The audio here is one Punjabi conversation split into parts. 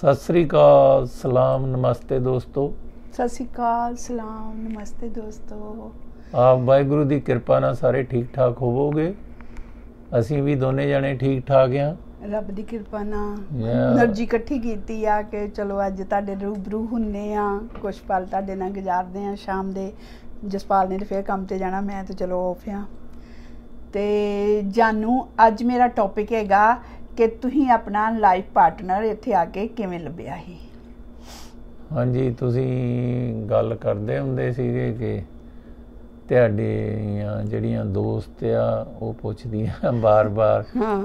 ਸਤਿ ਸ੍ਰੀ ਅਕਾਲ ਸਲਾਮ ਨਮਸਤੇ ਦੋਸਤੋ ਸਤਿ ਸ੍ਰੀ ਅਕਾਲ ਸਲਾਮ ਨਮਸਤੇ ਦੋਸਤੋ ਆਪ ਵਾਹਿਗੁਰੂ ਦੀ ਕਿਰਪਾ ਨਾਲ ਸਾਰੇ ਠੀਕ ਠਾਕ ਹੋਵੋਗੇ ਅਸੀਂ ਵੀ ਦੋਨੇ ਜਣੇ ਠੀਕ ਠਾਕ ਆ ਰੱਬ ਦੀ ਕਿਰਪਾ ਨਾਲ એનર્ਜੀ ਇਕੱਠੀ ਕੀਤੀ ਆ ਕਿ ਚਲੋ ਅੱਜ ਤੁਹਾਡੇ ਰੂਬਰੂ ਹੁੰਨੇ ਆ ਕੁਝ ਪਲ ਤੁਹਾਡੇ ਨਾਲ ਗੁਜ਼ਾਰਦੇ ਆ ਸ਼ਾਮ ਦੇ ਜਸਪਾਲ ਨੇ ਫੇਰ ਕੰਮ ਤੇ ਜਾਣਾ ਮੈਂ ਤਾਂ ਚਲੋ ਆਫ ਆ ਤੇ ਜਾਨੂ ਅੱਜ ਮੇਰਾ ਟੌਪਿਕ ਹੈਗਾ ਕਿ ਤੁਸੀਂ ਆਪਣਾ ਲਾਈਫ ਪਾਰਟਨਰ ਇੱਥੇ ਆ ਕੇ ਕਿਵੇਂ ਲੱਭਿਆ ਸੀ ਹਾਂਜੀ ਤੁਸੀਂ ਗੱਲ ਕਰਦੇ ਹੁੰਦੇ ਸੀਗੇ ਕਿ ਤੁਹਾਡੇ ਜਿਹੜੀਆਂ ਦੋਸਤ ਆ ਉਹ ਪੁੱਛਦੀਆਂ ਬਾਰ-ਬਾਰ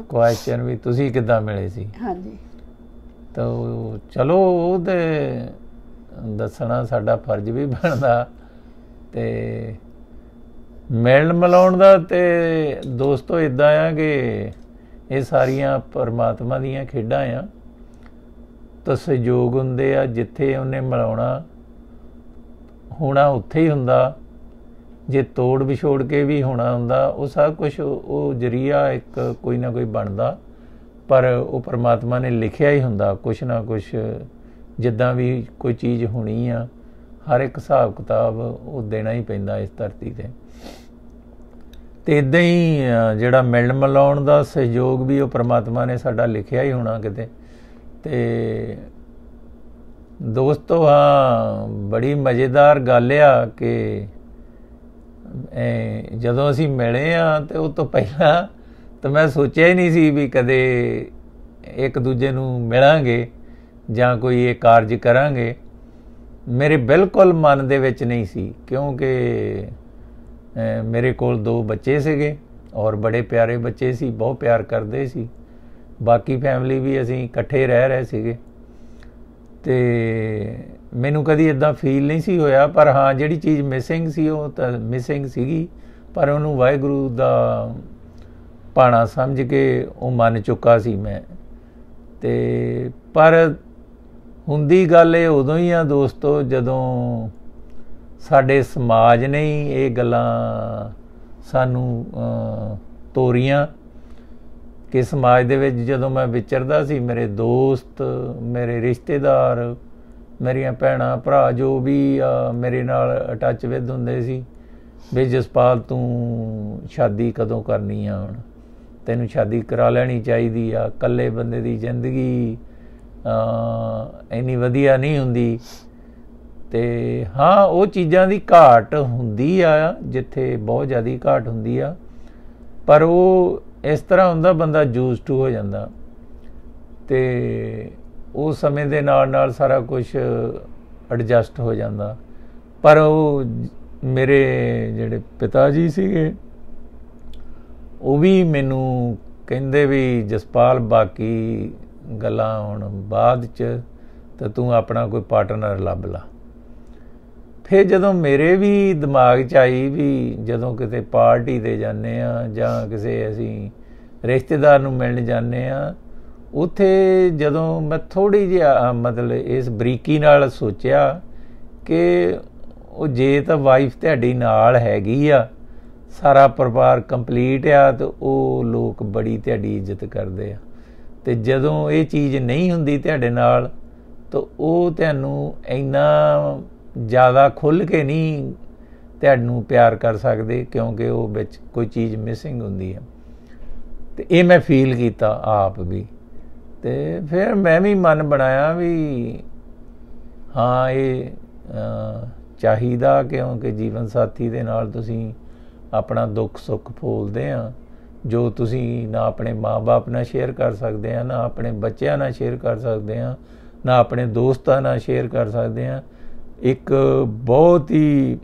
ਕੁਐਸਚਨ ਵੀ ਤੁਸੀਂ ਕਿੱਦਾਂ ਮਿਲੇ ਸੀ ਹਾਂਜੀ ਤਾਂ ਚਲੋ ਉਹਦੇ ਦੱਸਣਾ ਸਾਡਾ ਫਰਜ਼ ਵੀ ਬਣਦਾ ਤੇ ਮਿਲਣ ਮਿਲਾਉਣ ਦਾ ਤੇ ਦੋਸਤੋ ਇਦਾਂ ਆ ਕਿ ਇਹ ਸਾਰੀਆਂ ਪਰਮਾਤਮਾ ਦੀਆਂ ਖੇਡਾਂ ਆ ਤਾਂ ਹੁੰਦੇ ਆ ਜਿੱਥੇ ਉਹਨੇ ਮਿਲਾਉਣਾ ਹੋਣਾ ਉੱਥੇ ਹੀ ਹੁੰਦਾ ਜੇ ਤੋੜ ਵਿਛੋੜ ਕੇ ਵੀ ਹੋਣਾ ਹੁੰਦਾ ਉਹ ਸਭ ਕੁਝ ਉਹ ਜਰੀਆ ਇੱਕ ਕੋਈ ਨਾ ਕੋਈ ਬਣਦਾ ਪਰ ਉਹ ਪਰਮਾਤਮਾ ਨੇ ਲਿਖਿਆ ਹੀ ਹੁੰਦਾ ਕੁਛ ਨਾ ਕੁਛ ਜਿੱਦਾਂ ਵੀ ਕੋਈ ਚੀਜ਼ ਹੋਣੀ ਆ ਹਰ ਇੱਕ ਹਿਸਾਬ ਕਿਤਾਬ ਉਹ ਦੇਣਾ ਹੀ ਪੈਂਦਾ ਇਸ ਧਰਤੀ ਤੇ ਤੇ ਇਦਾਂ ਹੀ ਜਿਹੜਾ ਮਿਲਣ ਮਿਲਾਉਣ ਦਾ ਸਹਿਯੋਗ ਵੀ ਉਹ ਪ੍ਰਮਾਤਮਾ ਨੇ ਸਾਡਾ ਲਿਖਿਆ ਹੀ ਹੋਣਾ ਕਿਤੇ ਤੇ ਦੋਸਤੋ ਆ ਬੜੀ ਮਜ਼ੇਦਾਰ ਗੱਲ ਆ ਕਿ ਜਦੋਂ ਅਸੀਂ ਮਿਲੇ ਆ ਤੇ ਉਹ ਤੋਂ ਪਹਿਲਾਂ ਤਾਂ ਮੈਂ ਸੋਚਿਆ ਹੀ ਨਹੀਂ ਸੀ ਵੀ ਕਦੇ ਇੱਕ ਦੂਜੇ ਨੂੰ ਮਿਲਾਂਗੇ ਜਾਂ ਕੋਈ ਇਹ ਕਾਰਜ ਕਰਾਂਗੇ ਮੇਰੇ ਬਿਲਕੁਲ ਮਨ ਦੇ ਵਿੱਚ ਨਹੀਂ ਸੀ ਕਿਉਂਕਿ ਮੇਰੇ ਕੋਲ ਦੋ ਬੱਚੇ ਸੀਗੇ ਔਰ ਬੜੇ ਪਿਆਰੇ ਬੱਚੇ ਸੀ ਬਹੁਤ ਪਿਆਰ ਕਰਦੇ ਸੀ ਬਾਕੀ ਫੈਮਿਲੀ ਵੀ ਅਸੀਂ ਇਕੱਠੇ ਰਹਿ ਰਹੇ ਸੀਗੇ ਤੇ ਮੈਨੂੰ ਕਦੀ ਇਦਾਂ ਫੀਲ ਨਹੀਂ ਸੀ ਹੋਇਆ ਪਰ ਹਾਂ ਜਿਹੜੀ ਚੀਜ਼ ਮਿਸਿੰਗ ਸੀ ਉਹ ਤਾਂ ਮਿਸਿੰਗ ਸੀਗੀ ਪਰ ਉਹਨੂੰ ਵਾਹਿਗੁਰੂ ਦਾ ਪਾਣਾ ਸਮਝ ਕੇ ਉਹ ਮੰਨ ਚੁੱਕਾ ਸੀ ਮੈਂ ਤੇ ਪਰ ਹੁੰਦੀ ਗੱਲ ਇਹ ਉਦੋਂ ਹੀ ਆ ਦੋਸਤੋ ਜਦੋਂ ਸਾਡੇ ਸਮਾਜ ਨੇ ਹੀ ਇਹ ਗੱਲਾਂ ਸਾਨੂੰ ਤੋਰੀਆਂ ਕਿ ਸਮਾਜ ਦੇ ਵਿੱਚ ਜਦੋਂ ਮੈਂ ਵਿਚਰਦਾ ਸੀ ਮੇਰੇ ਦੋਸਤ ਮੇਰੇ ਰਿਸ਼ਤੇਦਾਰ ਮੇਰੀਆਂ ਭੈਣਾਂ ਭਰਾ ਜੋ ਵੀ ਮੇਰੇ ਨਾਲ ਟੱਚ ਵਿਦ ਹੁੰਦੇ ਸੀ ਵੀ ਜਸਪਾਲ ਤੂੰ ਸ਼ਾਦੀ ਕਦੋਂ ਕਰਨੀ ਆ ਹੁਣ ਤੈਨੂੰ ਸ਼ਾਦੀ ਕਰਾ ਲੈਣੀ ਚਾਹੀਦੀ ਆ ਇਕੱਲੇ ਬੰਦੇ ਦੀ ਜ਼ਿੰਦਗੀ ਇੰਨੀ ਵਧੀਆ ਨਹੀਂ ਹੁੰਦੀ ਤੇ ਹਾਂ ਉਹ ਚੀਜ਼ਾਂ ਦੀ ਘਾਟ ਹੁੰਦੀ ਆ ਜਿੱਥੇ ਬਹੁਤ ਜ਼ਿਆਦਾ ਘਾਟ ਹੁੰਦੀ ਆ ਪਰ ਉਹ ਇਸ ਤਰ੍ਹਾਂ ਹੁੰਦਾ ਬੰਦਾ ਜੂਸ ਟੂ ਹੋ ਜਾਂਦਾ ਤੇ ਉਹ ਸਮੇਂ ਦੇ ਨਾਲ ਨਾਲ ਸਾਰਾ ਕੁਝ ਐਡਜਸਟ ਹੋ ਜਾਂਦਾ ਪਰ ਉਹ ਮੇਰੇ ਜਿਹੜੇ ਪਿਤਾ ਜੀ ਸੀਗੇ ਉਹ ਵੀ ਮੈਨੂੰ ਕਹਿੰਦੇ ਵੀ ਜਸਪਾਲ ਬਾਕੀ ਗੱਲਾਂ ਹੁਣ ਬਾਅਦ ਚ ਤੇ ਤੂੰ ਆਪਣਾ ਕੋਈ ਪਾਰਟਨਰ ਲੱਭ ਲਾ ਫਿਰ ਜਦੋਂ ਮੇਰੇ ਵੀ ਦਿਮਾਗ 'ਚ ਆਈ ਵੀ ਜਦੋਂ ਕਿਤੇ ਪਾਰਟੀ ਤੇ ਜਾਂਦੇ ਆ ਜਾਂ ਕਿਸੇ ਅਸੀਂ ਰਿਸ਼ਤੇਦਾਰ ਨੂੰ ਮਿਲਣ ਜਾਂਦੇ ਆ ਉਥੇ ਜਦੋਂ ਮੈਂ ਥੋੜੀ ਜਿਹੀ ਮਤਲਬ ਇਸ ਬਰੀਕੀ ਨਾਲ ਸੋਚਿਆ ਕਿ ਉਹ ਜੇ ਤਾਂ ਵਾਈਫ ਤੁਹਾਡੀ ਨਾਲ ਹੈਗੀ ਆ ਸਾਰਾ ਪਰਿਵਾਰ ਕੰਪਲੀਟ ਆ ਤੇ ਉਹ ਲੋਕ ਬੜੀ ਤੁਹਾਡੀ ਇੱਜ਼ਤ ਕਰਦੇ ਆ ਤੇ ਜਦੋਂ ਇਹ ਚੀਜ਼ ਨਹੀਂ ਹੁੰਦੀ ਤੁਹਾਡੇ ਨਾਲ ਤਾਂ ਉਹ ਤੁਹਾਨੂੰ ਇੰਨਾ ਜ਼ਿਆਦਾ ਖੁੱਲ ਕੇ ਨਹੀਂ ਤੁਹਾਨੂੰ ਪਿਆਰ ਕਰ ਸਕਦੇ ਕਿਉਂਕਿ ਉਹ ਵਿੱਚ ਕੋਈ ਚੀਜ਼ ਮਿਸਿੰਗ ਹੁੰਦੀ ਹੈ ਤੇ ਇਹ ਮੈਂ ਫੀਲ ਕੀਤਾ ਆਪ ਵੀ ਤੇ ਫਿਰ ਮੈਂ ਵੀ ਮਨ ਬਣਾਇਆ ਵੀ ਹਾਂ ਇਹ ਚਾਹੀਦਾ ਕਿਉਂਕਿ ਜੀਵਨ ਸਾਥੀ ਦੇ ਨਾਲ ਤੁਸੀਂ ਆਪਣਾ ਦੁੱਖ ਸੁੱਖ ਫੋਲਦੇ ਆ ਜੋ ਤੁਸੀਂ ਨਾ ਆਪਣੇ ਮਾਪੇ ਨਾਲ ਸ਼ੇਅਰ ਕਰ ਸਕਦੇ ਆ ਨਾ ਆਪਣੇ ਬੱਚਿਆਂ ਨਾਲ ਸ਼ੇਅਰ ਕਰ ਸਕਦੇ ਆ ਨਾ ਆਪਣੇ ਦੋਸਤਾਂ ਨਾਲ ਸ਼ੇਅਰ ਕਰ ਸਕਦੇ ਆ ਇੱਕ ਬਹੁਤ ਹੀ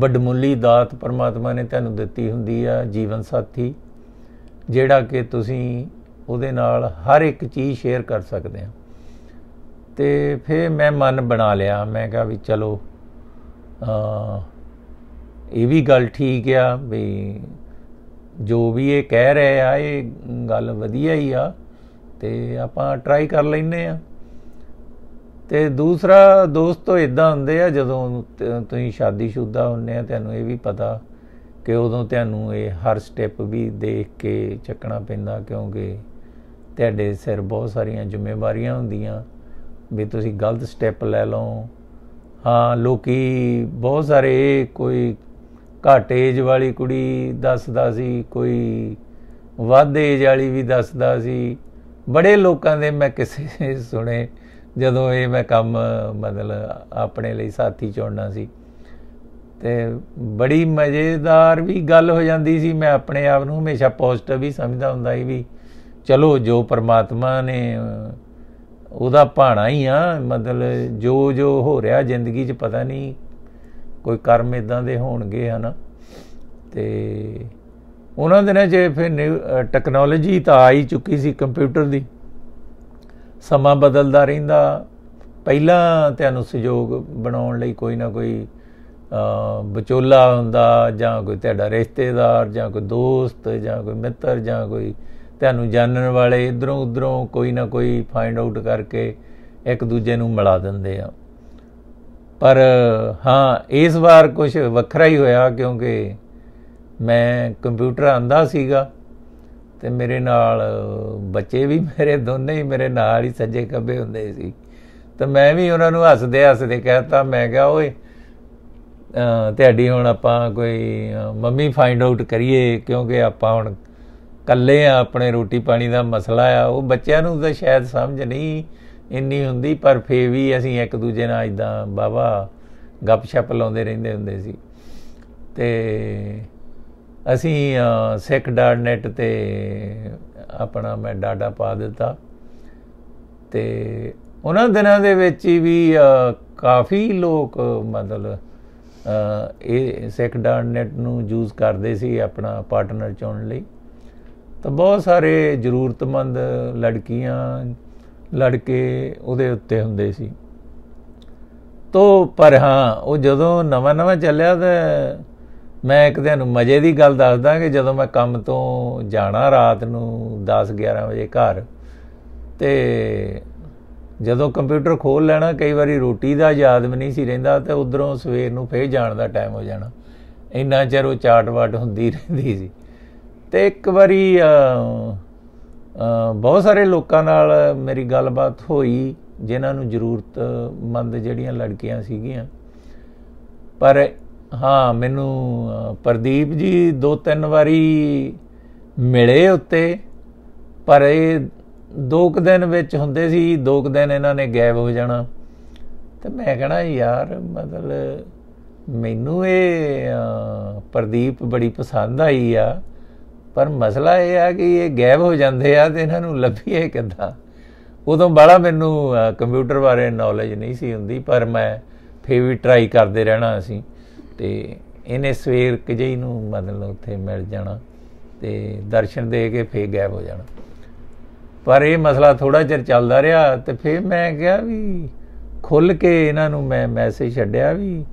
ਬਡਮੁੱਲੀ ਦਾਤ ਪਰਮਾਤਮਾ ਨੇ ਤੁਹਾਨੂੰ ਦਿੱਤੀ ਹੁੰਦੀ ਆ ਜੀਵਨ ਸਾਥੀ ਜਿਹੜਾ ਕਿ ਤੁਸੀਂ ਉਹਦੇ ਨਾਲ ਹਰ ਇੱਕ ਚੀਜ਼ ਸ਼ੇਅਰ ਕਰ ਸਕਦੇ ਆ ਤੇ ਫਿਰ ਮੈਂ ਮਨ ਬਣਾ ਲਿਆ ਮੈਂ ਕਿਹਾ ਵੀ ਚਲੋ ਆ ਇਹ ਵੀ ਗੱਲ ਠੀਕ ਆ ਵੀ ਜੋ ਵੀ ਇਹ ਕਹਿ ਰਹੇ ਆ ਇਹ ਗੱਲ ਵਧੀਆ ਹੀ ਆ ਤੇ ਆਪਾਂ ਟਰਾਈ ਕਰ ਲੈਨੇ ਆ ਤੇ ਦੂਸਰਾ ਦੋਸਤੋ ਇਦਾਂ ਹੁੰਦੇ ਆ ਜਦੋਂ ਤੁਸੀਂ ਸ਼ਾਦੀशुदा ਹੁੰਨੇ ਆ ਤੁਹਾਨੂੰ ਇਹ ਵੀ ਪਤਾ ਕਿ ਉਦੋਂ ਤੁਹਾਨੂੰ ਇਹ ਹਰ ਸਟੈਪ ਵੀ ਦੇਖ ਕੇ ਚੱਕਣਾ ਪੈਂਦਾ ਕਿਉਂਕਿ ਤੁਹਾਡੇ ਸਿਰ ਬਹੁਤ ਸਾਰੀਆਂ ਜ਼ਿੰਮੇਵਾਰੀਆਂ ਹੁੰਦੀਆਂ ਵੀ ਤੁਸੀਂ ਗਲਤ ਸਟੈਪ ਲੈ ਲਓ ਹਾਂ ਲੋਕੀ ਬਹੁਤ ਸਾਰੇ ਕੋਈ ਘੱਟ ਏਜ ਵਾਲੀ ਕੁੜੀ ਦੱਸਦਾ ਸੀ ਕੋਈ ਵੱਧ ਏਜ ਵਾਲੀ ਵੀ ਦੱਸਦਾ ਸੀ ਬੜੇ ਲੋਕਾਂ ਦੇ ਮੈਂ ਕਿਸੇ ਸੁਣੇ ਜਦੋਂ ਇਹ ਮੈਂ ਕੰਮ ਮਤਲਬ ਆਪਣੇ ਲਈ ਸਾਥੀ ਚੁਣਨਾ ਸੀ ਤੇ ਬੜੀ ਮਜ਼ੇਦਾਰ ਵੀ ਗੱਲ ਹੋ ਜਾਂਦੀ ਸੀ ਮੈਂ ਆਪਣੇ ਆਪ ਨੂੰ ਹਮੇਸ਼ਾ ਪੋਜ਼ਿਟਿਵ ਹੀ ਸਮਝਦਾ ਹੁੰਦਾ ਸੀ ਵੀ ਚਲੋ ਜੋ ਪਰਮਾਤਮਾ ਨੇ ਉਹਦਾ ਭਾਣਾ ਹੀ ਆ ਮਤਲਬ ਜੋ ਜੋ ਹੋ ਰਿਹਾ ਜ਼ਿੰਦਗੀ 'ਚ ਪਤਾ ਨਹੀਂ ਕੋਈ ਕਰਮ ਇਦਾਂ ਦੇ ਹੋਣਗੇ ਹਨਾ ਤੇ ਉਹਨਾਂ ਦਿਨਾਂ 'ਚ ਫਿਰ ਟੈਕਨੋਲੋਜੀ ਤਾਂ ਆ ਹੀ ਚੁੱਕੀ ਸੀ ਕੰਪਿਊਟਰ ਦੀ ਸਮਾਂ ਬਦਲਦਾ ਰਹਿੰਦਾ ਪਹਿਲਾਂ ਤੁਹਾਨੂੰ ਸਹਿਯੋਗ ਬਣਾਉਣ ਲਈ ਕੋਈ ਨਾ ਕੋਈ ਵਿਚੋਲਾ ਹੁੰਦਾ ਜਾਂ ਕੋਈ ਤੁਹਾਡਾ ਰਿਸ਼ਤੇਦਾਰ ਜਾਂ ਕੋਈ ਦੋਸਤ ਜਾਂ ਕੋਈ ਮਿੱਤਰ ਜਾਂ ਕੋਈ ਤੁਹਾਨੂੰ ਜਾਣਨ ਵਾਲੇ ਇਧਰੋਂ ਉਧਰੋਂ ਕੋਈ ਨਾ ਕੋਈ ਫਾਈਂਡ ਆਊਟ ਕਰਕੇ ਇੱਕ ਦੂਜੇ ਨੂੰ ਮਿਲਾ ਦਿੰਦੇ ਆ ਪਰ ਹਾਂ ਇਸ ਵਾਰ ਕੁਝ ਵੱਖਰਾ ਹੀ ਹੋਇਆ ਕਿਉਂਕਿ ਮੈਂ ਕੰਪਿਊਟਰ ਆਂਦਾ ਸੀਗਾ ਤੇ ਮੇਰੇ ਨਾਲ ਬੱਚੇ ਵੀ ਮੇਰੇ ਦੋਨੇ ਹੀ ਮੇਰੇ ਨਾਲ ਹੀ ਸੱਜੇ ਕੱਬੇ ਹੁੰਦੇ ਸੀ ਤਾਂ ਮੈਂ ਵੀ ਉਹਨਾਂ ਨੂੰ ਹੱਸਦੇ ਹੱਸਦੇ ਕਹਿਤਾ ਮੈਂ ਕਿਹਾ ਓਏ ਤੁਹਾਡੀ ਹੁਣ ਆਪਾਂ ਕੋਈ ਮੰਮੀ ਫਾਈਂਡ ਆਊਟ ਕਰੀਏ ਕਿਉਂਕਿ ਆਪਾਂ ਹੁਣ ਕੱਲੇ ਆ ਆਪਣੇ ਰੋਟੀ ਪਾਣੀ ਦਾ ਮਸਲਾ ਆ ਉਹ ਬੱਚਿਆਂ ਨੂੰ ਤਾਂ ਸ਼ਾਇਦ ਸਮਝ ਨਹੀਂ ਇੰਨੀ ਹੁੰਦੀ ਪਰ ਫੇ ਵੀ ਅਸੀਂ ਇੱਕ ਦੂਜੇ ਨਾਲ ਇਦਾਂ ਬਾਬਾ ਗੱਪਸ਼ਪ ਲਾਉਂਦੇ ਰਹਿੰਦੇ ਹੁੰਦੇ ਸੀ ਤੇ ਅਸੀਂ sec.net ਤੇ ਆਪਣਾ ਮੈਂ ਡਾਟਾ ਪਾ ਦਿੱਤਾ ਤੇ ਉਹਨਾਂ ਦਿਨਾਂ ਦੇ ਵਿੱਚ ਵੀ ਕਾਫੀ ਲੋਕ ਮਤਲਬ ਇਹ sec.net ਨੂੰ ਯੂਜ਼ ਕਰਦੇ ਸੀ ਆਪਣਾ ਪਾਰਟਨਰ ਚੁਣਨ ਲਈ ਤਾਂ ਬਹੁਤ ਸਾਰੇ ਜ਼ਰੂਰਤਮੰਦ ਲੜਕੀਆਂ ਲੜਕੇ ਉਹਦੇ ਉੱਤੇ ਹੁੰਦੇ ਸੀ ਤੋ ਪਰ ਹਾਂ ਉਹ ਜਦੋਂ ਨਵਾਂ ਨਵਾਂ ਚੱਲਿਆ ਤਾਂ ਮੈਂ ਇੱਕ ਦਿਨ ਮਜ਼ੇ ਦੀ ਗੱਲ ਦੱਸਦਾ ਕਿ ਜਦੋਂ ਮੈਂ ਕੰਮ ਤੋਂ ਜਾਣਾ ਰਾਤ ਨੂੰ 10 11 ਵਜੇ ਘਰ ਤੇ ਜਦੋਂ ਕੰਪਿਊਟਰ ਖੋਲ ਲੈਣਾ ਕਈ ਵਾਰੀ ਰੋਟੀ ਦਾ ਯਾਦ ਵੀ ਨਹੀਂ ਸੀ ਰਹਿੰਦਾ ਤੇ ਉਧਰੋਂ ਸਵੇਰ ਨੂੰ ਫੇਰ ਜਾਣ ਦਾ ਟਾਈਮ ਹੋ ਜਾਣਾ ਇੰਨਾ ਚਿਰ ਉਹ ਚਾਟ-ਵਾਟ ਹੁੰਦੀ ਰਹਿੰਦੀ ਸੀ ਤੇ ਇੱਕ ਵਾਰੀ ਬਹੁਤ ਸਾਰੇ ਲੋਕਾਂ ਨਾਲ ਮੇਰੀ ਗੱਲਬਾਤ ਹੋਈ ਜਿਨ੍ਹਾਂ ਨੂੰ ਜ਼ਰੂਰਤਮੰਦ ਜਿਹੜੀਆਂ ਲੜਕੀਆਂ ਸੀਗੀਆਂ ਪਰ ਹਾਂ ਮੈਨੂੰ ਪ੍ਰਦੀਪ ਜੀ ਦੋ ਤਿੰਨ ਵਾਰੀ ਮਿਲੇ ਉੱਤੇ ਪਰ ਇਹ ਦੋ ਕੁ ਦਿਨ ਵਿੱਚ ਹੁੰਦੇ ਸੀ ਦੋ ਕੁ ਦਿਨ ਇਹਨਾਂ ਨੇ ਗਾਇਬ ਹੋ ਜਾਣਾ ਤੇ ਮੈਂ ਕਹਣਾ ਯਾਰ ਮਤਲਬ ਮੈਨੂੰ ਇਹ ਪ੍ਰਦੀਪ ਬੜੀ ਪਸੰਦ ਆਈ ਆ ਪਰ ਮਸਲਾ ਇਹ ਆ ਕਿ ਇਹ ਗਾਇਬ ਹੋ ਜਾਂਦੇ ਆ ਤੇ ਇਹਨਾਂ ਨੂੰ ਲੱਭੀਏ ਕਿੱਦਾਂ ਉਦੋਂ ਬੜਾ ਮੈਨੂੰ ਕੰਪਿਊਟਰ ਬਾਰੇ ਨੌਲੇਜ ਨਹੀਂ ਸੀ ਹੁੰਦੀ ਪਰ ਮੈਂ ਫੇਰ ਵੀ ਟਰਾਈ ਕਰਦੇ ਰਹਿਣਾ ਸੀ ਤੇ ਇਹਨੇ ਸਵੇਰ ਕਜਈ ਨੂੰ ਮਤਲਬ ਉੱਥੇ ਮਿਲ ਜਾਣਾ ਤੇ ਦਰਸ਼ਨ ਦੇ ਕੇ ਫੇਰ ਗਾਇਬ ਹੋ ਜਾਣਾ ਪਰ ਇਹ ਮਸਲਾ ਥੋੜਾ ਚਿਰ ਚੱਲਦਾ ਰਿਹਾ ਤੇ ਫੇਰ ਮੈਂ ਕਿਹਾ ਵੀ ਖੁੱਲ ਕੇ ਇਹਨਾਂ ਨੂੰ ਮੈਂ ਮੈਸੇਜ ਛੱਡਿਆ ਵੀ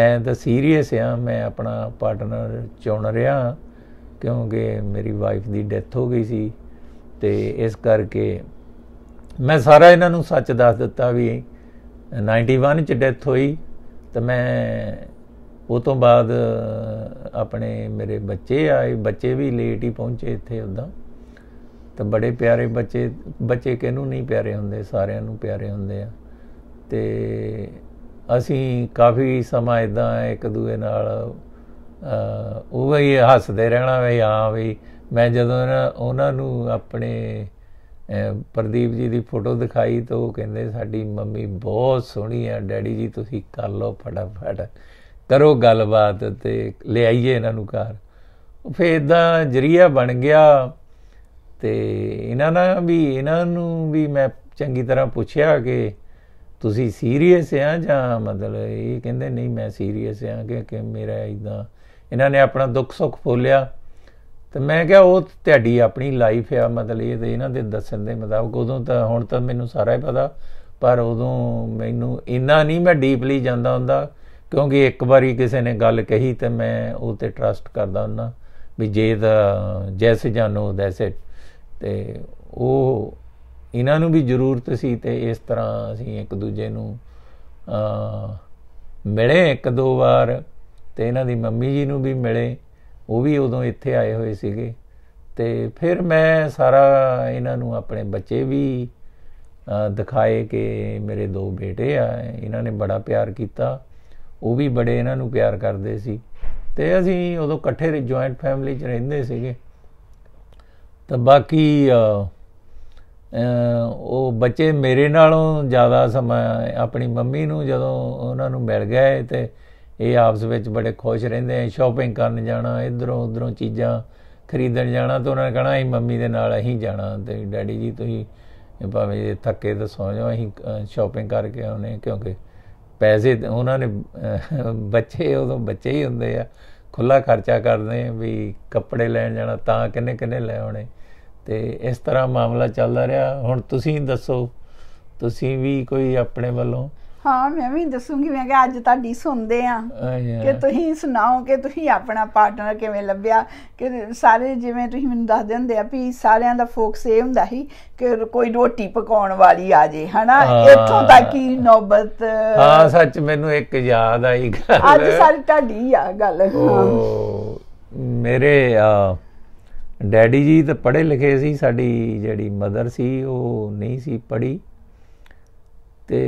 ਮੈਂ ਤਾਂ ਸੀਰੀਅਸ ਆ ਮੈਂ ਆਪਣਾ ਪਾਰਟਨਰ ਚੁਣ ਰਿਹਾ ਕਿਉਂਕਿ ਮੇਰੀ ਵਾਈਫ ਦੀ ਡੈਥ ਹੋ ਗਈ ਸੀ ਤੇ ਇਸ ਕਰਕੇ ਮੈਂ ਸਾਰਾ ਇਹਨਾਂ ਨੂੰ ਸੱਚ ਦੱਸ ਦਿੱਤਾ ਵੀ 91 ਚ ਡੈਥ ਹੋਈ ਤੇ ਮੈਂ ਉਹ ਤੋਂ ਬਾਅਦ ਆਪਣੇ ਮੇਰੇ ਬੱਚੇ ਆਏ ਬੱਚੇ ਵੀ ਲੇਟ ਹੀ ਪਹੁੰਚੇ ਇੱਥੇ ਉਦਾਂ ਤਾਂ ਬੜੇ ਪਿਆਰੇ ਬੱਚੇ ਬੱਚੇ ਕਿਹਨੂੰ ਨਹੀਂ ਪਿਆਰੇ ਹੁੰਦੇ ਸਾਰਿਆਂ ਨੂੰ ਪਿਆਰੇ ਹੁੰਦੇ ਆ ਤੇ ਅਸੀਂ ਕਾਫੀ ਸਮਾਂ ਇਦਾਂ ਇੱਕ ਦੂਏ ਨਾਲ ਉਹ ਵੀ ਹੱਸਦੇ ਰਹਿਣਾ ਵੀ ਆ ਵੀ ਮੈਂ ਜਦੋਂ ਉਹਨਾਂ ਨੂੰ ਆਪਣੇ ਪ੍ਰਦੀਪ ਜੀ ਦੀ ਫੋਟੋ ਦਿਖਾਈ ਤਾਂ ਉਹ ਕਹਿੰਦੇ ਸਾਡੀ ਮੰਮੀ ਬਹੁਤ ਸੋਹਣੀ ਆ ਡੈਡੀ ਜੀ ਤੁਸੀਂ ਕਰ ਲਓ ਫਟਾਫਟ ਕਰੋ ਗੱਲਬਾਤ ਤੇ ਲੈ ਆਈਏ ਇਹਨਾਂ ਨੂੰ ਘਰ ਫੇ ਫੇਰ ਇਦਾਂ ਜਰੀਆ ਬਣ ਗਿਆ ਤੇ ਇਹਨਾਂ ਨਾਲ ਵੀ ਇਹਨਾਂ ਨੂੰ ਵੀ ਮੈਂ ਚੰਗੀ ਤਰ੍ਹਾਂ ਪੁੱਛਿਆ ਕਿ ਤੁਸੀਂ ਸੀਰੀਅਸ ਆ ਜਾਂ ਮਤਲਬ ਇਹ ਕਹਿੰਦੇ ਨਹੀਂ ਮੈਂ ਸੀਰੀਅਸ ਆ ਕਿ ਕਿ ਮੇਰਾ ਇਦਾਂ ਇਹਨਾਂ ਨੇ ਆਪਣਾ ਦੁੱਖ ਸੁੱਖ ਫੋਲਿਆ ਤੇ ਮੈਂ ਕਿਹਾ ਉਹ ਤੁਹਾਡੀ ਆਪਣੀ ਲਾਈਫ ਆ ਮਤਲਬ ਇਹ ਤੇ ਇਹਨਾਂ ਦੇ ਦੱਸਣ ਦੇ ਮੁਤਾਬਕ ਉਦੋਂ ਤਾਂ ਹੁਣ ਤਾਂ ਮੈਨੂੰ ਸਾਰਾ ਹੀ ਪਤਾ ਪਰ ਉਦੋਂ ਮੈਨੂੰ ਇੰਨਾ ਨਹੀਂ ਮੈਂ ਡੀਪਲੀ ਜਾਂਦਾ ਹੁੰਦਾ ਕਿਉਂਕਿ ਇੱਕ ਵਾਰੀ ਕਿਸੇ ਨੇ ਗੱਲ ਕਹੀ ਤੇ ਮੈਂ ਉਹ ਤੇ ਟਰਸਟ ਕਰਦਾ ਹੁੰਨਾ ਵੀ ਜੇ ਦਾ ਜੈਸੇ ਜਾਨੋ ਦੈਸੇ ਤੇ ਉਹ ਇਹਨਾਂ ਨੂੰ ਵੀ ਜ਼ਰੂਰਤ ਸੀ ਤੇ ਇਸ ਤਰ੍ਹਾਂ ਅਸੀਂ ਇੱਕ ਦੂਜੇ ਨੂੰ ਮਿਲੇ ਇੱਕ ਦੋ ਵਾਰ ਤੇ ਇਹਨਾਂ ਦੀ ਮੰਮੀ ਜੀ ਨੂੰ ਵੀ ਮਿਲੇ ਉਹ ਵੀ ਉਦੋਂ ਇੱਥੇ ਆਏ ਹੋਏ ਸੀਗੇ ਤੇ ਫਿਰ ਮੈਂ ਸਾਰਾ ਇਹਨਾਂ ਨੂੰ ਆਪਣੇ ਬੱਚੇ ਵੀ ਦਿਖਾਏ ਕਿ ਮੇਰੇ ਦੋ ਬੇਟੇ ਆ ਇਹਨਾਂ ਨੇ ਬੜਾ ਪਿਆਰ ਕੀਤਾ ਉਹ ਵੀ ਬੜੇ ਇਹਨਾਂ ਨੂੰ ਪਿਆਰ ਕਰਦੇ ਸੀ ਤੇ ਅਸੀਂ ਉਦੋਂ ਇਕੱਠੇ ਜੁਆਇੰਟ ਫੈਮਿਲੀ 'ਚ ਰਹਿੰਦੇ ਸੀਗੇ ਤਾਂ ਬਾਕੀ ਉਹ ਬੱਚੇ ਮੇਰੇ ਨਾਲੋਂ ਜ਼ਿਆਦਾ ਸਮਾਂ ਆਪਣੀ ਮੰਮੀ ਨੂੰ ਜਦੋਂ ਉਹਨਾਂ ਨੂੰ ਮਿਲ ਗਏ ਤੇ ਇਹ ਆਪਸ ਵਿੱਚ ਬੜੇ ਖੁਸ਼ ਰਹਿੰਦੇ ਆ ਸ਼ਾਪਿੰਗ ਕਰਨ ਜਾਣਾ ਇਧਰੋਂ ਉਧਰੋਂ ਚੀਜ਼ਾਂ ਖਰੀਦਣ ਜਾਣਾ ਤਾਂ ਉਹਨਾਂ ਨੇ ਕਹਣਾ ਅਸੀਂ ਮੰਮੀ ਦੇ ਨਾਲ ਅਸੀਂ ਜਾਣਾ ਤੇ ਡੈਡੀ ਜੀ ਤੁਸੀਂ ਭਾਵੇਂ ਥੱਕੇ ਤਾਂ ਸੌ ਜਾਓ ਅਸੀਂ ਸ਼ਾਪਿੰਗ ਕਰਕੇ ਆਉਨੇ ਕਿਉਂਕਿ ਪੈਸੇ ਉਹਨਾਂ ਨੇ ਬੱਚੇ ਉਦੋਂ ਬੱਚੇ ਹੀ ਹੁੰਦੇ ਆ ਖੁੱਲਾ ਖਰਚਾ ਕਰਦੇ ਵੀ ਕੱਪੜੇ ਲੈਣ ਜਾਣਾ ਤਾਂ ਕਿੰਨੇ ਕਿੰਨੇ ਲੈ ਆਉਣੇ ਤੇ ਇਸ ਤਰ੍ਹਾਂ ਮਾਮਲਾ ਚੱਲਦਾ ਰਿਹਾ ਹੁਣ ਤੁਸੀਂ ਦੱਸੋ ਤੁਸੀਂ ਵੀ ਕੋਈ ਆਪਣੇ ਵੱਲੋਂ ਹਾਂ ਮੈਂ ਵੀ ਦੱਸੂਗੀ ਮੈਂ ਕਿ ਅੱਜ ਤੁਹਾਡੀ ਸੁਣਦੇ ਆ ਕਿ ਤੁਸੀਂ ਸੁਣਾਓ ਕਿ ਤੁਸੀਂ ਆਪਣਾ ਪਾਰਟਨਰ ਕਿਵੇਂ ਲੱਭਿਆ ਕਿ ਸਾਰੇ ਜਿਵੇਂ ਤੁਸੀਂ ਮੈਨੂੰ ਦੱਸ ਦਿੰਦੇ ਆ ਵੀ ਸਾਰਿਆਂ ਦਾ ਫੋਕਸ ਇਹ ਹੁੰਦਾ ਸੀ ਕਿ ਕੋਈ ਰੋਟੀ ਪਕਾਉਣ ਵਾਲੀ ਆ ਜੇ ਹਨਾ ਇੱਥੋਂ ਤੱਕ ਕੀ ਨੌਬਤ ਹਾਂ ਸੱਚ ਮੈਨੂੰ ਇੱਕ ਯਾਦ ਆਈ ਅੱਜ ਸਾਰੀ ਤੁਹਾਡੀ ਆ ਗੱਲ ਮੇਰੇ ਡੈਡੀ ਜੀ ਤਾਂ ਪੜ੍ਹੇ ਲਿਖੇ ਸੀ ਸਾਡੀ ਜਿਹੜੀ ਮਦਰ ਸੀ ਉਹ ਨਹੀਂ ਸੀ ਪੜ੍ਹੀ ਤੇ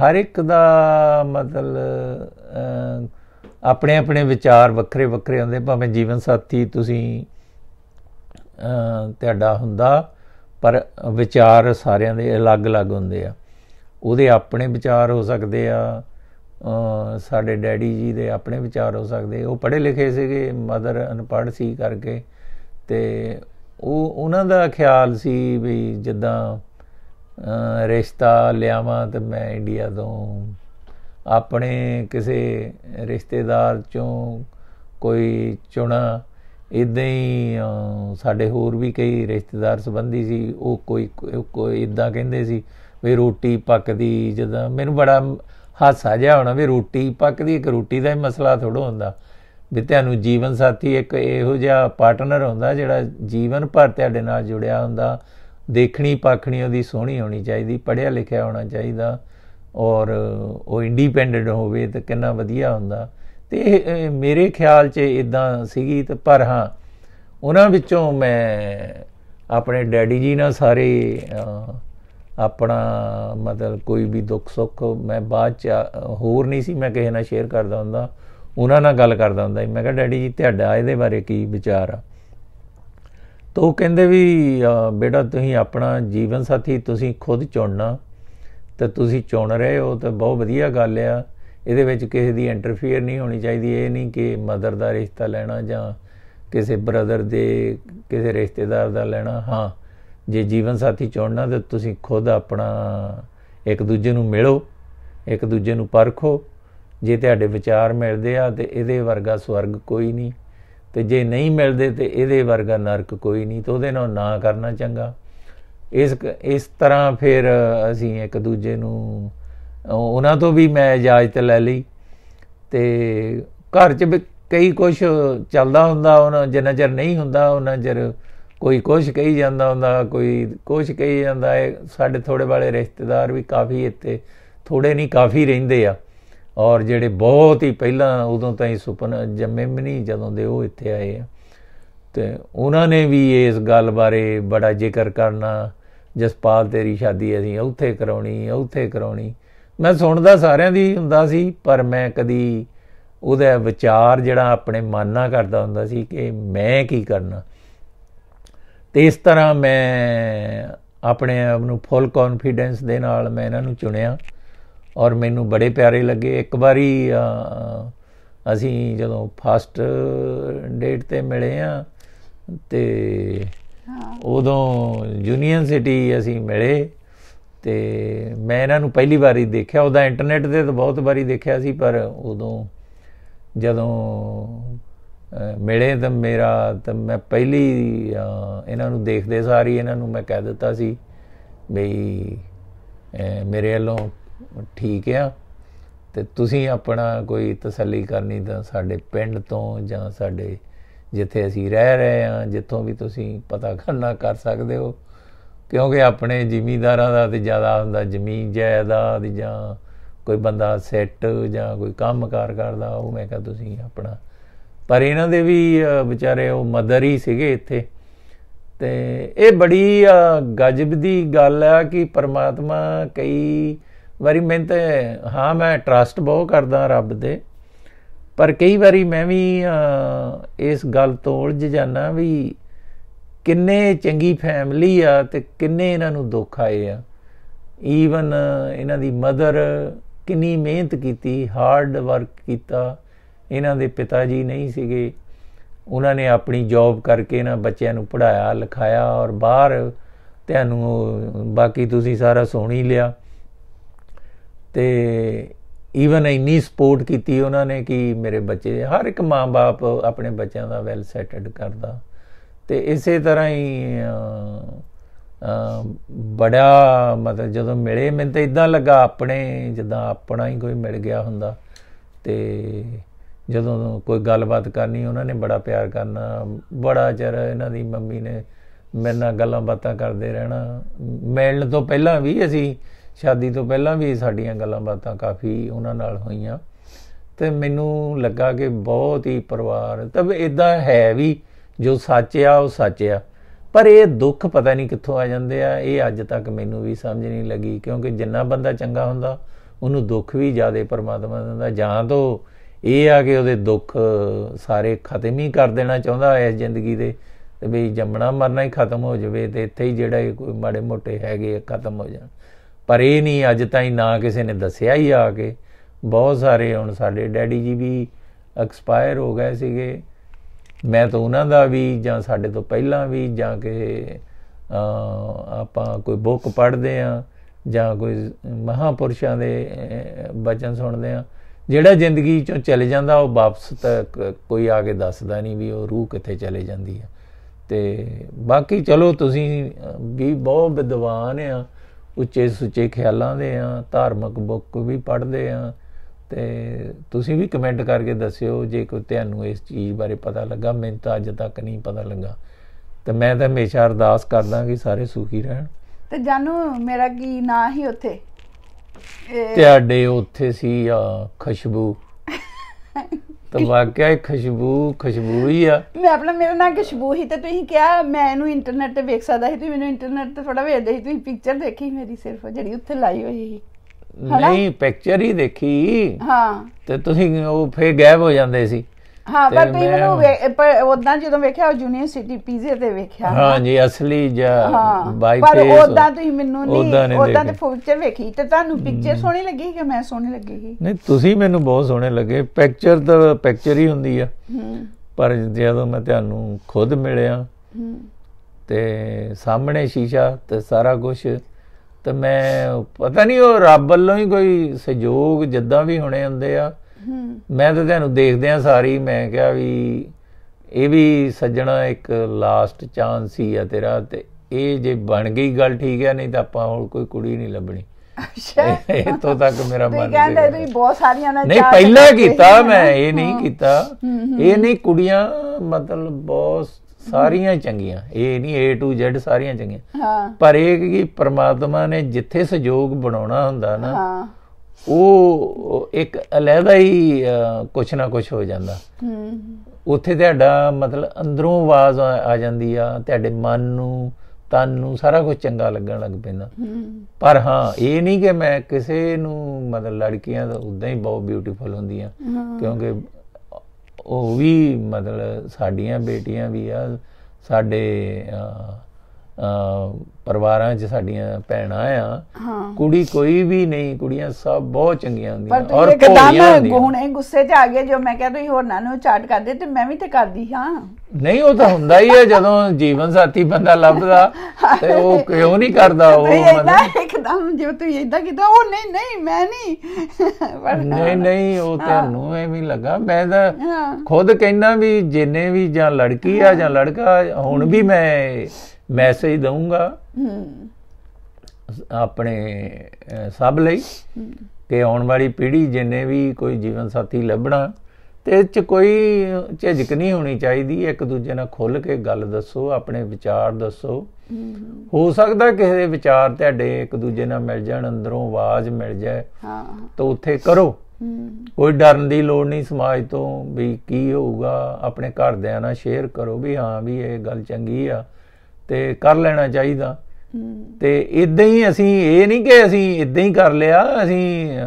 ਹਰ ਇੱਕ ਦਾ ਮਤਲਬ ਆਪਣੇ ਆਪਣੇ ਵਿਚਾਰ ਵੱਖਰੇ ਵੱਖਰੇ ਹੁੰਦੇ ਭਾਵੇਂ ਜੀਵਨ ਸਾਥੀ ਤੁਸੀਂ ਤੁਹਾਡਾ ਹੁੰਦਾ ਪਰ ਵਿਚਾਰ ਸਾਰਿਆਂ ਦੇ ਅਲੱਗ-ਅਲੱਗ ਹੁੰਦੇ ਆ ਉਹਦੇ ਆਪਣੇ ਵਿਚਾਰ ਹੋ ਸਕਦੇ ਆ ਸਾਡੇ ਡੈਡੀ ਜੀ ਦੇ ਆਪਣੇ ਵਿਚਾਰ ਹੋ ਸਕਦੇ ਉਹ ਪੜ੍ਹੇ ਲਿਖੇ ਸੀਗੇ ਮਦਰ ਅਨਪੜ੍ਹ ਸੀ ਕਰਕੇ ਤੇ ਉਹ ਉਹਨਾਂ ਦਾ ਖਿਆਲ ਸੀ ਵੀ ਜਿੱਦਾਂ ਰਿਸ਼ਤਾ ਲਿਆਵਾਂ ਤੇ ਮੈਂ ਇੰਡੀਆ ਤੋਂ ਆਪਣੇ ਕਿਸੇ ਰਿਸ਼ਤੇਦਾਰ ਚੋਂ ਕੋਈ ਚੁਣਾ ਇਦਾਂ ਹੀ ਸਾਡੇ ਹੋਰ ਵੀ ਕਈ ਰਿਸ਼ਤੇਦਾਰ ਸੰਬੰਧੀ ਸੀ ਉਹ ਕੋਈ ਕੋਈ ਇਦਾਂ ਕਹਿੰਦੇ ਸੀ ਵੀ ਰੋਟੀ ਪੱਕਦੀ ਜਦੋਂ ਮੈਨੂੰ ਬੜਾ ਹਾਸਾ ਜਿਹਾ ਹੋਣਾ ਵੀ ਰੋਟੀ ਪੱਕਦੀ ਇੱਕ ਰੋਟੀ ਦਾ ਹੀ ਮਸਲਾ ਥੋੜਾ ਹੁੰਦਾ ਵੀ ਤੁਹਾਨੂੰ ਜੀਵਨ ਸਾਥੀ ਇੱਕ ਇਹੋ ਜਿਹਾ ਪਾਰਟਨਰ ਹੁੰਦਾ ਜਿਹੜਾ ਜੀਵਨ ਭਰ ਤੁਹਾਡੇ ਨਾਲ ਜੁੜਿਆ ਹੁੰਦਾ ਦੇਖਣੀ ਪਾਖਣੀ ਉਹਦੀ ਸੋਹਣੀ ਹੋਣੀ ਚਾਹੀਦੀ ਪੜਿਆ ਲਿਖਿਆ ਹੋਣਾ ਚਾਹੀਦਾ ਔਰ ਉਹ ਇੰਡੀਪੈਂਡੈਂਟ ਹੋਵੇ ਤਾਂ ਕਿੰਨਾ ਵਧੀਆ ਹੁੰਦਾ ਤੇ ਮੇਰੇ ਖਿਆਲ 'ਚ ਇਦਾਂ ਸੀਗੀ ਤੇ ਪਰ ਹਾਂ ਉਹਨਾਂ ਵਿੱਚੋਂ ਮੈਂ ਆਪਣੇ ਡੈਡੀ ਜੀ ਨਾਲ ਸਾਰੇ ਆਪਣਾ ਮਤਲਬ ਕੋਈ ਵੀ ਦੁੱਖ ਸੁੱਖ ਮੈਂ ਬਾਅਦ ਚ ਹੋਰ ਨਹੀਂ ਸੀ ਮੈਂ ਕਿਸੇ ਨਾਲ ਸ਼ੇਅਰ ਕਰਦਾ ਹੁੰਦਾ ਉਹਨਾਂ ਨਾਲ ਗੱਲ ਕਰਦਾ ਹੁੰਦਾ ਮੈਂ ਕਿਹਾ ਡੈਡੀ ਜੀ ਤੁਹਾਡਾ ਇਹਦੇ ਬਾਰੇ ਕੀ ਵਿਚਾਰ ਆ ਤਾਂ ਉਹ ਕਹਿੰਦੇ ਵੀ ਬੇਟਾ ਤੁਸੀਂ ਆਪਣਾ ਜੀਵਨ ਸਾਥੀ ਤੁਸੀਂ ਖੁਦ ਚੁਣਨਾ ਤੇ ਤੁਸੀਂ ਚੁਣ ਰਹੇ ਹੋ ਤਾਂ ਬਹੁਤ ਵਧੀਆ ਗੱਲ ਆ ਇਹਦੇ ਵਿੱਚ ਕਿਸੇ ਦੀ ਇੰਟਰਫੇਅਰ ਨਹੀਂ ਹੋਣੀ ਚਾਹੀਦੀ ਇਹ ਨਹੀਂ ਕਿ ਮਦਰ ਦਾ ਰਿਸ਼ਤਾ ਲੈਣਾ ਜਾਂ ਕਿਸੇ ਬ੍ਰਦਰ ਦੇ ਕਿਸੇ ਰਿਸ਼ਤੇਦਾਰ ਦਾ ਲੈਣਾ ਹਾਂ ਜੇ ਜੀਵਨ ਸਾਥੀ ਚੁਣਨਾ ਤਾਂ ਤੁਸੀਂ ਖੁਦ ਆਪਣਾ ਇੱਕ ਦੂਜੇ ਨੂੰ ਮਿਲੋ ਇੱਕ ਦੂਜੇ ਨੂੰ ਪਰਖੋ ਜੇ ਤੁਹਾਡੇ ਵਿਚਾਰ ਮਿਲਦੇ ਆ ਤੇ ਇਹਦੇ ਵਰਗਾ ਸਵਰਗ ਕੋਈ ਨਹੀਂ ਤੇ ਜੇ ਨਹੀਂ ਮਿਲਦੇ ਤੇ ਇਹਦੇ ਵਰਗਾ ਨਰਕ ਕੋਈ ਨਹੀਂ ਤੇ ਉਹਦੇ ਨਾਲ ਨਾ ਕਰਨਾ ਚੰਗਾ ਇਸ ਇਸ ਤਰ੍ਹਾਂ ਫਿਰ ਅਸੀਂ ਇੱਕ ਦੂਜੇ ਨੂੰ ਉਹਨਾਂ ਤੋਂ ਵੀ ਮੈਂ ਇਜਾਜ਼ਤ ਲੈ ਲਈ ਤੇ ਘਰ 'ਚ ਵੀ ਕਈ ਕੁਝ ਚੱਲਦਾ ਹੁੰਦਾ ਉਹਨਾਂ ਜਿੰਨਾ ਚਿਰ ਨਹੀਂ ਹੁੰਦਾ ਉਹਨਾਂ ਚਿਰ ਕੋਈ ਕੁਝ ਕਹੀ ਜਾਂਦਾ ਹੁੰਦਾ ਕੋਈ ਕੁਝ ਕਹੀ ਜਾਂਦਾ ਹੈ ਸਾਡੇ ਥੋੜੇ ਵਾਲੇ ਰਿਸ਼ਤੇਦਾਰ ਵੀ ਕਾਫੀ ਇੱਥੇ ਥੋੜੇ ਨਹੀਂ ਕਾਫੀ ਰਹਿੰਦੇ ਆ ਔਰ ਜਿਹੜੇ ਬਹੁਤ ਹੀ ਪਹਿਲਾਂ ਉਦੋਂ ਤਾਂ ਹੀ ਸੁਪਨ ਜੰਮੇ ਮਨੀ ਜਦੋਂ ਦੇ ਉਹ ਇੱਥੇ ਆਏ ਆ ਤੇ ਉਹਨਾਂ ਨੇ ਵੀ ਇਸ ਗੱਲ ਬਾਰੇ ਬੜਾ ਜ਼ਿਕਰ ਕਰਨਾ ਜਸਪਾਲ ਤੇਰੀ ਸ਼ਾਦੀ ਅਸੀਂ ਉੱਥੇ ਕਰਾਉਣੀ ਉੱਥੇ ਕਰਾਉਣੀ ਮੈਂ ਸੁਣਦਾ ਸਾਰਿਆਂ ਦੀ ਹੁੰਦਾ ਸੀ ਪਰ ਮੈਂ ਕਦੀ ਉਹਦਾ ਵਿਚਾਰ ਜਿਹੜਾ ਆਪਣੇ ਮਨ ਨਾਲ ਕਰਦਾ ਹੁੰਦਾ ਸੀ ਕਿ ਮੈਂ ਕੀ ਕਰਨਾ ਤੇ ਇਸ ਤਰ੍ਹਾਂ ਮੈਂ ਆਪਣੇ ਆਪ ਨੂੰ ਫੁੱਲ ਕੌਨਫੀਡੈਂਸ ਦੇ ਨਾਲ ਮੈਂ ਇਹਨਾਂ ਨੂੰ ਚੁਣਿਆ ਔਰ ਮੈਨੂੰ ਬੜੇ ਪਿਆਰੇ ਲੱਗੇ ਇੱਕ ਵਾਰੀ ਅਸੀਂ ਜਦੋਂ ਫਸਟ ਡੇਟ ਤੇ ਮਿਲੇ ਆ ਤੇ ਉਦੋਂ ਯੂਨੀਅਨ ਸਿਟੀ ਅਸੀਂ ਮਿਲੇ ਤੇ ਮੈਂ ਇਹਨਾਂ ਨੂੰ ਪਹਿਲੀ ਵਾਰੀ ਦੇਖਿਆ ਉਹਦਾ ਇੰਟਰਨੈਟ ਤੇ ਤਾਂ ਬਹੁਤ ਵਾਰੀ ਦੇਖਿਆ ਸੀ ਪਰ ਉਦੋਂ ਜਦੋਂ ਮਿਲੇ ਤਾਂ ਮੇਰਾ ਤਾਂ ਮੈਂ ਪਹਿਲੀ ਇਹਨਾਂ ਨੂੰ ਦੇਖਦੇ ਸਾਰੀ ਇਹਨਾਂ ਨੂੰ ਮੈਂ ਕਹਿ ਦਿੱਤਾ ਸੀ ਬਈ ਮੇਰੇ ਵੱਲੋਂ ਠੀਕ ਆ ਤੇ ਤੁਸੀਂ ਆਪਣਾ ਕੋਈ ਤਸੱਲੀ ਕਰਨੀ ਤਾਂ ਸਾਡੇ ਪਿੰਡ ਤੋਂ ਜਾਂ ਸਾਡੇ ਜਿੱਥੇ ਅਸੀਂ ਰਹਿ ਰਹੇ ਆ ਜਿੱਥੋਂ ਵੀ ਤੁਸੀਂ ਪਤਾ ਕਰਨਾ ਕਰ ਸਕਦੇ ਹੋ ਕਿਉਂਕਿ ਆਪਣੇ ਜ਼ਿਮੀਦਾਰਾਂ ਦਾ ਤੇ ਜ਼ਿਆਦਾ ਹੁੰਦਾ ਜ਼ਮੀਨ ਜਾਇਦਾਦ ਜਾਂ ਕੋਈ ਬੰਦਾ ਸੈੱਟ ਜਾਂ ਕੋਈ ਕੰਮਕਾਰ ਕਰਦਾ ਉਹ ਮੈਂ ਕਹਾਂ ਤੁਸੀਂ ਆਪਣਾ ਪਰ ਇਹਨਾਂ ਦੇ ਵੀ ਵਿਚਾਰੇ ਉਹ ਮਦਰ ਹੀ ਸੀਗੇ ਇੱਥੇ ਤੇ ਇਹ ਬੜੀ ਗਜਬ ਦੀ ਗੱਲ ਆ ਕਿ ਪਰਮਾਤਮਾ ਕਈ ਵਾਰੀ ਮੈਂ ਤੇ ਹਾਂ ਮੈਂ ਟਰਸਟ ਬਹੁਤ ਕਰਦਾ ਰੱਬ ਦੇ ਪਰ ਕਈ ਵਾਰੀ ਮੈਂ ਵੀ ਇਸ ਗੱਲ ਤੋਂ ਉਲਝ ਜਾਣਾ ਵੀ ਕਿੰਨੇ ਚੰਗੀ ਫੈਮਿਲੀ ਆ ਤੇ ਕਿੰਨੇ ਇਹਨਾਂ ਨੂੰ ਦੁੱਖ ਆਏ ਆ ਈਵਨ ਇਹਨਾਂ ਦੀ ਮਦਰ ਕਿੰਨੀ ਮਿਹਨਤ ਕੀਤੀ ਹਾਰਡ ਵਰਕ ਕੀਤਾ ਇਹਨਾਂ ਦੇ ਪਿਤਾ ਜੀ ਨਹੀਂ ਸੀਗੇ ਉਹਨਾਂ ਨੇ ਆਪਣੀ ਜੌਬ ਕਰਕੇ ਇਹਨਾਂ ਬੱਚਿਆਂ ਨੂੰ ਪੜਾਇਆ ਲਿਖਾਇਆ ਔਰ ਬਾਹਰ ਤੁਹਾਨੂੰ ਬਾਕੀ ਤੁਸੀਂ ਸਾਰਾ ਸੋਣੀ ਲਿਆ ਤੇ ਈਵਨ ਇੰਨੀ ਸਪੋਰਟ ਕੀਤੀ ਉਹਨਾਂ ਨੇ ਕਿ ਮੇਰੇ ਬੱਚੇ ਹਰ ਇੱਕ ਮਾਪੇ ਆਪਣੇ ਬੱਚਿਆਂ ਦਾ ਵੈਲ ਸੈਟਡ ਕਰਦਾ ਤੇ ਇਸੇ ਤਰ੍ਹਾਂ ਹੀ ਬੜਾ ਮਤਲਬ ਜਦੋਂ ਮਿਲੇ ਮੈਨੂੰ ਤਾਂ ਇਦਾਂ ਲੱਗਾ ਆਪਣੇ ਜਿੱਦਾਂ ਆਪਣਾ ਹੀ ਕੋਈ ਮਿਲ ਗਿਆ ਹੁੰਦਾ ਤੇ ਜਦੋਂ ਕੋਈ ਗੱਲਬਾਤ ਕਰਨੀ ਉਹਨਾਂ ਨੇ ਬੜਾ ਪਿਆਰ ਕਰਨਾ ਬੜਾ ਚਿਰ ਇਹਨਾਂ ਦੀ ਮੰਮੀ ਨੇ ਮੇਰੇ ਨਾਲ ਗੱਲਾਂ ਬਾਤਾਂ ਕਰਦੇ ਰਹਿਣਾ ਮਿਲਣ ਤੋਂ ਪਹਿਲਾਂ ਵੀ ਅਸੀਂ ਸ਼ਾਦੀ ਤੋਂ ਪਹਿਲਾਂ ਵੀ ਸਾਡੀਆਂ ਗੱਲਾਂ ਬਾਤਾਂ ਕਾਫੀ ਉਹਨਾਂ ਨਾਲ ਹੋਈਆਂ ਤੇ ਮੈਨੂੰ ਲੱਗਾ ਕਿ ਬਹੁਤ ਹੀ ਪਰਿਵਾਰ ਤਬ ਇਦਾਂ ਹੈ ਵੀ ਜੋ ਸੱਚ ਆ ਉਹ ਸੱਚ ਆ ਪਰ ਇਹ ਦੁੱਖ ਪਤਾ ਨਹੀਂ ਕਿੱਥੋਂ ਆ ਜਾਂਦੇ ਆ ਇਹ ਅੱਜ ਤੱਕ ਮੈਨੂੰ ਵੀ ਸਮਝ ਨਹੀਂ ਲੱਗੀ ਕਿਉਂਕਿ ਜਿੰਨਾ ਬੰਦਾ ਚੰਗਾ ਹੁੰਦਾ ਉਹਨੂੰ ਦੁੱਖ ਵੀ ਜ਼ਿਆਦਾ ਪਰਮਾਤਮਾ ਦਿੰਦਾ ਜਾਂ ਤੋਂ ਇਹ ਆ ਕਿ ਉਹਦੇ ਦੁੱਖ ਸਾਰੇ ਖਤਮ ਹੀ ਕਰ ਦੇਣਾ ਚਾਹੁੰਦਾ ਇਸ ਜ਼ਿੰਦਗੀ ਦੇ ਤੇ ਵੀ ਜੰਮਣਾ ਮਰਨਾ ਹੀ ਖਤਮ ਹੋ ਜਵੇ ਤੇ ਇੱਥੇ ਹੀ ਜਿਹੜਾ ਕੋਈ ਮਾੜੇ ਮੋਟੇ ਹੈਗੇ ਖਤਮ ਹੋ ਜਾਣ ਪਰ ਇਹ ਨਹੀਂ ਅੱਜ ਤਾਈਂ ਨਾ ਕਿਸੇ ਨੇ ਦੱਸਿਆ ਹੀ ਆ ਕੇ ਬਹੁਤ ਸਾਰੇ ਹੁਣ ਸਾਡੇ ਡੈਡੀ ਜੀ ਵੀ ਐਕਸਪਾਇਰ ਹੋ ਗਏ ਸੀਗੇ ਮੈਂ ਤਾਂ ਉਹਨਾਂ ਦਾ ਵੀ ਜਾਂ ਸਾਡੇ ਤੋਂ ਪਹਿਲਾਂ ਵੀ ਜਾਂ ਕਿ ਆਪਾਂ ਕੋਈ ਬੁੱਕ ਪੜ੍ਹਦੇ ਆ ਜਾਂ ਕੋਈ ਮਹਾਪੁਰਸ਼ਾਂ ਦੇ ਬਚਨ ਸੁਣਦੇ ਆ ਜਿਹੜਾ ਜ਼ਿੰਦਗੀ ਚੋਂ ਚਲੇ ਜਾਂਦਾ ਉਹ ਵਾਪਸ ਤੱਕ ਕੋਈ ਆ ਕੇ ਦੱਸਦਾ ਨਹੀਂ ਵੀ ਉਹ ਰੂਹ ਕਿੱਥੇ ਚਲੇ ਜਾਂਦੀ ਆ ਤੇ ਬਾਕੀ ਚਲੋ ਤੁਸੀਂ ਵੀ ਬਹੁਤ ਵਿਦਵਾਨ ਆ ਉੱਚੇ ਸੁੱਚੇ ਖਿਆਲਾਂ ਦੇ ਆ ਧਾਰਮਿਕ ਬੁੱਕ ਵੀ ਪੜ੍ਹਦੇ ਆ ਤੇ ਤੁਸੀਂ ਵੀ ਕਮੈਂਟ ਕਰਕੇ ਦੱਸਿਓ ਜੇ ਕੋਈ ਤੁਹਾਨੂੰ ਇਸ ਚੀਜ਼ ਬਾਰੇ ਪਤਾ ਲੱਗਾ ਮੈਨੂੰ ਤਾਂ ਅੱਜ ਤੱਕ ਨਹੀਂ ਪਤਾ ਲੱਗਾ ਤੇ ਮੈਂ ਤਾਂ ਹਮੇਸ਼ਾ ਅਰਦਾਸ ਕਰਦਾ ਕਿ ਸਾਰੇ ਸੁਖੀ ਰਹਿਣ ਤੇ ਜਾਨੂ ਮੇਰਾ ਕੀ ਨਾਂ ਹੀ ਉੱਥੇ ਤੁਹਾਡੇ ਉੱਥੇ ਸੀ ਆ ਖੁਸ਼ਬੂ ਤਾਂ ਵਾਕਿਆ ਹੀ ਖੁਸ਼ਬੂ ਖੁਸ਼ਬੂ ਹੀ ਆ ਮੈਂ ਆਪਣਾ ਮੇਰਾ ਨਾਮ ਖੁਸ਼ਬੂ ਹੀ ਤੇ ਤੁਸੀਂ ਕਿਹਾ ਮੈਂ ਇਹਨੂੰ ਇੰਟਰਨੈਟ ਤੇ ਵੇਖ ਸਕਦਾ ਸੀ ਤੁਸੀਂ ਮੈਨੂੰ ਇੰਟਰਨੈਟ ਤੇ ਥੋੜਾ ਵੇਖਦੇ ਸੀ ਤੁਸੀਂ ਪਿਕਚਰ ਦੇਖੀ ਮੇਰੀ ਸਿਰਫ ਜਿਹੜੀ ਉੱਥੇ ਲਾਈ ਹੋਈ ਸੀ ਨਹੀਂ ਪਿਕਚਰ ਹੀ ਦੇਖੀ ਹਾਂ ਤੇ ਤੁਸੀਂ ਉਹ ਫੇ ਗਾਇਬ ਹੋ ਜਾਂਦੇ ਸੀ ਹਾਂ ਪਰ ਵੀ ਮੈਨੂੰ ਪਰ ਉਦਾਂ ਜਦੋਂ ਵੇਖਿਆ ਜੂਨੀਅਰ ਸਿਟੀ ਪੀਜ਼ੇ ਤੇ ਵੇਖਿਆ ਹਾਂ ਜੀ ਅਸਲੀ ਜਾਂ ਬਾਈ ਪਰ ਉਦਾਂ ਤੁਸੀਂ ਮੈਨੂੰ ਨਹੀਂ ਉਦਾਂ ਤੇ ਪਿਕਚਰ ਵੇਖੀ ਤੇ ਤੁਹਾਨੂੰ ਪਿਕਚਰ ਸੋਹਣੀ ਲੱਗੀ ਕਿ ਮੈਂ ਸੋਹਣੀ ਲੱਗੀ ਨਹੀਂ ਤੁਸੀਂ ਮੈਨੂੰ ਬਹੁਤ ਸੋਹਣੇ ਲੱਗੇ ਪਿਕਚਰ ਤਾਂ ਪਿਕਚਰ ਹੀ ਹੁੰਦੀ ਆ ਪਰ ਜਦੋਂ ਮੈਂ ਤੁਹਾਨੂੰ ਖੁਦ ਮਿਲਿਆ ਤੇ ਸਾਹਮਣੇ ਸ਼ੀਸ਼ਾ ਤੇ ਸਾਰਾ ਕੁਝ ਤੇ ਮੈਂ ਪਤਾ ਨਹੀਂ ਉਹ ਰੱਬ ਵੱਲੋਂ ਹੀ ਕੋਈ ਸਹਿਯੋਗ ਜਿੱਦਾਂ ਵੀ ਹੋਣੇ ਹੁੰਦੇ ਆ ਮੈਂ ਤਾਂ ਤੁਹਾਨੂੰ ਦੇਖਦਿਆਂ ਸਾਰੀ ਮੈਂ ਕਿਹਾ ਵੀ ਇਹ ਵੀ ਸੱਜਣਾ ਇੱਕ ਲਾਸਟ ਚਾਂਸ ਹੀ ਆ ਤੇਰਾ ਤੇ ਇਹ ਜੇ ਬਣ ਗਈ ਗੱਲ ਠੀਕ ਹੈ ਨਹੀਂ ਤਾਂ ਆਪਾਂ ਹੋਰ ਕੋਈ ਕੁੜੀ ਨਹੀਂ ਲੱਭਣੀ ਅੱਛਾ ਇਤੋਂ ਤੱਕ ਮੇਰਾ ਮਨ ਨਹੀਂ ਕਹਿੰਦਾ ਤੁਸੀਂ ਬਹੁਤ ਸਾਰੀਆਂ ਨਾਲ ਨਹੀਂ ਪਹਿਲਾਂ ਕੀਤਾ ਮੈਂ ਇਹ ਨਹੀਂ ਕੀਤਾ ਇਹ ਨਹੀਂ ਕੁੜੀਆਂ ਮਤਲਬ ਬਹੁਤ ਸਾਰੀਆਂ ਚੰਗੀਆਂ ਇਹ ਨਹੀਂ A to Z ਸਾਰੀਆਂ ਚੰਗੀਆਂ ਹਾਂ ਪਰ ਇਹ ਕਿ ਪ੍ਰਮਾਤਮਾ ਨੇ ਜਿੱਥੇ ਸਹਿਯੋਗ ਬਣਾਉਣਾ ਹੁੰਦਾ ਨਾ ਹਾਂ ਉਹ ਇੱਕ ਅਲੱਗਾ ਹੀ ਕੁਛ ਨਾ ਕੁਛ ਹੋ ਜਾਂਦਾ ਹੂੰ ਉੱਥੇ ਤੁਹਾਡਾ ਮਤਲਬ ਅੰਦਰੋਂ ਆਵਾਜ਼ ਆ ਜਾਂਦੀ ਆ ਤੁਹਾਡੇ ਮਨ ਨੂੰ ਤਨ ਨੂੰ ਸਾਰਾ ਕੁਝ ਚੰਗਾ ਲੱਗਣ ਲੱਗ ਪੈਂਦਾ ਪਰ ਹਾਂ ਇਹ ਨਹੀਂ ਕਿ ਮੈਂ ਕਿਸੇ ਨੂੰ ਮਤਲਬ ਲੜਕੀਆਂ ਤਾਂ ਉਦਾਂ ਹੀ ਬਹੁਤ ਬਿਊਟੀਫੁਲ ਹੁੰਦੀਆਂ ਕਿਉਂਕਿ ਉਹ ਵੀ ਮਤਲਬ ਸਾਡੀਆਂ ਬੇਟੀਆਂ ਵੀ ਆ ਸਾਡੇ ਪਰਿਵਾਰਾਂ 'ਚ ਸਾਡੀਆਂ ਭੈਣਾਂ ਆ ਕੁੜੀ ਕੋਈ ਵੀ ਨਹੀਂ ਕੁੜੀਆਂ ਸਭ ਬਹੁਤ ਚੰਗੀਆਂ ਹੁੰਦੀਆਂ ਔਰ ਕਦਮ ਗੁਣੇ ਗੁੱਸੇ 'ਚ ਆ ਗਏ ਜੋ ਮੈਂ ਕਿਹਾ ਹੋਰ ਹੋਰਨਾਂ ਨੂੰ ਚਾਟ ਕਰਦੇ ਤੇ ਮੈਂ ਵੀ ਤੇ ਕਰਦੀ ਹਾਂ ਨਹੀਂ ਉਹ ਤਾਂ ਹੁੰਦਾ ਹੀ ਹੈ ਜਦੋਂ ਜੀਵਨ ਸਾਥੀ ਬੰਦਾ ਲੱਭਦਾ ਤੇ ਉਹ ਕਿਉਂ ਨਹੀਂ ਕਰਦਾ ਉਹ ਮਤਲਬ ਇੱਕਦਮ ਜੇ ਤੂੰ ਇਦਾਂ ਕੀਤਾ ਉਹ ਨਹੀਂ ਨਹੀਂ ਮੈਂ ਨਹੀਂ ਨਹੀਂ ਨਹੀਂ ਉਹ ਤੁਹਾਨੂੰ ਐਵੇਂ ਲੱਗਾ ਮੈਂ ਤਾਂ ਖੁਦ ਕਹਿਣਾ ਵੀ ਜਿੰਨੇ ਵੀ ਜਾਂ ਲੜਕੀ ਆ ਜਾਂ ਲੜਕਾ ਹੁਣ ਵੀ ਮੈਂ ਮੈਸੇਜ ਦਊਂਗਾ ਆਪਣੇ ਸਭ ਲਈ ਕਿ ਆਉਣ ਵਾਲੀ ਪੀੜ੍ਹੀ ਜਿੰਨੇ ਵੀ ਕੋਈ ਜੀਵਨ ਸਾਥੀ ਲੱਭਣਾ ਤੇ ਇਹ ਚ ਕੋਈ ਝਿਜਕ ਨਹੀਂ ਹੋਣੀ ਚਾਹੀਦੀ ਇੱਕ ਦੂਜੇ ਨਾਲ ਖੁੱਲ ਕੇ ਗੱਲ ਦੱਸੋ ਆਪਣੇ ਵਿਚਾਰ ਦੱਸੋ ਹੋ ਸਕਦਾ ਕਿਸੇ ਦੇ ਵਿਚਾਰ ਤੁਹਾਡੇ ਇੱਕ ਦੂਜੇ ਨਾਲ ਮਿਲ ਜਾਣ ਅੰਦਰੋਂ ਆਵਾਜ਼ ਮਿਲ ਜਾਏ ਹਾਂ ਤਾਂ ਉੱਥੇ ਕਰੋ ਕੋਈ ਡਰਨ ਦੀ ਲੋੜ ਨਹੀਂ ਸਮਾਜ ਤੋਂ ਵੀ ਕੀ ਹੋਊਗਾ ਆਪਣੇ ਘਰਦਿਆਂ ਨਾਲ ਸ਼ੇਅਰ ਕਰੋ ਵੀ ਹਾਂ ਵੀ ਇਹ ਗੱਲ ਚੰਗੀ ਆ ਤੇ ਕਰ ਲੈਣਾ ਚਾਹੀਦਾ ਤੇ ਇਦਾਂ ਹੀ ਅਸੀਂ ਇਹ ਨਹੀਂ ਕਿ ਅਸੀਂ ਇਦਾਂ ਹੀ ਕਰ ਲਿਆ ਅਸੀਂ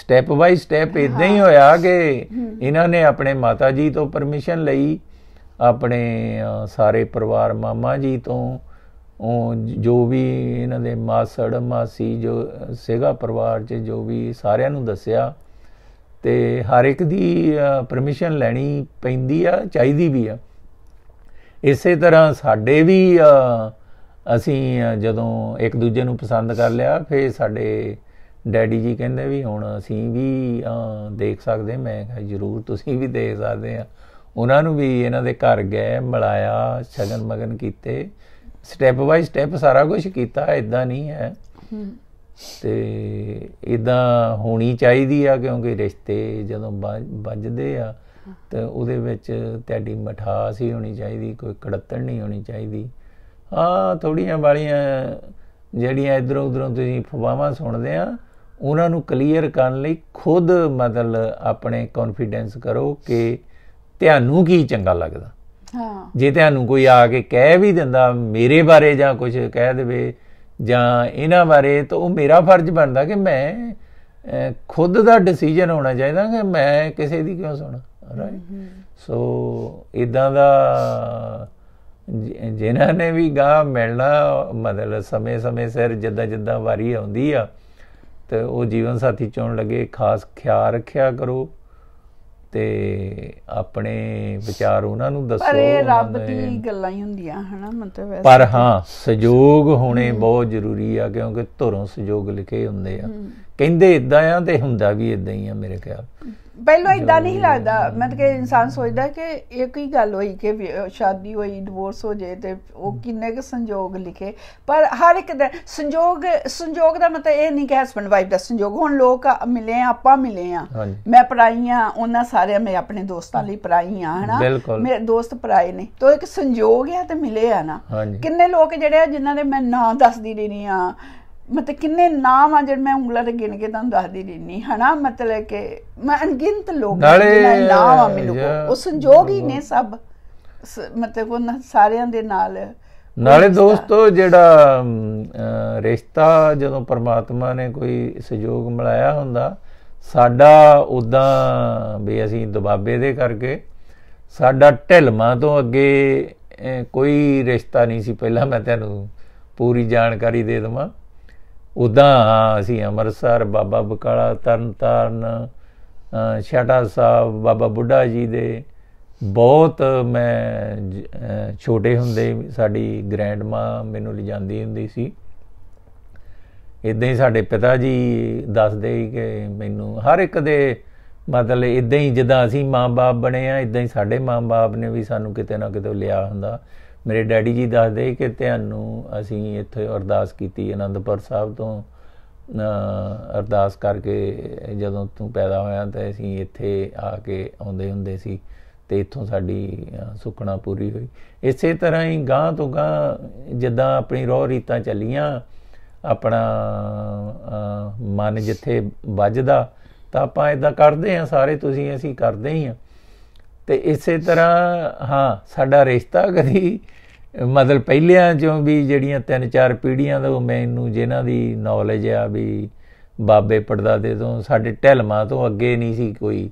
ਸਟੈਪ ਬਾਈ ਸਟੈਪ ਇਦਾਂ ਹੀ ਹੋਇਆ ਕਿ ਇਹਨਾਂ ਨੇ ਆਪਣੇ ਮਾਤਾ ਜੀ ਤੋਂ ਪਰਮਿਸ਼ਨ ਲਈ ਆਪਣੇ ਸਾਰੇ ਪਰਿਵਾਰ ਮਾਮਾ ਜੀ ਤੋਂ ਉਹ ਜੋ ਵੀ ਇਹਨਾਂ ਦੇ ਮਾਸੜ ਮਾਸੀ ਜੋ ਸੇਗਾ ਪਰਿਵਾਰ 'ਚ ਜੋ ਵੀ ਸਾਰਿਆਂ ਨੂੰ ਦੱਸਿਆ ਤੇ ਹਰ ਇੱਕ ਦੀ ਪਰਮਿਸ਼ਨ ਲੈਣੀ ਪੈਂਦੀ ਆ ਚਾਹੀਦੀ ਵੀ ਆ ਇਸੇ ਤਰ੍ਹਾਂ ਸਾਡੇ ਵੀ ਅਸੀਂ ਜਦੋਂ ਇੱਕ ਦੂਜੇ ਨੂੰ ਪਸੰਦ ਕਰ ਲਿਆ ਫੇ ਸਾਡੇ ਡੈਡੀ ਜੀ ਕਹਿੰਦੇ ਵੀ ਹੁਣ ਅਸੀਂ ਵੀ ਦੇਖ ਸਕਦੇ ਮੈਂ ਕਿਹਾ ਜ਼ਰੂਰ ਤੁਸੀਂ ਵੀ ਦੇਖ ਸਕਦੇ ਆ ਉਹਨਾਂ ਨੂੰ ਵੀ ਇਹਨਾਂ ਦੇ ਘਰ ਗਏ ਮਿਲਾਇਆ ਛਗਨ ਮਗਨ ਕੀਤੇ ਸਟੈਪ ਬਾਈ ਸਟੈਪ ਸਾਰਾ ਕੁਝ ਕੀਤਾ ਇਦਾਂ ਨਹੀਂ ਹੈ ਤੇ ਇਦਾਂ ਹੋਣੀ ਚਾਹੀਦੀ ਆ ਕਿਉਂਕਿ ਰਿਸ਼ਤੇ ਜਦੋਂ ਵੱਜਦੇ ਆ ਤੇ ਉਹਦੇ ਵਿੱਚ ਤੁਹਾਡੀ ਮਠਾਸ ਹੀ ਹੋਣੀ ਚਾਹੀਦੀ ਕੋਈ ਕੜਤਣ ਨਹੀਂ ਹੋਣੀ ਚਾਹੀਦੀ ਆ ਥੋੜੀਆਂ ਵਾਲੀਆਂ ਜਿਹੜੀਆਂ ਇਧਰੋਂ ਉਧਰੋਂ ਤੁਸੀਂ ਫਵਾਵਾਂ ਸੁਣਦੇ ਆ ਉਹਨਾਂ ਨੂੰ ਕਲੀਅਰ ਕਰਨ ਲਈ ਖੁਦ ਮਤਲਬ ਆਪਣੇ ਕੌਨਫੀਡੈਂਸ ਕਰੋ ਕਿ ਤੁਹਾਨੂੰ ਕੀ ਚੰਗਾ ਲੱਗਦਾ ਹਾਂ ਜੇ ਤੁਹਾਨੂੰ ਕੋਈ ਆ ਕੇ ਕਹਿ ਵੀ ਦਿੰਦਾ ਮੇਰੇ ਬਾਰੇ ਜਾਂ ਕੁਝ ਕਹਿ ਦੇਵੇ ਜਾਂ ਇਹਨਾਂ ਬਾਰੇ ਤਾਂ ਉਹ ਮੇਰਾ ਫਰਜ਼ ਬਣਦਾ ਕਿ ਮੈਂ ਖੁਦ ਦਾ ਡਿਸੀਜਨ ਹੋਣਾ ਚਾਹੀਦਾ ਕਿ ਮੈਂ ਕਿਸੇ ਦੀ ਕਿਉਂ ਸੁਣਾ ਰਾਈਟ ਸੋ ਇਦਾਂ ਦਾ ਜਿਨ੍ਹਾਂ ਨੇ ਵੀ ਗਾ ਮਿਲਣਾ ਮਤਲਬ ਸਮੇਂ-ਸਮੇਂ ਸਿਰ ਜਿੱਦਾਂ ਜਿੱਦਾਂ ਵਾਰੀ ਆਉਂਦੀ ਆ ਤੇ ਉਹ ਜੀਵਨ ਸਾਥੀ ਚੋਣ ਲਗੇ ਖਾਸ ਖਿਆਲ ਰੱਖਿਆ ਕਰੋ ਤੇ ਆਪਣੇ ਵਿਚਾਰ ਉਹਨਾਂ ਨੂੰ ਦੱਸੋ ਪਰ ਇਹ ਰੱਬ ਦੀ ਗੱਲਾਂ ਹੀ ਹੁੰਦੀਆਂ ਹਨਾ ਮਤਲਬ ਪਰ ਹਾਂ ਸਹਿਯੋਗ ਹੋਣੇ ਬਹੁਤ ਜ਼ਰੂਰੀ ਆ ਕਿਉਂਕਿ ਧੁਰੋਂ ਸਹਿਯੋਗ ਲਿਖੇ ਹੁੰਦੇ ਆ ਕਹਿੰਦੇ ਇਦਾਂ ਆ ਤੇ ਹੁੰਦਾ ਵੀ ਇਦਾਂ ਹੀ ਆ ਮੇਰੇ ਖਿਆਲ ਪਹਿਲਾਂ ਇਦਾਂ ਨਹੀਂ ਲੱਗਦਾ ਮਤਲਬ ਕਿ ਇਨਸਾਨ ਸੋਚਦਾ ਕਿ ਇਹ ਹੀ ਗੱਲ ਹੋਈ ਕਿ ਸ਼ਾਦੀ ਹੋਈ ਡਿਵੋਰਸ ਹੋ ਜੇ ਤੇ ਉਹ ਕਿੰਨੇ ਕੁ ਸੰਜੋਗ ਲਿਖੇ ਪਰ ਹਰ ਇੱਕ ਦਾ ਸੰਜੋਗ ਸੰਜੋਗ ਦਾ ਮਤਲਬ ਇਹ ਨਹੀਂ ਕਿ ਹਸਬੰਡ ਵਾਈਫ ਦਾ ਸੰਜੋਗ ਹੁਣ ਲੋਕ ਮਿਲੇ ਆ ਆਪਾਂ ਮਿਲੇ ਆ ਮੈਂ ਪਰਾਈਆਂ ਉਹਨਾਂ ਸਾਰਿਆਂ ਮੈਂ ਆਪਣੇ ਦੋਸਤਾਂ ਲਈ ਪਰਾਈਆਂ ਹਨਾ ਮੇਰੇ ਦੋਸਤ ਪਰਾਏ ਨੇ ਤੋ ਇੱਕ ਸੰਜੋਗ ਆ ਤੇ ਮਿਲੇ ਆ ਨਾ ਕਿੰਨੇ ਲੋਕ ਜਿਹੜੇ ਆ ਜਿਨ੍ਹਾਂ ਦੇ ਮੈਂ ਨਾਂ ਦੱਸਦੀ ਨਹੀਂ ਆ ਮਤਲਬ ਕਿੰਨੇ ਨਾਮ ਆ ਜਿਹੜੇ ਮੈਂ ਉਂਗਲਾਂ ਤੇ ਗਿਣ ਕੇ ਤੁਹਾਨੂੰ ਦੱਸਦੀ ਰਹਿਣੀ ਹਣਾ ਮਤਲਬ ਕਿ ਮੈਂ ਅਣਗਿਣਤ ਲੋਕ ਨਾਲੇ ਨਾਮ ਆ ਮੈਨੂੰ ਉਹ ਸੰਜੋਗ ਹੀ ਨੇ ਸਭ ਮਤਲਬ ਉਹ ਸਾਰਿਆਂ ਦੇ ਨਾਲ ਨਾਲੇ ਦੋਸਤੋ ਜਿਹੜਾ ਰਿਸ਼ਤਾ ਜਦੋਂ ਪਰਮਾਤਮਾ ਨੇ ਕੋਈ ਸਹਿਯੋਗ ਮਿਲਾਇਆ ਹੁੰਦਾ ਸਾਡਾ ਉਦਾਂ ਵੀ ਅਸੀਂ ਦਬਾਬੇ ਦੇ ਕਰਕੇ ਸਾਡਾ ਢਿਲਮਾਂ ਤੋਂ ਅੱਗੇ ਕੋਈ ਰਿਸ਼ਤਾ ਨਹੀਂ ਸੀ ਪਹਿਲਾਂ ਮੈਂ ਤੁਹਾਨੂੰ ਪੂਰੀ ਜਾਣਕਾਰੀ ਦੇ ਦਵਾਂ ਉਦਾਂ ਅਸੀਂ ਅੰਮ੍ਰਿਤਸਰ ਬਾਬਾ ਬਕਾਲਾ ਤਰਨਤਾਰਨ ਛਾਟਾ ਸਾਹਿਬ ਬਾਬਾ ਬੁੱਢਾ ਜੀ ਦੇ ਬਹੁਤ ਮੈਂ ਛੋਟੇ ਹੁੰਦੇ ਸਾਡੀ ਗ੍ਰੈਂਡਮਾ ਮੈਨੂੰ ਲਿਜਾਂਦੀ ਹੁੰਦੀ ਸੀ ਇਦਾਂ ਹੀ ਸਾਡੇ ਪਿਤਾ ਜੀ ਦੱਸਦੇ ਕਿ ਮੈਨੂੰ ਹਰ ਇੱਕ ਦੇ ਮਤਲਬ ਇਦਾਂ ਹੀ ਜਿੱਦਾਂ ਅਸੀਂ ਮਾਂ-ਬਾਪ ਬਣੇ ਆ ਇਦਾਂ ਹੀ ਸਾਡੇ ਮਾਂ-ਬਾਪ ਨੇ ਵੀ ਸਾਨੂੰ ਕਿਤੇ ਨਾ ਕਿਤੇ ਲਿਆ ਹੁੰਦਾ ਮੇਰੇ ਡੈਡੀ ਜੀ ਦੱਸਦੇ ਕਿ ਤੁਹਾਨੂੰ ਅਸੀਂ ਇੱਥੇ ਅਰਦਾਸ ਕੀਤੀ ਅਨੰਦਪੁਰ ਸਾਹਿਬ ਤੋਂ ਅਰਦਾਸ ਕਰਕੇ ਜਦੋਂ ਤੂੰ ਪੈਦਾ ਹੋਇਆ ਤਾਂ ਅਸੀਂ ਇੱਥੇ ਆ ਕੇ ਆਉਂਦੇ ਹੁੰਦੇ ਸੀ ਤੇ ਇੱਥੋਂ ਸਾਡੀ ਸੁਖਣਾ ਪੂਰੀ ਹੋਈ ਇਸੇ ਤਰ੍ਹਾਂ ਹੀ ਗਾਂ ਤੋਂ ਗਾਂ ਜਿੱਦਾਂ ਆਪਣੀ ਰੋਹ ਰੀਤਾਂ ਚੱਲੀਆਂ ਆਪਣਾ ਮਨ ਜਿੱਥੇ ਵੱਜਦਾ ਤਾਂ ਆਪਾਂ ਇਦਾਂ ਕਰਦੇ ਆ ਸਾਰੇ ਤੁਸੀਂ ਅਸੀਂ ਕਰਦੇ ਹੀ ਆ ਤੇ ਇਸੇ ਤਰ੍ਹਾਂ ਹਾਂ ਸਾਡਾ ਰਿਸ਼ਤਾ ਕਦੀ ਮਤਲਬ ਪਹਿਲਿਆਂ ਚੋਂ ਵੀ ਜਿਹੜੀਆਂ ਤਿੰਨ ਚਾਰ ਪੀੜ੍ਹੀਆਂ ਤੋਂ ਮੈਨੂੰ ਜਿਨ੍ਹਾਂ ਦੀ ਨੌਲੇਜ ਆ ਵੀ ਬਾਬੇ ਦੇ ਤੋਂ ਸਾਡੇ ਢਲਮਾ ਤੋਂ ਅੱਗੇ ਨਹੀਂ ਸੀ ਕੋਈ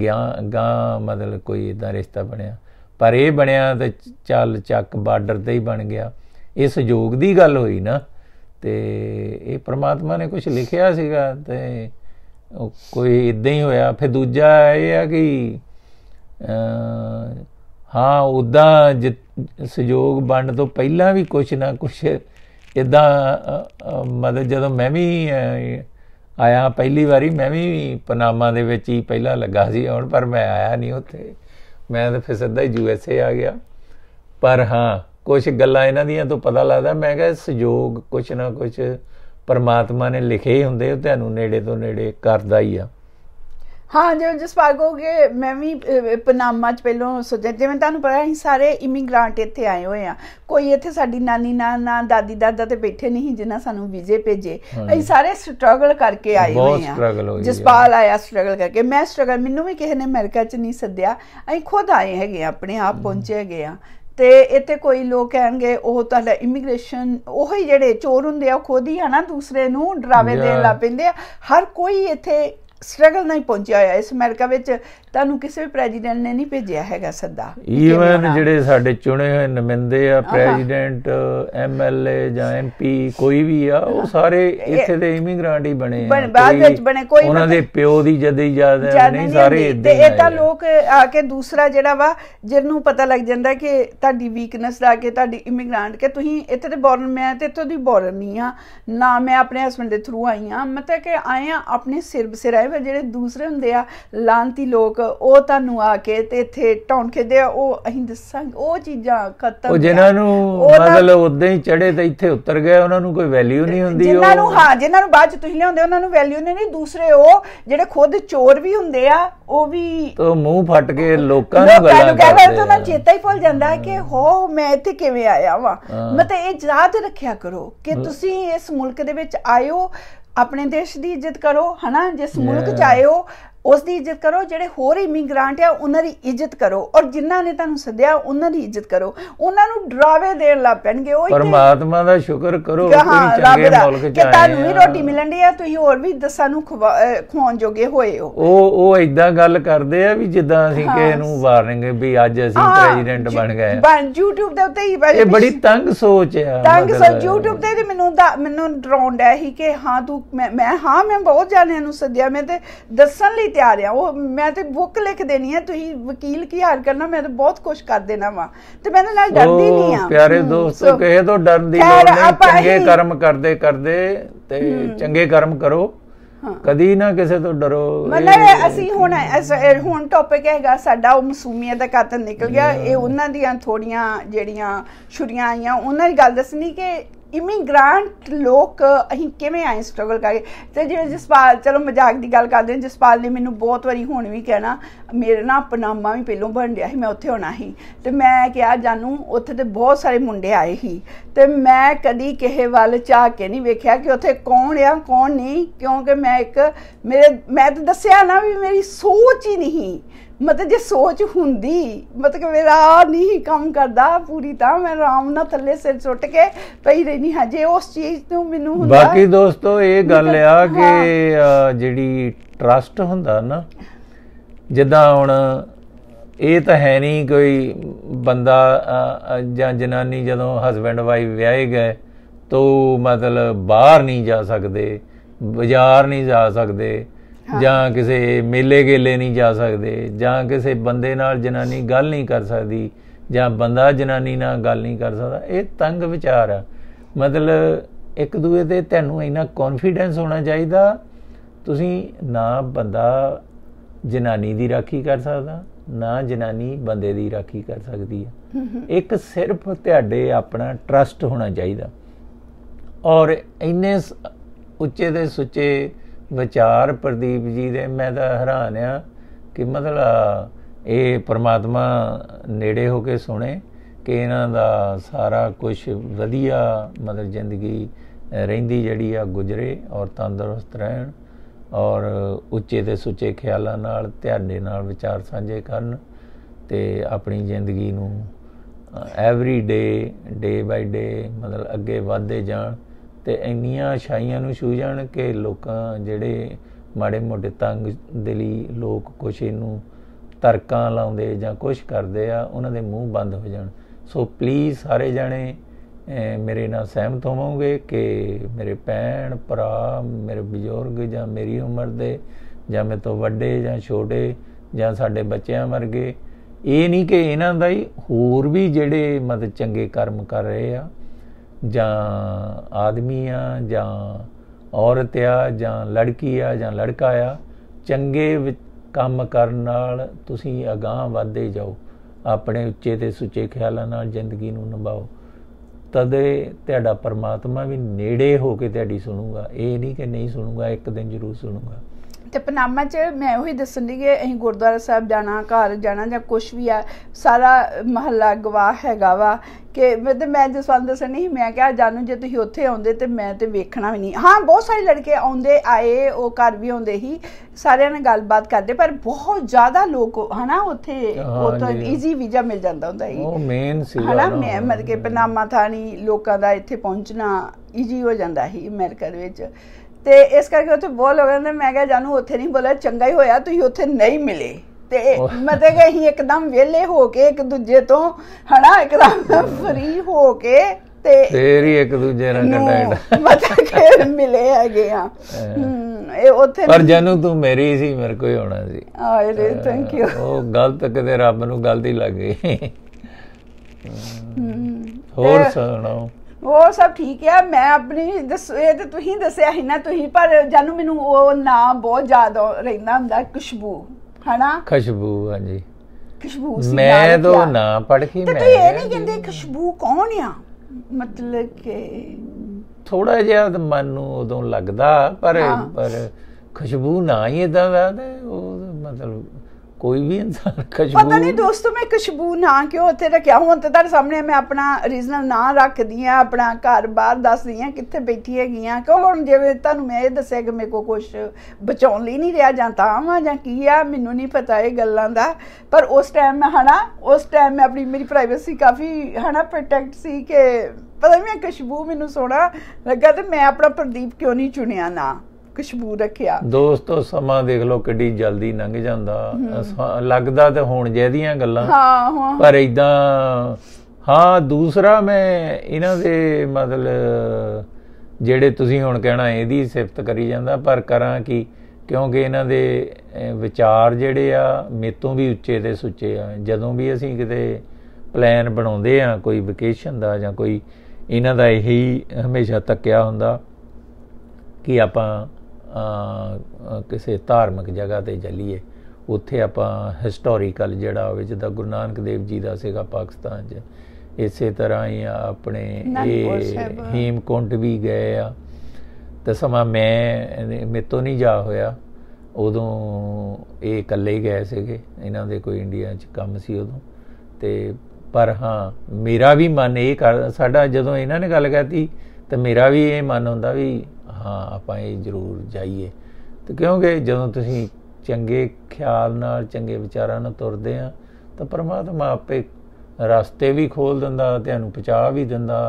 ਗਿਆ ਗਾ ਮਤਲਬ ਕੋਈ ਇਦਾਂ ਰਿਸ਼ਤਾ ਬਣਿਆ ਪਰ ਇਹ ਬਣਿਆ ਤੇ ਚੱਲ ਚੱਕ ਬਾਰਡਰ ਤੇ ਹੀ ਬਣ ਗਿਆ ਇਹ ਸਹਿਯੋਗ ਦੀ ਗੱਲ ਹੋਈ ਨਾ ਤੇ ਇਹ ਪ੍ਰਮਾਤਮਾ ਨੇ ਕੁਝ ਲਿਖਿਆ ਸੀਗਾ ਤੇ ਕੋਈ ਇਦਾਂ ਹੀ ਹੋਇਆ ਫਿਰ ਦੂਜਾ ਇਹ ਆ ਕਿ ਹਾਂ ਉਦਾਂ ਸਹਿਯੋਗ ਵੰਡ ਤੋਂ ਪਹਿਲਾਂ ਵੀ ਕੁਛ ਨਾ ਕੁਛ ਇਦਾਂ ਮਤਲਬ ਜਦੋਂ ਮੈਂ ਵੀ ਆਇਆ ਪਹਿਲੀ ਵਾਰੀ ਮੈਂ ਵੀ ਪਨਾਮਾ ਦੇ ਵਿੱਚ ਹੀ ਪਹਿਲਾਂ ਲੱਗਾ ਸੀ ਹੁਣ ਪਰ ਮੈਂ ਆਇਆ ਨਹੀਂ ਉੱਥੇ ਮੈਂ ਤਾਂ ਫਿਰ ਸਿੱਧਾ ਯੂ ਐਸ ਏ ਆ ਗਿਆ ਪਰ ਹਾਂ ਕੁਝ ਗੱਲਾਂ ਇਹਨਾਂ ਦੀਆਂ ਤੋਂ ਪਤਾ ਲੱਗਦਾ ਮੈਂ ਕਿਹਾ ਸਹਿਯੋਗ ਕੁਛ ਨਾ ਕੁਛ ਪਰਮਾਤਮਾ ਨੇ ਲਿਖੇ ਹੁੰਦੇ ਤੁਹਾਨੂੰ ਨੇੜੇ ਤੋਂ ਨੇੜੇ ਕਰਦਾ ਹੀ ਆ ਹਾਂ ਜਿਵੇਂ ਜਿਸ ਪਾਗੋਗੇ ਮੈਂ ਵੀ ਪਨਾਮਾ ਚ ਪਹਿਲਾਂ ਸੋਚਿਆ ਜਿਵੇਂ ਤੁਹਾਨੂੰ ਪਤਾ ਹੈ ਸਾਰੇ ਇਮੀਗ੍ਰੈਂਟ ਇੱਥੇ ਆਏ ਹੋਏ ਆ ਕੋਈ ਇੱਥੇ ਸਾਡੀ ਨਾਨੀ ਨਾ ਦਾਦੀ ਦਾਦਾ ਤੇ ਬੈਠੇ ਨਹੀਂ ਜਿਨ੍ਹਾਂ ਸਾਨੂੰ ਵੀਜ਼ੇ ਭੇਜੇ ਅਸੀਂ ਸਾਰੇ ਸਟਰਗਲ ਕਰਕੇ ਆਏ ਹੋਏ ਆ ਜਸਪਾਲ ਆਇਆ ਸਟਰਗਲ ਕਰਕੇ ਮੈਂ ਸਟਰਗਲ ਮੈਨੂੰ ਵੀ ਕਿਸੇ ਨੇ ਅਮਰੀਕਾ ਚ ਨਹੀਂ ਸੱਦਿਆ ਅਸੀਂ ਖੁਦ ਆਏ ਹੈਗੇ ਆਪਣੇ ਆਪ ਪਹੁੰਚੇ ਹੈਗੇ ਆ ਤੇ ਇੱਥੇ ਕੋਈ ਲੋਕ ਕਹਿਣਗੇ ਉਹ ਤੁਹਾਡਾ ਇਮੀਗ੍ਰੇਸ਼ਨ ਉਹ ਹੀ ਜਿਹੜੇ ਚੋਰ ਹੁੰਦੇ ਆ ਖੋਦੀ ਆ ਹਨਾ ਦੂਸਰੇ ਨੂੰ ਡਰਾਵੇ ਦੇਣ ਲਾ ਪੈਂਦੇ ਆ ਹਰ ਕੋਈ ਇੱਥੇ ਸਟਰਗਲ ਨਹੀਂ ਪਹੁੰਚਿਆ ਹੋਇਆ ਇਸ ਅਮਰੀਕਾ ਵਿੱਚ ਤੁਹਾਨੂੰ ਕਿਸੇ ਵੀ ਪ੍ਰੈਜ਼ੀਡੈਂਟ ਨੇ ਨਹੀਂ ਭੇਜਿਆ ਹੈਗਾ ਸੱਦਾ ਈਵਨ ਜਿਹੜੇ ਸਾਡੇ ਚੁਣੇ ਹੋਏ ਨਮਿੰਦੇ ਆ ਪ੍ਰੈਜ਼ੀਡੈਂਟ ਐਮਐਲਏ ਜਾਂ ਐਮਪੀ ਕੋਈ ਵੀ ਆ ਉਹ ਸਾਰੇ ਇੱਥੇ ਦੇ ਇਮੀਗ੍ਰੈਂਟ ਹੀ ਬਣੇ ਆ ਬਾਅਦ ਵਿੱਚ ਬਣੇ ਕੋਈ ਉਹਨਾਂ ਦੇ ਪਿਓ ਦੀ ਜਦੇ ਯਾਦ ਨਹੀਂ ਸਾਰੇ ਤੇ ਇਹ ਤਾਂ ਲੋਕ ਆ ਕੇ ਦੂਸਰਾ ਜਿਹੜਾ ਵਾ ਜਿਹਨੂੰ ਪਤਾ ਲੱਗ ਜਾਂਦਾ ਕਿ ਤੁਹਾਡੀ ਵੀਕਨੈਸ ਦਾ ਕੇ ਤੁਹਾਡੀ ਇਮੀਗ੍ਰੈਂਟ ਕਿ ਤੁਸੀਂ ਇੱਥੇ ਦੇ ਬੋਰਨ ਮੈਂ ਤੇ ਇੱਥੋਂ ਦੀ ਬੋਰਨ ਨਹੀਂ ਆ ਨਾ ਮੈਂ ਆਪਣੇ ਹਸਬੰਦ ਦੇ ਥਰੂ ਆਈ ਆ ਮਤਲਬ ਕਿ ਆਏ ਆ ਆਪਣੇ ਸਿਰ ਬਸੇਰਾ ਹੈ ਫਿਰ ਜਿਹੜੇ ਦੂਸਰੇ ਹੁੰਦੇ ਆ ਲਾਂਤੀ ਲੋਕ ਉਹ ਤੁਹਾਨੂੰ ਆ ਕੇ ਤੇ ਇੱਥੇ ਟੌਣ ਖੇਦੇ ਆ ਉਹ ਅਸੀਂ ਦੱਸਾਂ ਉਹ ਚੀਜ਼ਾਂ ਖਤਮ ਉਹ ਜਿਨ੍ਹਾਂ ਨੂੰ ਮਤਲਬ ਉਦਾਂ ਹੀ ਚੜੇ ਤੇ ਇੱਥੇ ਉਤਰ ਗਏ ਉਹਨਾਂ ਨੂੰ ਕੋਈ ਵੈਲਿਊ ਨਹੀਂ ਹੁੰਦੀ ਉਹ ਜਿਨ੍ਹਾਂ ਨੂੰ ਹਾਂ ਜਿਨ੍ਹਾਂ ਨੂੰ ਬਾਅਦ ਚ ਤੁਸੀਂ ਲਿਆਉਂਦੇ ਉਹਨਾਂ ਨੂੰ ਵੈਲਿਊ ਨਹੀਂ ਦੂਸਰੇ ਉਹ ਜਿਹੜੇ ਖੁਦ ਚੋਰ ਵੀ ਹੁੰਦੇ ਆ ਉਹ ਵੀ ਤੋ ਮੂੰਹ ਫਟ ਕੇ ਲੋਕਾਂ ਨੂੰ ਗੱਲਾਂ ਕਰਦੇ ਆ ਤਾਂ ਚੇਤਾ ਹੀ ਭੁੱਲ ਜਾਂਦਾ ਹੈ ਕਿ ਹੋ ਮੈਂ ਇੱਥੇ ਕਿਵੇਂ ਆਇਆ ਵਾਂ ਮਤਲਬ ਇਹ ਯਾਦ ਰੱਖਿਆ ਕਰੋ ਕਿ ਤੁਸੀਂ ਇਸ ਮੁਲਕ ਦੇ ਵਿੱਚ ਆਇਓ ਆਪਣੇ ਦੇਸ਼ ਦੀ ਇੱਜ਼ਤ ਕਰੋ ਹਨਾ ਜਿਸ ਮੁਲਕ ਚ ਆਏ ਹੋ ਉਸ ਦੀ ਇੱਜ਼ਤ ਕਰੋ ਜਿਹੜੇ ਹੋਰ ਇਮੀਗ੍ਰੈਂਟ ਆ ਉਹਨਾਂ ਦੀ ਇੱਜ਼ਤ ਕਰੋ ਔਰ ਜਿਨ੍ਹਾਂ ਨੇ ਤੁਹਾਨੂੰ ਸੱਦਿਆ ਉਹਨਾਂ ਦੀ ਇੱਜ਼ਤ ਕਰੋ ਉਹਨਾਂ ਨੂੰ ਡਰਾਵੇ ਦੇਣ ਲੱਗ ਪੈਣਗੇ ਉਹ ਪਰਮਾਤਮਾ ਦਾ ਸ਼ੁਕਰ ਕਰੋ ਤੁਸੀਂ ਚੰਗੇ ਮੁਲਕ ਚ ਆਏ ਤੁਹਾਨੂੰ ਵੀ ਰੋਟੀ ਮਿਲਣ ਦੀ ਆ ਤੁਸੀਂ ਹੋਰ ਵੀ ਦਸਾਂ ਨੂੰ ਖਵਾਉਣ ਜੋਗੇ ਹੋਏ ਹੋ ਉਹ ਉਹ ਇਦਾਂ ਗੱਲ ਕਰਦੇ ਆ ਵੀ ਜਿੱਦਾਂ ਅਸੀਂ ਕਿਸੇ ਨੂੰ ਵਾਰਨਿੰਗ ਵੀ ਅੱਜ ਅਸੀਂ ਪ੍ਰੈਜ਼ੀਡੈਂਟ ਬਣ ਗਏ ਬਣ YouTube ਦੇ ਉੱਤੇ ਹੀ ਇਹ ਬੜੀ ਤੰਗ ਸੋਚ ਆ ਤੰਗ ਸੋਚ YouTube ਤੇ ਮੈਨੂੰ ਦਾ ਮੈਨੂੰ ਡਰਾਉਂਦਾ ਹੈ ਕਿ ਹਾਂ ਤੂੰ ਮੈਂ ਹਾਂ ਮੈਂ ਬਹੁਤ ਜਾਣਿਆਂ ਨੂੰ ਸੱਦਿਆ ਮੈਂ ਤੇ ਦੱਸਣ ਲਈ ਤਿਆਰ ਆ ਉਹ ਮੈਂ ਤੇ ਬੁੱਕ ਲਿਖ ਦੇਣੀ ਹੈ ਤੁਸੀਂ ਵਕੀਲ ਕੀ ਹਾਲ ਕਰਨਾ ਮੈਂ ਤਾਂ ਬਹੁਤ ਕੁਝ ਕਰ ਦੇਣਾ ਵਾ ਤੇ ਮੈਂ ਨਾਲ ਡਰਦੀ ਨਹੀਂ ਆ ਪਿਆਰੇ ਦੋਸਤੋ ਕਹੇ ਤੋਂ ਡਰਦੀ ਨਹੀਂ ਚੰਗੇ ਕਰਮ ਕਰਦੇ ਕਰਦੇ ਤੇ ਚੰਗੇ ਕਰਮ ਕਰੋ ਕਦੀ ਨਾ ਕਿਸੇ ਤੋਂ ਡਰੋ ਮਤਲਬ ਅਸੀਂ ਹੁਣ ਹੁਣ ਟੌਪਿਕ ਹੈਗਾ ਸਾਡਾ ਉਹ ਮਸੂਮੀਅਤ ਦਾ ਕਾਤਲ ਨਿਕਲ ਗਿਆ ਇਹ ਉਹਨਾਂ ਦੀਆਂ ਥੋੜੀਆਂ ਜਿਹੜੀਆਂ ਛੁਰੀਆਂ ਆਈਆਂ ਉਹਨਾਂ ਦੀ ਗੱਲ ਦੱਸਣੀ ਕਿ ਇਮੀਗ੍ਰੈਂਟ ਲੋਕ ਅਸੀਂ ਕਿਵੇਂ ਆਏ ਸਟਰਗਲ ਕਰਕੇ ਤੇ ਜਿਵੇਂ ਜਸਪਾਲ ਚਲੋ ਮਜ਼ਾਕ ਦੀ ਗੱਲ ਕਰਦੇ ਹਾਂ ਜਸਪਾਲ ਨੇ ਮੈਨੂੰ ਬਹੁਤ ਵਾਰੀ ਹੁਣ ਵੀ ਕਹਿਣਾ ਮੇਰੇ ਨਾਲ ਪਨਾਮਾ ਵੀ ਪਹਿਲੋਂ ਬਣ ਰਿਹਾ ਸੀ ਮੈਂ ਉੱਥੇ ਹੋਣਾ ਸੀ ਤੇ ਮੈਂ ਕਿਹਾ ਜਾਨੂੰ ਉੱਥੇ ਤੇ ਬਹੁਤ ਸਾਰੇ ਮੁੰਡੇ ਆਏ ਸੀ ਤੇ ਮੈਂ ਕਦੀ ਕਿਸੇ ਵੱਲ ਝਾਕ ਕੇ ਨਹੀਂ ਵੇਖਿਆ ਕਿ ਉੱਥੇ ਕੌਣ ਆ ਕੌਣ ਨਹੀਂ ਕਿਉਂਕਿ ਮੈਂ ਇੱਕ ਮੇਰੇ ਮੈਂ ਤਾਂ ਦੱਸਿਆ ਨਾ ਵੀ ਮੇਰੀ ਸੋਚ ਹੀ ਨਹੀਂ ਮਤਲਬ ਜੇ ਸੋਚ ਹੁੰਦੀ ਮਤਲਬ ਮੇਰਾ ਨਹੀਂ ਕੰਮ ਕਰਦਾ ਪੂਰੀ ਤਾਂ ਮੈਂ ਆਰਾਮ ਨਾਲ ਥੱਲੇ ਸਿਰ ਸੁੱਟ ਕੇ ਪਈ ਰਹਿਣੀ ਹਜੇ ਉਸ ਚੀਜ਼ ਨੂੰ ਮੈਨੂੰ ਹੁੰਦਾ ਬਾਕੀ ਦੋਸਤੋ ਇਹ ਗੱਲ ਆ ਕਿ ਜਿਹੜੀ ਟਰਸਟ ਹੁੰਦਾ ਨਾ ਜਿੱਦਾਂ ਹੁਣ ਇਹ ਤਾਂ ਹੈ ਨਹੀਂ ਕੋਈ ਬੰਦਾ ਜਾਂ ਜਨਾਨੀ ਜਦੋਂ ਹਸਬੰਡ ਵਾਈਫ ਵਿਆਹੇ ਗਏ ਤੋਂ ਮਤਲਬ ਬਾਹਰ ਨਹੀਂ ਜਾ ਸਕਦੇ ਬਾਜ਼ਾਰ ਨਹੀਂ ਜਾ ਸਕਦੇ ਜਾਂ ਕਿਸੇ ਮੇਲੇ ਗੇਲੇ ਨਹੀਂ ਜਾ ਸਕਦੇ ਜਾਂ ਕਿਸੇ ਬੰਦੇ ਨਾਲ ਜਨਾਨੀ ਗੱਲ ਨਹੀਂ ਕਰ ਸਕਦੀ ਜਾਂ ਬੰਦਾ ਜਨਾਨੀ ਨਾਲ ਗੱਲ ਨਹੀਂ ਕਰ ਸਕਦਾ ਇਹ ਤੰਗ ਵਿਚਾਰ ਆ ਮਤਲਬ ਇੱਕ ਦੂਏ ਤੇ ਤੁਹਾਨੂੰ ਇੰਨਾ ਕੌਨਫੀਡੈਂਸ ਹੋਣਾ ਚਾਹੀਦਾ ਤੁਸੀਂ ਨਾ ਬੰਦਾ ਜਨਾਨੀ ਦੀ ਰਾਖੀ ਕਰ ਸਕਦਾ ਨਾ ਜਨਾਨੀ ਬੰਦੇ ਦੀ ਰਾਖੀ ਕਰ ਸਕਦੀ ਹੈ ਇੱਕ ਸਿਰਫ ਤੁਹਾਡੇ ਆਪਣਾ ਟਰਸਟ ਹੋਣਾ ਚਾਹੀਦਾ ਔਰ ਇੰਨੇ ਉੱਚੇ ਦੇ ਸੁੱਚੇ ਵਿਚਾਰ ਪ੍ਰਦੀਪ ਜੀ ਦੇ ਮੈਂ ਤਾਂ ਹੈਰਾਨ ਆ ਕਿ ਮਤਲਬ ਇਹ ਪ੍ਰਮਾਤਮਾ ਨੇੜੇ ਹੋ ਕੇ ਸੁਣੇ ਕਿ ਇਹਨਾਂ ਦਾ ਸਾਰਾ ਕੁਝ ਵਧੀਆ ਮਤਲਬ ਜ਼ਿੰਦਗੀ ਰਹਿੰਦੀ ਜਿਹੜੀ ਆ ਗੁਜਰੇ ਔਰ ਤੰਦਰੁਸਤ ਰਹਿਣ ਔਰ ਉੱਚੇ ਤੇ ਸੁੱਚੇ ਖਿਆਲਾਂ ਨਾਲ ਧਿਆਨ ਦੇ ਨਾਲ ਵਿਚਾਰ ਸਾਂਝੇ ਕਰਨ ਤੇ ਆਪਣੀ ਜ਼ਿੰਦਗੀ ਨੂੰ ਐਵਰੀ ਡੇ ਡੇ ਬਾਈ ਡੇ ਮਤਲਬ ਅੱਗੇ ਵਧਦੇ ਜਾਣ ਤੇ ਇੰਨੀਆਂ ਛਾਈਆਂ ਨੂੰ ਛੂ ਜਾਣ ਕਿ ਲੋਕਾਂ ਜਿਹੜੇ ਮਾੜੇ ਮੋਟੇ ਤੰਗ ਦੇ ਲਈ ਲੋਕ ਕੁਛ ਇਹਨੂੰ ਤਰਕਾਂ ਲਾਉਂਦੇ ਜਾਂ ਕੁਛ ਕਰਦੇ ਆ ਉਹਨਾਂ ਦੇ ਮੂੰਹ ਬੰਦ ਹੋ ਜਾਣ ਸੋ ਪਲੀਜ਼ ਸਾਰੇ ਜਾਣੇ ਮੇਰੇ ਨਾਲ ਸਹਿਮਤ ਹੋਵੋਗੇ ਕਿ ਮੇਰੇ ਭੈਣ ਭਰਾ ਮੇਰੇ ਬਜ਼ੁਰਗ ਜਾਂ ਮੇਰੀ ਉਮਰ ਦੇ ਜਾਂ ਮੇ ਤੋਂ ਵੱਡੇ ਜਾਂ ਛੋਟੇ ਜਾਂ ਸਾਡੇ ਬੱਚਿਆਂ ਵਰਗੇ ਇਹ ਨਹੀਂ ਕਿ ਇਹਨਾਂ ਦਾ ਹੀ ਹੋਰ ਵੀ ਜਿਹੜੇ ਮਤ ਚੰਗੇ ਕਰਮ ਕਰ ਰਹੇ ਆ ਜਾਂ ਆਦਮੀ ਆ ਜਾਂ ਔਰਤ ਆ ਜਾਂ ਲੜਕੀ ਆ ਜਾਂ ਲੜਕਾ ਆ ਚੰਗੇ ਕੰਮ ਕਰਨ ਨਾਲ ਤੁਸੀਂ ਅਗਾਹ ਵਧਦੇ ਜਾਓ ਆਪਣੇ ਉੱਚੇ ਤੇ ਸੁੱਚੇ ਖਿਆਲਾਂ ਨਾਲ ਜ਼ਿੰਦਗੀ ਨੂੰ ਨਿਭਾਓ ਤਦੇ ਤੁਹਾਡਾ ਪਰਮਾਤਮਾ ਵੀ ਨੇੜੇ ਹੋ ਕੇ ਤੁਹਾਡੀ ਸੁਣੂਗਾ ਇਹ ਨਹੀਂ ਕਿ ਨਹੀਂ ਸੁਣੂਗਾ ਇੱਕ ਦਿਨ ਜ਼ਰੂਰ ਸੁਣੂਗਾ ਤੇ ਪਨਾਮਾ ਚ ਮੈਂ ਉਹੀ ਦੱਸਣ ਦੀ ਕਿ ਅਸੀਂ ਗੁਰਦੁਆਰਾ ਸਾਹਿਬ ਜਾਣਾ ਘਰ ਜਾਣਾ ਜਾਂ ਕੁਝ ਵੀ ਆ ਸਾਰਾ ਮਹੱਲਾ ਗਵਾਹ ਹੈਗਾ ਵਾ ਕਿ ਮੈਂ ਤੇ ਮੈਂ ਜਸਵੰਤ ਦੱਸਣ ਨਹੀਂ ਮੈਂ ਕਿਹਾ ਜਾਨੂ ਜੇ ਤੁਸੀਂ ਉੱਥੇ ਆਉਂਦੇ ਤੇ ਮੈਂ ਤੇ ਵੇਖਣਾ ਵੀ ਨਹੀਂ ਹਾਂ ਬਹੁਤ ਸਾਰੇ ਲੜਕੇ ਆਉਂਦੇ ਆਏ ਉਹ ਘਰ ਵੀ ਆਉਂਦੇ ਹੀ ਸਾਰਿਆਂ ਨਾਲ ਗੱਲਬਾਤ ਕਰਦੇ ਪਰ ਬਹੁਤ ਜ਼ਿਆਦਾ ਲੋਕ ਹਨਾ ਉੱਥੇ ਉਹ ਤਾਂ ਈਜ਼ੀ ਵੀਜ਼ਾ ਮਿਲ ਜਾਂਦਾ ਹੁੰਦਾ ਹੀ ਉਹ ਮੇਨ ਸੀ ਹਨਾ ਮੈਂ ਮਤ ਕਿ ਪਨਾਮਾ ਥਾਣੀ ਲੋਕਾਂ ਦਾ ਇੱਥੇ ਪਹੁੰਚਣਾ ਈਜ਼ੀ ਹੋ ਜਾਂਦਾ ਹੀ ਅਮਰੀਕਾ ਦੇ ਵਿੱਚ ਤੇ ਇਸ ਕਰਕੇ ਉੱਥੇ ਬਹੁਤ ਲੋਕਾਂ ਨੇ ਮੈਂ ਕਿਹਾ ਜਾਨੂ ਉੱਥੇ ਨਹੀਂ ਬੋਲਿਆ ਚੰਗਾ ਹੀ ਹੋਇਆ ਤੁਸੀਂ ਉੱਥੇ ਨਹੀਂ ਮਿਲੇ ਤੇ ਮਤੇ ਕਿ ਅਸੀਂ ਇੱਕਦਮ ਵਿਹਲੇ ਹੋ ਕੇ ਇੱਕ ਦੂਜੇ ਤੋਂ ਹਨਾ ਇੱਕਦਮ ਫਰੀ ਹੋ ਕੇ ਤੇ ਫੇਰ ਹੀ ਇੱਕ ਦੂਜੇ ਨਾਲ ਕੰਟੈਕਟ ਮਤੇ ਕਿ ਮਿਲੇ ਹੈਗੇ ਆ ਇਹ ਉੱਥੇ ਪਰ ਜਨੂ ਤੂੰ ਮੇਰੀ ਸੀ ਮੇਰੇ ਕੋਈ ਹੋਣਾ ਸੀ ਆਏ ਰੇ ਥੈਂਕ ਯੂ ਉਹ ਗਲਤ ਕਦੇ ਰੱਬ ਨੂੰ ਗਲਤੀ ਲੱਗ ਗਈ ਹੋਰ ਸੁਣਾਓ ਉਹ ਸਭ ਠੀਕ ਹੈ ਮੈਂ ਆਪਣੀ ਇਹ ਤੇ ਤੁਸੀਂ ਦੱਸਿਆ ਸੀ ਨਾ ਤੁਸੀਂ ਪਰ ਜਾਨੂੰ ਮੈਨੂੰ ਉਹ ਨਾਮ ਬਹੁਤ ਜ਼ਿਆਦਾ ਰਹਿੰਦਾ ਹੁੰਦਾ ਖੁਸ਼ਬੂ ਹਨਾ ਖੁਸ਼ਬੂ ਹਾਂਜੀ ਖੁਸ਼ਬੂ ਸੀ ਮੈਂ ਤਾਂ ਨਾ ਪੜ੍ਹ ਕੇ ਮੈਂ ਤੇ ਇਹ ਨਹੀਂ ਕਹਿੰਦੇ ਖੁਸ਼ਬੂ ਕੌਣ ਆ ਮਤਲਬ ਕਿ ਥੋੜਾ ਜਿਹਾ ਮਨ ਨੂੰ ਉਦੋਂ ਲੱਗਦਾ ਪਰ ਪਰ ਖੁਸ਼ਬੂ ਨਾ ਹੀ ਇਦਾਂ ਦਾ ਤੇ ਉਹ ਮਤਲਬ ਕੋਈ ਵੀ ਇਨਸਾਨ ਖਸ਼ਬੂ ਪਤਾ ਨਹੀਂ ਦੋਸਤੋ ਮੈਂ ਖਸ਼ਬੂ ਨਾ ਕਿਉਂ ਉੱਥੇ ਰੱਖਿਆ ਹੁਣ ਤੇ ਤੁਹਾਡੇ ਸਾਹਮਣੇ ਮੈਂ ਆਪਣਾ ਰੀਜ਼ਨਲ ਨਾਂ ਰੱਖਦੀ ਆ ਆਪਣਾ ਘਰ-ਬਾਰ ਦੱਸਦੀ ਆ ਕਿੱਥੇ ਬੈਠੀ ਹੈਗੀ ਆ ਕਿਉਂ ਹੁਣ ਜਿਵੇਂ ਤੁਹਾਨੂੰ ਮੈਂ ਇਹ ਦੱਸਿਆ ਕਿ ਮੇਰੇ ਕੋ ਕੁਝ ਬਚਾਉਣ ਲਈ ਨਹੀਂ ਰਿਹਾ ਜਾਂ ਤਾਂ ਆਵਾਂ ਜਾਂ ਕੀ ਆ ਮੈਨੂੰ ਨਹੀਂ ਪਤਾ ਇਹ ਗੱਲਾਂ ਦਾ ਪਰ ਉਸ ਟਾਈਮ ਮੈਂ ਹਨਾ ਉਸ ਟਾਈਮ ਮੈਂ ਆਪਣੀ ਮੇਰੀ ਪ੍ਰਾਈਵੇਸੀ ਕਾਫੀ ਹਨਾ ਪ੍ਰੋਟੈਕਟ ਸੀ ਕਿ ਪਤਾ ਨਹੀਂ ਖਸ਼ਬੂ ਮੈਨੂੰ ਸੋਣਾ ਲੱਗਾ ਤੇ ਮੈਂ ਆਪਣਾ ਪ੍ਰਦੀਪ ਕਿਉਂ ਨਹੀਂ ਚੁਣਿਆ ਨਾ ਖੁਸ਼ਬੂ ਰੱਖਿਆ ਦੋਸਤੋ ਸਮਾਂ ਦੇਖ ਲਓ ਕਿੱਡੀ ਜਲਦੀ ਲੰਘ ਜਾਂਦਾ ਲੱਗਦਾ ਤੇ ਹੁਣ ਜਿਹਦੀਆਂ ਗੱਲਾਂ ਹਾਂ ਹਾਂ ਪਰ ਇਦਾਂ ਹਾਂ ਦੂਸਰਾ ਮੈਂ ਇਹਨਾਂ ਦੇ ਮਤਲਬ ਜਿਹੜੇ ਤੁਸੀਂ ਹੁਣ ਕਹਿਣਾ ਇਹਦੀ ਸਿਫਤ ਕਰੀ ਜਾਂਦਾ ਪਰ ਕਰਾਂ ਕਿ ਕਿਉਂਕਿ ਇਹਨਾਂ ਦੇ ਵਿਚਾਰ ਜਿਹੜੇ ਆ ਮੇਤੋਂ ਵੀ ਉੱਚੇ ਤੇ ਸੁੱਚੇ ਆ ਜਦੋਂ ਵੀ ਅਸੀਂ ਕਿਤੇ ਪਲਾਨ ਬਣਾਉਂਦੇ ਆ ਕੋਈ ਵਕੇਸ਼ਨ ਦਾ ਜਾਂ ਕੋਈ ਇਹਨਾਂ ਦਾ ਇਹੀ ਹਮੇਸ਼ਾ ਤੱਕਿਆ ਹੁੰਦਾ ਕਿ ਆਪਾਂ ਕਿਸੇ ਧਾਰਮਿਕ ਜਗ੍ਹਾ ਤੇ ਜਲੀਏ ਉੱਥੇ ਆਪਾਂ ਹਿਸਟੋਰੀਕਲ ਜਿਹੜਾ ਹੋਵੇ ਜਿੱਦਾਂ ਗੁਰੂ ਨਾਨਕ ਦੇਵ ਜੀ ਦਾ ਸੀਗਾ ਪਾਕਿਸਤਾਨ 'ਚ ਇਸੇ ਤਰ੍ਹਾਂ ਹੀ ਆਪਣੇ ਇਹ ਹੇਮਕੁੰਟ ਵੀ ਗਏ ਆ ਤੇ ਸਮਾਂ ਮੈਂ ਮੇਤੋਂ ਨਹੀਂ ਜਾ ਹੋਇਆ ਉਦੋਂ ਇਹ ਇਕੱਲੇ ਹੀ ਗਏ ਸੀਗੇ ਇਹਨਾਂ ਦੇ ਕੋਈ ਇੰਡੀਆ 'ਚ ਕੰਮ ਸੀ ਉਦੋਂ ਤੇ ਪਰ ਹਾਂ ਮੇਰਾ ਵੀ ਮਨ ਇਹ ਸਾਡਾ ਜਦੋਂ ਇਹਨਾਂ ਨੇ ਗੱਲ ਕਰਤੀ ਤੇ ਮੇਰਾ ਵੀ ਇਹ ਮਨ ਹੁੰਦਾ ਵੀ ਹਾਂ ਆਪਾਂ ਇਹ ਜ਼ਰੂਰ ਜਾਈਏ ਤੇ ਕਿਉਂਕਿ ਜਦੋਂ ਤੁਸੀਂ ਚੰਗੇ ਖਿਆਲ ਨਾਲ ਚੰਗੇ ਵਿਚਾਰਾਂ ਨਾਲ ਤੁਰਦੇ ਆ ਤਾਂ ਪਰਮਾਤਮਾ ਆਪੇ ਰਸਤੇ ਵੀ ਖੋਲ ਦਿੰਦਾ ਤੁਹਾਨੂੰ ਪਹੁੰਚਾ ਵੀ ਦਿੰਦਾ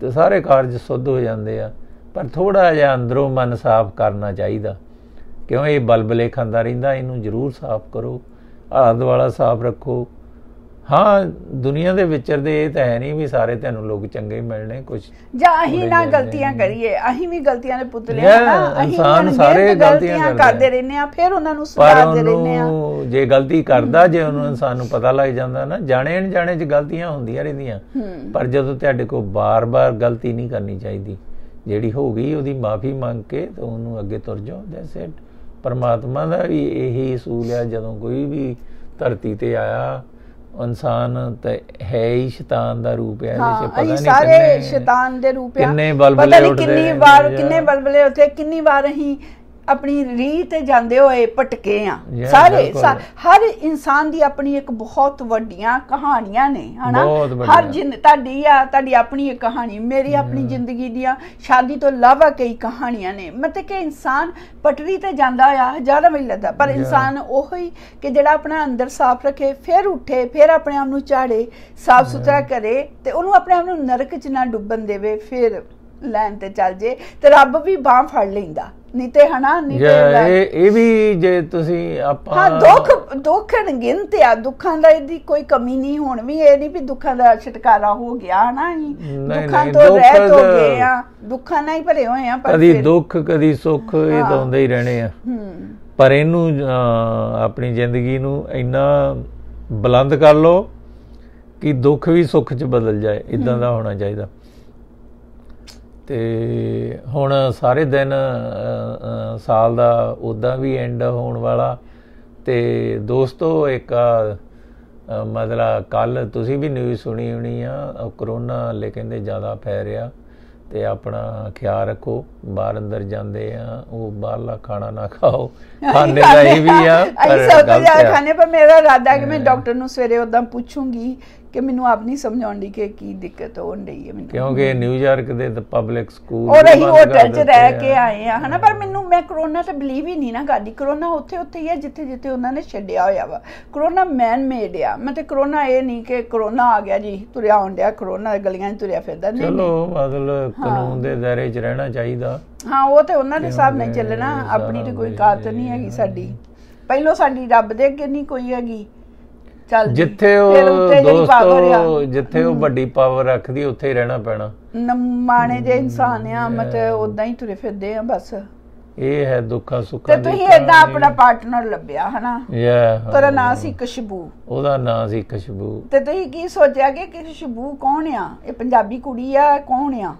ਤੇ ਸਾਰੇ ਕਾਰਜ ਸੁੱਧ ਹੋ ਜਾਂਦੇ ਆ ਪਰ ਥੋੜਾ ਜਿਹਾ ਅੰਦਰੋਂ ਮਨ ਸਾਫ਼ ਕਰਨਾ ਚਾਹੀਦਾ ਕਿਉਂ ਇਹ ਬਲਬਲੇ ਖੰਦਾ ਰਹਿੰਦਾ ਇਹਨੂੰ ਜ਼ਰੂਰ ਸਾਫ਼ ਕਰੋ ਆਦ ਵਾਲਾ ਸਾਫ਼ ਰੱਖੋ ਹਾਂ ਦੁਨੀਆ ਦੇ ਵਿਚਰਦੇ ਇਹ ਤਾਂ ਹੈ ਨਹੀਂ ਵੀ ਸਾਰੇ ਤੁਹਾਨੂੰ ਲੋਕ ਚੰਗੇ ਹੀ ਮਿਲਣੇ ਕੁਝ ਜਾਂ ਅਸੀਂ ਨਾ ਗਲਤੀਆਂ ਕਰੀਏ ਅਸੀਂ ਵੀ ਗਲਤੀਆਂ ਦੇ ਪੁੱਤਲੇ ਹਾਂ ਨਾ ਇਨਸਾਨ ਸਾਰੇ ਗਲਤੀਆਂ ਕਰਦੇ ਰਹਿੰਦੇ ਆ ਫਿਰ ਉਹਨਾਂ ਨੂੰ ਸੁਧਾਰਦੇ ਰਹਿੰਦੇ ਆ ਜੇ ਗਲਤੀ ਕਰਦਾ ਜੇ ਉਹਨੂੰ ਇਨਸਾਨ ਨੂੰ ਪਤਾ ਲੱਗ ਜਾਂਦਾ ਨਾ ਜਾਣੇ ਜਾਣੇ 'ਚ ਗਲਤੀਆਂ ਹੁੰਦੀਆਂ ਰਹਿੰਦੀਆਂ ਪਰ ਜਦੋਂ ਤੁਹਾਡੇ ਕੋਲ ਬਾਰ-ਬਾਰ ਗਲਤੀ ਨਹੀਂ ਕਰਨੀ ਚਾਹੀਦੀ ਜਿਹੜੀ ਹੋ ਗਈ ਉਹਦੀ ਮਾਫੀ ਮੰਗ ਕੇ ਤੇ ਉਹਨੂੰ ਅੱਗੇ ਤੁਰ ਜਾਓ ਦੈਟਸ ਇਟ ਪਰਮਾਤਮਾ ਦਾ ਵੀ ਇਹੀ ਸੂਲ ਆ ਜਦੋਂ ਕੋਈ ਵੀ ਧਰਤੀ ਤੇ ਆਇਆ ਇਨਸਾਨ ਤੇ ਹੈ ਹੀ ਸ਼ੈਤਾਨ ਦਾ ਰੂਪ ਹੈ ਇਹਦੇ ਚ ਪਤਾ ਨਹੀਂ ਕਿੰਨੇ ਸਾਰੇ ਸ਼ੈਤਾਨ ਦੇ ਰੂਪ ਹੈ ਕਿੰਨੇ ਬਲਬਲੇ ਉੱਠਦੇ ਪਤਾ ਨਹੀਂ ਕਿੰਨੀ ਵਾਰ ਕਿੰਨੇ ਬਲਬਲੇ ਉੱਥੇ ਕਿੰਨੀ ਵਾਰ ਅਸੀਂ ਆਪਣੀ ਰੀਤ ਜਾਂਦੇ ਹੋਏ ਪਟਕੇ ਆ ਸਾਰੇ ਹਰ ਇਨਸਾਨ ਦੀ ਆਪਣੀ ਇੱਕ ਬਹੁਤ ਵੱਡੀਆਂ ਕਹਾਣੀਆਂ ਨੇ ਹਨਾ ਹਰ ਜਿੰਦ ਤੁਹਾਡੀ ਆ ਤੁਹਾਡੀ ਆਪਣੀ ਇੱਕ ਕਹਾਣੀ ਮੇਰੀ ਆਪਣੀ ਜ਼ਿੰਦਗੀ ਦੀਆਂ ਸ਼ਾਦੀ ਤੋਂ ਇਲਾਵਾ ਕਈ ਕਹਾਣੀਆਂ ਨੇ ਮਤਲਬ ਕਿ ਇਨਸਾਨ ਪਟਰੀ ਤੇ ਜਾਂਦਾ ਆ ਜ਼ਿਆਦਾ ਮੀਲ ਲੱਗਦਾ ਪਰ ਇਨਸਾਨ ਉਹੀ ਕਿ ਜਿਹੜਾ ਆਪਣਾ ਅੰਦਰ ਸਾਫ਼ ਰੱਖੇ ਫਿਰ ਉੱਠੇ ਫਿਰ ਆਪਣੇ ਆਪ ਨੂੰ ਝਾੜੇ ਸਾਫ਼ ਸੁਥਰਾ ਕਰੇ ਤੇ ਉਹਨੂੰ ਆਪਣੇ ਆਪ ਨੂੰ ਨਰਕ 'ਚ ਨਾ ਡੁੱਬਣ ਦੇਵੇ ਫਿਰ ਲੈਣ ਤੇ ਚੱਲ ਜੇ ਤੇ ਰੱਬ ਵੀ ਬਾਹ ਫੜ ਲੈਂਦਾ ਨੀਤੇ ਹਨਾ ਨੀਤੇ ਇਹ ਇਹ ਵੀ ਜੇ ਤੁਸੀਂ ਆਪਾਂ ਹਾਂ ਦੁੱਖ ਦੁੱਖ ਅਣਗਿਣਤ ਆ ਦੁੱਖਾਂ ਦਾ ਇਹਦੀ ਕੋਈ ਕਮੀ ਨਹੀਂ ਹੋਣ ਵੀ ਇਹ ਨਹੀਂ ਵੀ ਦੁੱਖਾਂ ਦਾ ਛਟਕਾਰਾ ਹੋ ਗਿਆ ਹਨਾ ਦੁੱਖਾਂ ਤੋਂ ਰਹਿਤ ਹੋ ਗਏ ਆ ਦੁੱਖਾਂ ਨਾਲ ਹੀ ਭਰੇ ਹੋਏ ਆ ਪਰ ਕਦੀ ਦੁੱਖ ਕਦੀ ਸੁੱਖ ਇਹ ਤਾਂ ਹੁੰਦੇ ਹੀ ਰਹਿਣੇ ਆ ਪਰ ਇਹਨੂੰ ਆਪਣੀ ਜ਼ਿੰਦਗੀ ਨੂੰ ਇੰਨਾ ਬੁਲੰਦ ਕਰ ਲਓ ਕਿ ਦੁੱਖ ਵੀ ਸੁੱਖ 'ਚ ਬਦਲ ਜਾਏ ਇਦਾਂ ਦਾ ਹੋਣਾ ਚਾਹੀਦਾ ਤੇ ਹੁਣ ਸਾਰੇ ਦਿਨ ਸਾਲ ਦਾ ਉਦਾਂ ਵੀ ਐਂਡ ਹੋਣ ਵਾਲਾ ਤੇ ਦੋਸਤੋ ਇੱਕ ਮਤਲਬ ਕੱਲ ਤੁਸੀਂ ਵੀ ਨਿਊਜ਼ ਸੁਣੀ ਹੋਣੀ ਆ ਕਰੋਨਾ ਲੈ ਕਹਿੰਦੇ ਜ਼ਿਆਦਾ ਫੈ ਰਿਹਾ ਤੇ ਆਪਣਾ ਖਿਆਲ ਰੱਖੋ ਬਾਹਰ ਅੰਦਰ ਜਾਂਦੇ ਆ ਉਹ ਬਾਹਰਲਾ ਖਾਣਾ ਨਾ ਖਾਓ ਖਾਣੇ ਦਾ ਇਹ ਵੀ ਆ ਪਰ ਗੱਲ ਹੈ ਖਾਣੇ ਪਰ ਮੇਰਾ ਇਰਾਦਾ ਕਿ ਮੈਂ ਡਾਕਟਰ ਨੂੰ ਸਵੇਰੇ ਉਦਾਂ ਪੁੱਛੂੰਗੀ ਕਿ ਮੈਨੂੰ ਆਪ ਨਹੀਂ ਸਮਝਾਉਣ ਦੀ ਕਿ ਕੀ ਦਿੱਕਤ ਹੋਣ ਰਹੀ ਹੈ ਮੈਨੂੰ ਕਿਉਂਕਿ ਨਿਊਯਾਰਕ ਦੇ ਪਬਲਿਕ ਸਕੂਲ ਉਹ ਰਹੀ ਹੋਟਲ 'ਚ ਰਹਿ ਕੇ ਆਏ ਆ ਹਨਾ ਪਰ ਮੈਨੂੰ ਮੈਂ ਕਰੋਨਾ ਤੇ ਬਲੀਵ ਹੀ ਨਹੀਂ ਨਾ ਕਰਦੀ ਕਰੋਨਾ ਉੱਥੇ ਉੱਥੇ ਹੀ ਹੈ ਜਿੱਥੇ ਜਿੱਥੇ ਉਹਨਾਂ ਨੇ ਛੱਡਿਆ ਹੋਇਆ ਵਾ ਕਰੋਨਾ ਮੈਨ ਮੇਡ ਆ ਮੈਂ ਤੇ ਕਰੋਨਾ ਇਹ ਨਹੀਂ ਕਿ ਕਰੋਨਾ ਆ ਗਿਆ ਜੀ ਤੁਰਿਆ ਹੁੰਦਿਆ ਕਰੋਨਾ ਗਲੀਆਂ 'ਚ ਤੁਰਿਆ ਫਿਰਦਾ ਨਹੀਂ ਚਲੋ ਮਤਲਬ ਕਾਨੂੰਨ ਦੇ ਦਾਇਰੇ 'ਚ ਰਹਿਣਾ ਚਾਹੀਦਾ ਹਾਂ ਉਹ ਤੇ ਉਹਨਾਂ ਦੇ ਹਿਸਾਬ ਨਾਲ ਚੱਲਣਾ ਆਪਣੀ ਤੇ ਕੋਈ ਕਾਤ ਨਹੀਂ ਹੈਗੀ ਸਾਡੀ ਪਹਿਲੋਂ ਸਾਡੀ ਰੱਬ ਦੇ ਅੱਗੇ ਨਹੀਂ ਕੋਈ ਹੈਗੀ ਚੱਲ ਜਿੱਥੇ ਉਹ ਦੋਸਤੋ ਜਿੱਥੇ ਉਹ ਵੱਡੀ ਪਾਵਰ ਰੱਖਦੀ ਉੱਥੇ ਹੀ ਰਹਿਣਾ ਪੈਣਾ ਨਮਾਣੇ ਜੇ ਇਨਸਾਨ ਆ ਮਤ ਉਦਾਂ ਹੀ ਤੁਰੇ ਫਿਰਦੇ ਆ ਬਸ ਇਹ ਹੈ ਦੁੱਖਾਂ ਸੁੱਖਾਂ ਤੇ ਤੁਸੀਂ ਇਦਾਂ ਆਪਣਾ ਪਾਰਟਨਰ ਲੱਭਿਆ ਹਨਾ ਯਾ ਤੇਰਾ ਨਾਂ ਸੀ ਕਸ਼ਬੂ ਉਹਦਾ ਨਾਂ ਸੀ ਕਸ਼ਬੂ ਤੇ ਤੁਸੀਂ ਕੀ ਸੋਚਿਆ ਕਿ ਕਸ਼ਬੂ ਕੌਣ ਆ ਇਹ ਪੰਜਾਬੀ ਕੁੜੀ ਆ ਕੌਣ ਆ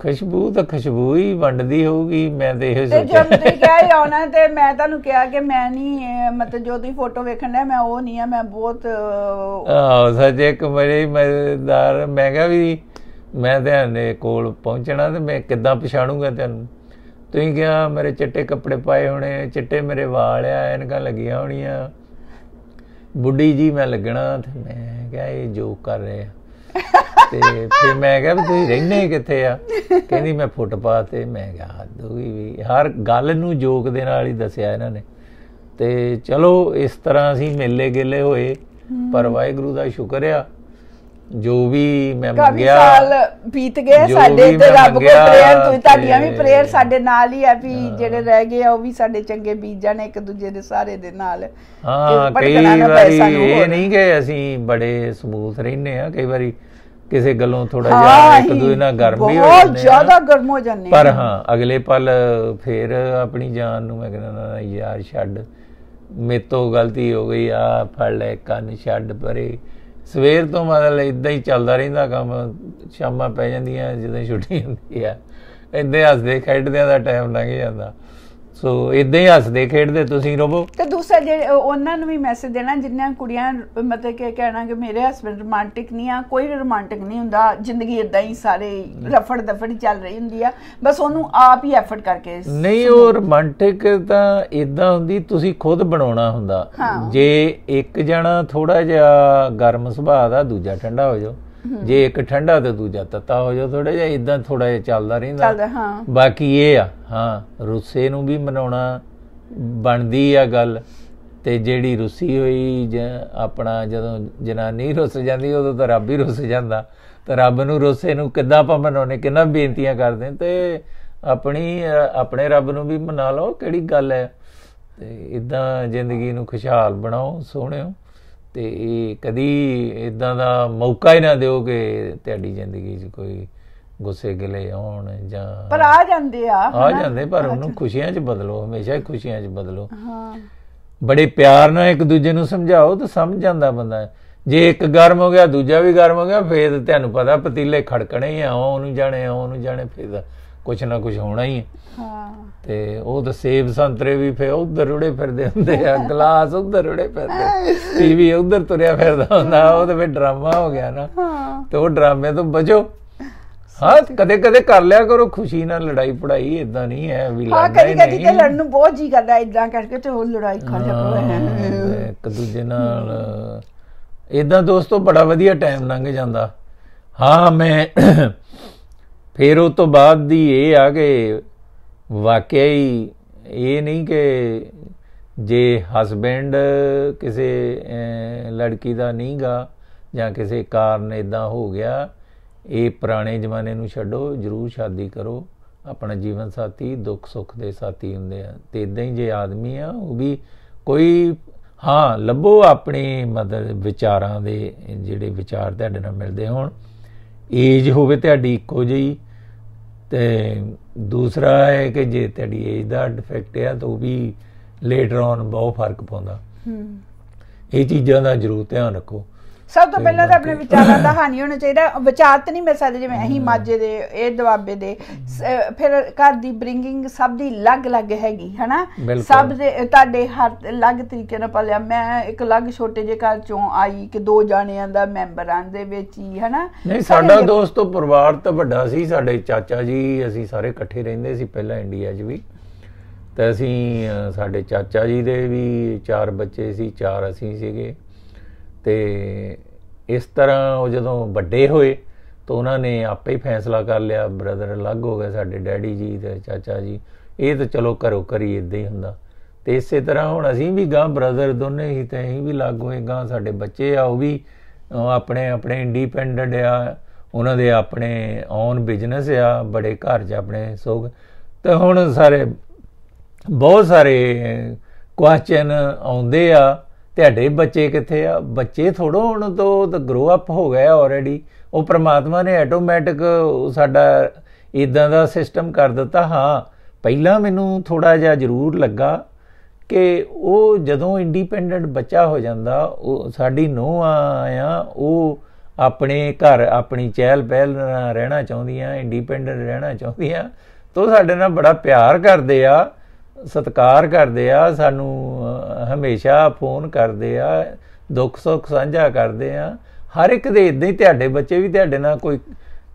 ਖੁਸ਼ਬੂ ਤਾਂ ਖੁਸ਼ਬੂ ਹੀ ਵੰਡਦੀ ਹੋਊਗੀ ਮੈਂ ਤੇ ਇਹੋ ਸੋਚਿਆ ਤੇ ਜਦੋਂ ਤੁਸੀਂ ਕਿਹਾ ਹੀ ਆਉਣਾ ਤੇ ਮੈਂ ਤੁਹਾਨੂੰ ਕਿਹਾ ਕਿ ਮੈਂ ਨਹੀਂ ਮਤਲਬ ਜੋ ਤੁਸੀਂ ਫੋਟੋ ਵੇਖਣ ਦਾ ਮੈਂ ਉਹ ਨਹੀਂ ਆ ਮੈਂ ਬਹੁਤ ਆਹ ਸੱਚ ਇੱਕ ਮੇਰੇ ਮਜ਼ੇਦਾਰ ਮੈਂ ਕਿਹਾ ਵੀ ਮੈਂ ਦੇ ਕੋਲ ਪਹੁੰਚਣਾ ਤੇ ਮੈਂ ਕਿੱਦਾਂ ਪਛਾਣੂਗਾ ਤੁਹਾਨੂੰ ਤੁਸੀਂ ਕਿਹਾ ਮੇਰੇ ਚਿੱਟੇ ਕੱਪੜੇ ਪਾਏ ਹੋਣੇ ਚਿੱਟੇ ਮੇਰੇ ਵਾਲ ਆ ਇਹਨਾਂ ਲੱਗੀਆਂ ਹੋਣੀਆਂ ਬੁੱਢੀ ਜੀ ਮੈਂ ਲੱਗਣਾ ਤੇ ਮੈਂ ਕਿਹਾ ਇਹ ਜੋ ਕਰ ਰਹੇ ਆ ਤੇ ਫਿਰ ਮੈਂ ਕਿਹਾ ਵੀ ਤੁਸੀਂ ਰਹਿੰਦੇ ਕਿੱਥੇ ਆ ਕਹਿੰਦੀ ਮੈਂ ਫੁੱਟਪਾਥ ਤੇ ਮੈਂ ਕਿਹਾ ਦੋਈ ਵੀ ਹਰ ਗੱਲ ਨੂੰ ਜੋਕ ਦੇ ਨਾਲ ਹੀ ਦੱਸਿਆ ਇਹਨਾਂ ਨੇ ਤੇ ਚਲੋ ਇਸ ਤਰ੍ਹਾਂ ਅਸੀਂ ਮੇਲੇ ਗਿਲੇ ਹੋਏ ਪਰ ਵਾਹਿਗੁਰੂ ਦਾ ਸ਼ੁਕਰ ਆ ਜੋ ਵੀ ਮੈਂ ਮੰਗਿਆ ਕਾਫੀ ਸਾਲ ਬੀਤ ਗਏ ਸਾਡੇ ਤੇ ਰੱਬ ਕੋ ਪ੍ਰੇਅਰ ਤੁਸੀਂ ਤੁਹਾਡੀਆਂ ਵੀ ਪ੍ਰੇਅਰ ਸਾਡੇ ਨਾਲ ਹੀ ਹੈ ਵੀ ਜਿਹੜੇ ਰਹਿ ਗਏ ਆ ਉਹ ਵੀ ਸਾਡੇ ਚੰਗੇ ਬੀਜਾਂ ਨੇ ਇੱਕ ਦੂਜੇ ਦੇ ਸਾਰੇ ਦੇ ਨਾਲ ਹਾਂ ਕਈ ਵਾਰੀ ਇਹ ਨਹੀਂ ਕਿ ਅਸੀਂ ਬੜੇ ਸਮੂਥ ਰਹਿੰਨੇ ਆ ਕਈ ਵਾਰੀ ਕਿਸੇ ਗੱਲੋਂ ਥੋੜਾ ਜਿਹਾ ਇੱਕ ਦੂਜੇ ਨਾਲ ਗਰਮੀ ਹੋ ਜਾਂਦੀ ਬਹੁਤ ਜ਼ਿਆਦਾ ਗਰਮ ਹੋ ਜਾਂਦੀ ਪਰ ਹਾਂ ਅਗਲੇ ਪਲ ਫੇਰ ਆਪਣੀ ਜਾਨ ਨੂੰ ਮੈਂ ਕਹਿੰਦਾ ਨਾ ਯਾਰ ਛੱਡ ਮੇਤੋਂ ਗਲਤੀ ਹੋ ਗਈ ਆ ਫੜ ਲੈ ਕੰਨ ਛੱਡ ਪਰੇ ਸਵੇਰ ਤੋਂ ਮਤਲਬ ਇਦਾਂ ਹੀ ਚੱਲਦਾ ਰਹਿੰਦਾ ਕੰਮ ਸ਼ਾਮਾਂ ਪੈ ਜਾਂਦੀਆਂ ਜਦੋਂ ਛੁੱਟੀ ਹੁੰਦੀ ਆ ਇੰਦੇ ਹੱਸਦੇ ਖੇਡਦੇ ਦਾ ਟਾਈਮ ਲੰਘ ਜਾਂਦਾ ਸੋ ਇਦਾਂ ਹੀ ਹੱਸਦੇ ਖੇਡਦੇ ਤੁਸੀਂ ਰਵੋ ਤੇ ਦੂਸਰਾ ਜਿਹੜੇ ਉਹਨਾਂ ਨੂੰ ਵੀ ਮੈਸੇਜ ਦੇਣਾ ਜਿੰਨਾਂ ਕੁੜੀਆਂ ਮਤਲਬ ਕਿ ਕਹਿਣਾ ਕਿ ਮੇਰੇ ਹਸਬੰਡ ਰੋਮਾਂਟਿਕ ਨਹੀਂ ਆ ਕੋਈ ਰੋਮਾਂਟਿਕ ਨਹੀਂ ਹੁੰਦਾ ਜ਼ਿੰਦਗੀ ਇਦਾਂ ਹੀ ਸਾਰੇ ਰਫੜ ਦਫੜ ਚੱਲ ਰਹੀ ਹੁੰਦੀ ਆ ਬਸ ਉਹਨੂੰ ਆਪ ਹੀ ਐਫਰਟ ਕਰਕੇ ਨਹੀਂ ਉਹ ਰੋਮਾਂਟਿਕ ਤਾਂ ਇਦਾਂ ਹੁੰਦੀ ਤੁਸੀਂ ਖੁਦ ਬਣਾਉਣਾ ਹੁੰਦਾ ਜੇ ਇੱਕ ਜਣਾ ਥੋੜਾ ਜਿਹਾ ਗਰਮ ਸੁਭਾਅ ਦਾ ਦੂਜਾ ਠੰਡਾ ਹੋ ਜਾਓ ਜੇ ਇੱਕ ਠੰਡਾ ਤੇ ਦੂਜਾ ਤੱਤਾ ਹੋ ਜਾ ਥੋੜਾ ਜਿਹਾ ਇਦਾਂ ਥੋੜਾ ਜਿਹਾ ਚੱਲਦਾ ਰਹਿੰਦਾ ਚੱਲਦਾ ਹਾਂ ਬਾਕੀ ਇਹ ਆ ਹਾਂ ਰੁੱਸੇ ਨੂੰ ਵੀ ਮਨਾਉਣਾ ਬਣਦੀ ਆ ਗੱਲ ਤੇ ਜਿਹੜੀ ਰੁੱਸੀ ਹੋਈ ਆਪਣਾ ਜਦੋਂ ਜਨਾਨੀ ਰੁੱਸ ਜਾਂਦੀ ਉਦੋਂ ਤਾਂ ਰੱਬ ਹੀ ਰੁੱਸ ਜਾਂਦਾ ਤੇ ਰੱਬ ਨੂੰ ਰੁੱਸੇ ਨੂੰ ਕਿੱਦਾਂ ਆਪਾਂ ਮਨਾਉਣੇ ਕਿੰਨਾ ਬੇਨਤੀਆਂ ਕਰਦੇ ਤੇ ਆਪਣੀ ਆਪਣੇ ਰੱਬ ਨੂੰ ਵੀ ਮਨਾ ਲਓ ਕਿਹੜੀ ਗੱਲ ਹੈ ਤੇ ਇਦਾਂ ਜ਼ਿੰਦਗੀ ਨੂੰ ਖੁਸ਼ਹਾਲ ਬਣਾਓ ਸੋਹਣਿਓ ਤੇ ਇਹ ਕਦੀ ਇਦਾਂ ਦਾ ਮੌਕਾ ਹੀ ਨਾ ਦਿਓ ਕਿ ਤੁਹਾਡੀ ਜ਼ਿੰਦਗੀ 'ਚ ਕੋਈ ਗੁੱਸੇ ਗਿਲੇ ਆਉਣ ਜਾਂ ਪਰ ਆ ਜਾਂਦੇ ਆ ਆ ਜਾਂਦੇ ਪਰ ਉਹਨੂੰ ਖੁਸ਼ੀਆਂ 'ਚ ਬਦਲੋ ਹਮੇਸ਼ਾ ਹੀ ਖੁਸ਼ੀਆਂ 'ਚ ਬਦਲੋ ਹਾਂ ਬੜੇ ਪਿਆਰ ਨਾਲ ਇੱਕ ਦੂਜੇ ਨੂੰ ਸਮਝਾਓ ਤਾਂ ਸਮਝ ਜਾਂਦਾ ਬੰਦਾ ਜੇ ਇੱਕ ਗਰਮ ਹੋ ਗਿਆ ਦੂਜਾ ਵੀ ਗਰਮ ਹੋ ਗਿਆ ਫੇਰ ਤੁਹਾਨੂੰ ਪਤਾ ਪਤੀਲੇ ਖੜਕਣੇ ਆ ਉਹਨੂੰ ਜਾਣੇ ਉਹਨੂੰ ਜਾਣੇ ਫੇਰ ਕੁਛ ਨਾ ਕੁਛ ਹੋਣਾ ਹੀ ਹੈ ਹਾਂ ਤੇ ਉਹ ਤਾਂ ਸੇਬ ਸੰਤਰੇ ਵੀ ਫੇ ਉਧਰ ਉੜੇ ਫਿਰਦੇ ਹੁੰਦੇ ਆ ਗਲਾਸ ਉਧਰ ਉੜੇ ਫਿਰਦੇ ਟੀਵੀ ਉਧਰ ਤੁਰਿਆ ਫਿਰਦਾ ਹੁੰਦਾ ਉਹ ਤਾਂ ਫੇ ਡਰਾਮਾ ਹੋ ਗਿਆ ਨਾ ਤੇ ਉਹ ਡਰਾਮੇ ਤੋਂ ਬਚੋ ਹਾਂ ਕਦੇ ਕਦੇ ਕਰ ਲਿਆ ਕਰੋ ਖੁਸ਼ੀ ਨਾਲ ਲੜਾਈ ਪੜਾਈ ਇਦਾਂ ਨਹੀਂ ਹੈ ਵੀ ਲੜਾਈ ਨਹੀਂ ਹਾਂ ਕਦੇ ਕਦੇ ਤੇ ਲੜਨ ਨੂੰ ਬਹੁਤ ਜੀ ਕਰਦਾ ਇਦਾਂ ਕਰਕੇ ਤੇ ਉਹ ਲੜਾਈ ਕਰ ਹੈ ਇੱਕ ਦੂਜੇ ਨਾਲ ਇਦਾਂ ਦੋਸਤੋ ਬੜਾ ਵਧੀਆ ਟਾਈਮ ਲੰਘ ਜਾਂਦਾ ਹਾਂ ਮੈਂ ਫਿਰ ਉਹ ਤੋਂ ਬਾਅਦ ਦੀ ਇਹ ਆ ਕਿ ਵਾਕਈ ਇਹ ਨਹੀਂ ਕਿ ਜੇ ਹਸਬੈਂਡ ਕਿਸੇ ਲੜਕੀ ਦਾ ਨਹੀਂਗਾ ਜਾਂ ਕਿਸੇ ਕਾਰਨ ਇਦਾਂ ਹੋ ਗਿਆ ਇਹ ਪੁਰਾਣੇ ਜ਼ਮਾਨੇ ਨੂੰ ਛੱਡੋ ਜ਼ਰੂਰ ਸ਼ਾਦੀ ਕਰੋ ਆਪਣਾ ਜੀਵਨ ਸਾਥੀ ਦੁੱਖ ਸੁੱਖ ਦੇ ਸਾਥੀ ਹੁੰਦੇ ਆ ਤੇ ਇਦਾਂ ਹੀ ਜੇ ਆਦਮੀ ਆ ਉਹ ਵੀ ਕੋਈ ਹਾਂ ਲੱਭੋ ਆਪਣੇ ਮਦਦ ਵਿਚਾਰਾਂ ਦੇ ਜਿਹੜੇ ਵਿਚਾਰ ਤੁਹਾਡੇ ਨਾਲ ਮਿਲਦੇ ਹੋਣ ਏਜ ਹੋਵੇ ਤੁਹਾਡੀ ਇੱਕੋ ਜਿਹੀ ਤੇ ਦੂਸਰਾ ਹੈ ਕਿ ਜੇ ਤੁਹਾਡੀ ਏਜ ਦਾ ਡਿਫੈਕਟ ਹੈ ਤਾਂ ਉਹ ਵੀ ਲੇਟਰ ਔਨ ਬਹੁਤ ਫਰਕ ਪਾਉਂਦਾ ਹੂੰ ਇਹ ਚੀਜ਼ਾਂ ਦਾ ਜ਼ਰੂਰ ਧਿਆਨ ਰੱਖੋ ਸਭ ਤੋਂ ਪਹਿਲਾਂ ਤਾਂ ਆਪਣੇ ਵਿਚਾਰਾਂ ਦਾ ਹਾਨੀ ਹੋਣਾ ਚਾਹੀਦਾ ਵਿਚਾਰ ਤੇ ਨਹੀਂ ਮਿਲ ਸਕਦੇ ਜਿਵੇਂ ਅਸੀਂ ਮਾਜੇ ਦੇ ਇਹ ਦਵਾਬੇ ਦੇ ਫਿਰ ਘਰ ਦੀ ਬ੍ਰਿੰਗਿੰਗ ਸਭ ਦੀ ਅਲੱਗ-ਅਲੱਗ ਹੈਗੀ ਹਨਾ ਸਭ ਦੇ ਤੁਹਾਡੇ ਹਰ ਅਲੱਗ ਤਰੀਕੇ ਨਾਲ ਪਲਿਆ ਮੈਂ ਇੱਕ ਅਲੱਗ ਛੋਟੇ ਜਿਹੇ ਘਰ ਚੋਂ ਆਈ ਕਿ ਦੋ ਜਾਣਿਆਂ ਦਾ ਮੈਂਬਰਾਂ ਦੇ ਵਿੱਚ ਹੀ ਹਨਾ ਨਹੀਂ ਸਾਡਾ ਦੋਸਤੋ ਪਰਿਵਾਰ ਤਾਂ ਵੱਡਾ ਸੀ ਸਾਡੇ ਚਾਚਾ ਜੀ ਅਸੀਂ ਸਾਰੇ ਇਕੱਠੇ ਰਹਿੰਦੇ ਸੀ ਪਹਿਲਾਂ ਇੰਡੀਆ 'ਚ ਵੀ ਤੇ ਅਸੀਂ ਸਾਡੇ ਚਾਚਾ ਜੀ ਦੇ ਵੀ ਚਾਰ ਬੱਚੇ ਸੀ ਚਾਰ ਅਸੀਂ ਸੀਗੇ ਤੇ ਇਸ ਤਰ੍ਹਾਂ ਉਹ ਜਦੋਂ ਵੱਡੇ ਹੋਏ ਤਾਂ ਉਹਨਾਂ ਨੇ ਆਪੇ ਹੀ ਫੈਸਲਾ ਕਰ ਲਿਆ ਬ੍ਰਦਰ ਅਲੱਗ ਹੋ ਗਏ ਸਾਡੇ ਡੈਡੀ ਜੀ ਤੇ ਚਾਚਾ ਜੀ ਇਹ ਤਾਂ ਚਲੋ ਘਰੋ ਘਰੀ ਇਦਾਂ ਹੀ ਹੁੰਦਾ ਤੇ ਇਸੇ ਤਰ੍ਹਾਂ ਹੁਣ ਅਸੀਂ ਵੀ ਗਾਂ ਬ੍ਰਦਰ ਦੋਨੇ ਹੀ ਤੇ ਅਸੀਂ ਵੀ ਲੱਗ ਹੋਏ ਗਾਂ ਸਾਡੇ ਬੱਚੇ ਆ ਉਹ ਵੀ ਆਪਣੇ ਆਪਣੇ ਇੰਡੀਪੈਂਡੈਂਟ ਆ ਉਹਨਾਂ ਦੇ ਆਪਣੇ ਔਨ ਬਿਜ਼ਨਸ ਆ ਬੜੇ ਘਰ 'ਚ ਆਪਣੇ ਸੋਗ ਤੇ ਹੁਣ ਸਾਰੇ ਬਹੁਤ ਸਾਰੇ ਕੁਐਸਚਨ ਆਉਂਦੇ ਆ ਤੁਹਾਡੇ ਬੱਚੇ ਕਿੱਥੇ ਆ ਬੱਚੇ ਥੋੜੋ ਹੁਣ ਤੋਂ ਗਰੋ ਅਪ ਹੋ ਗਏ ਆਲਰੇਡੀ ਉਹ ਪ੍ਰਮਾਤਮਾ ਨੇ ਆਟੋਮੈਟਿਕ ਸਾਡਾ ਇਦਾਂ ਦਾ ਸਿਸਟਮ ਕਰ ਦਿੱਤਾ ਹਾਂ ਪਹਿਲਾਂ ਮੈਨੂੰ ਥੋੜਾ ਜਿਹਾ ਜ਼ਰੂਰ ਲੱਗਾ ਕਿ ਉਹ ਜਦੋਂ ਇੰਡੀਪੈਂਡੈਂਟ ਬੱਚਾ ਹੋ ਜਾਂਦਾ ਉਹ ਸਾਡੀ ਨੋਆ ਆ ਉਹ ਆਪਣੇ ਘਰ ਆਪਣੀ ਚਹਿਲ ਪਹਿਲ ਰਹਿਣਾ ਚਾਹੁੰਦੀਆਂ ਇੰਡੀਪੈਂਡੈਂਟ ਰਹਿਣਾ ਚਾਹੁੰਦੀਆਂ ਤੋਂ ਸਾਡੇ ਨਾਲ ਬੜਾ ਪਿਆਰ ਕਰਦੇ ਆ ਸਤਿਕਾਰ ਕਰਦੇ ਆ ਸਾਨੂੰ ਹਮੇਸ਼ਾ ਫੋਨ ਕਰਦੇ ਆ ਦੁੱਖ ਸੁੱਖ ਸਾਂਝਾ ਕਰਦੇ ਆ ਹਰ ਇੱਕ ਦੇ ਇਦਾਂ ਹੀ ਤੁਹਾਡੇ ਬੱਚੇ ਵੀ ਤੁਹਾਡੇ ਨਾਲ ਕੋਈ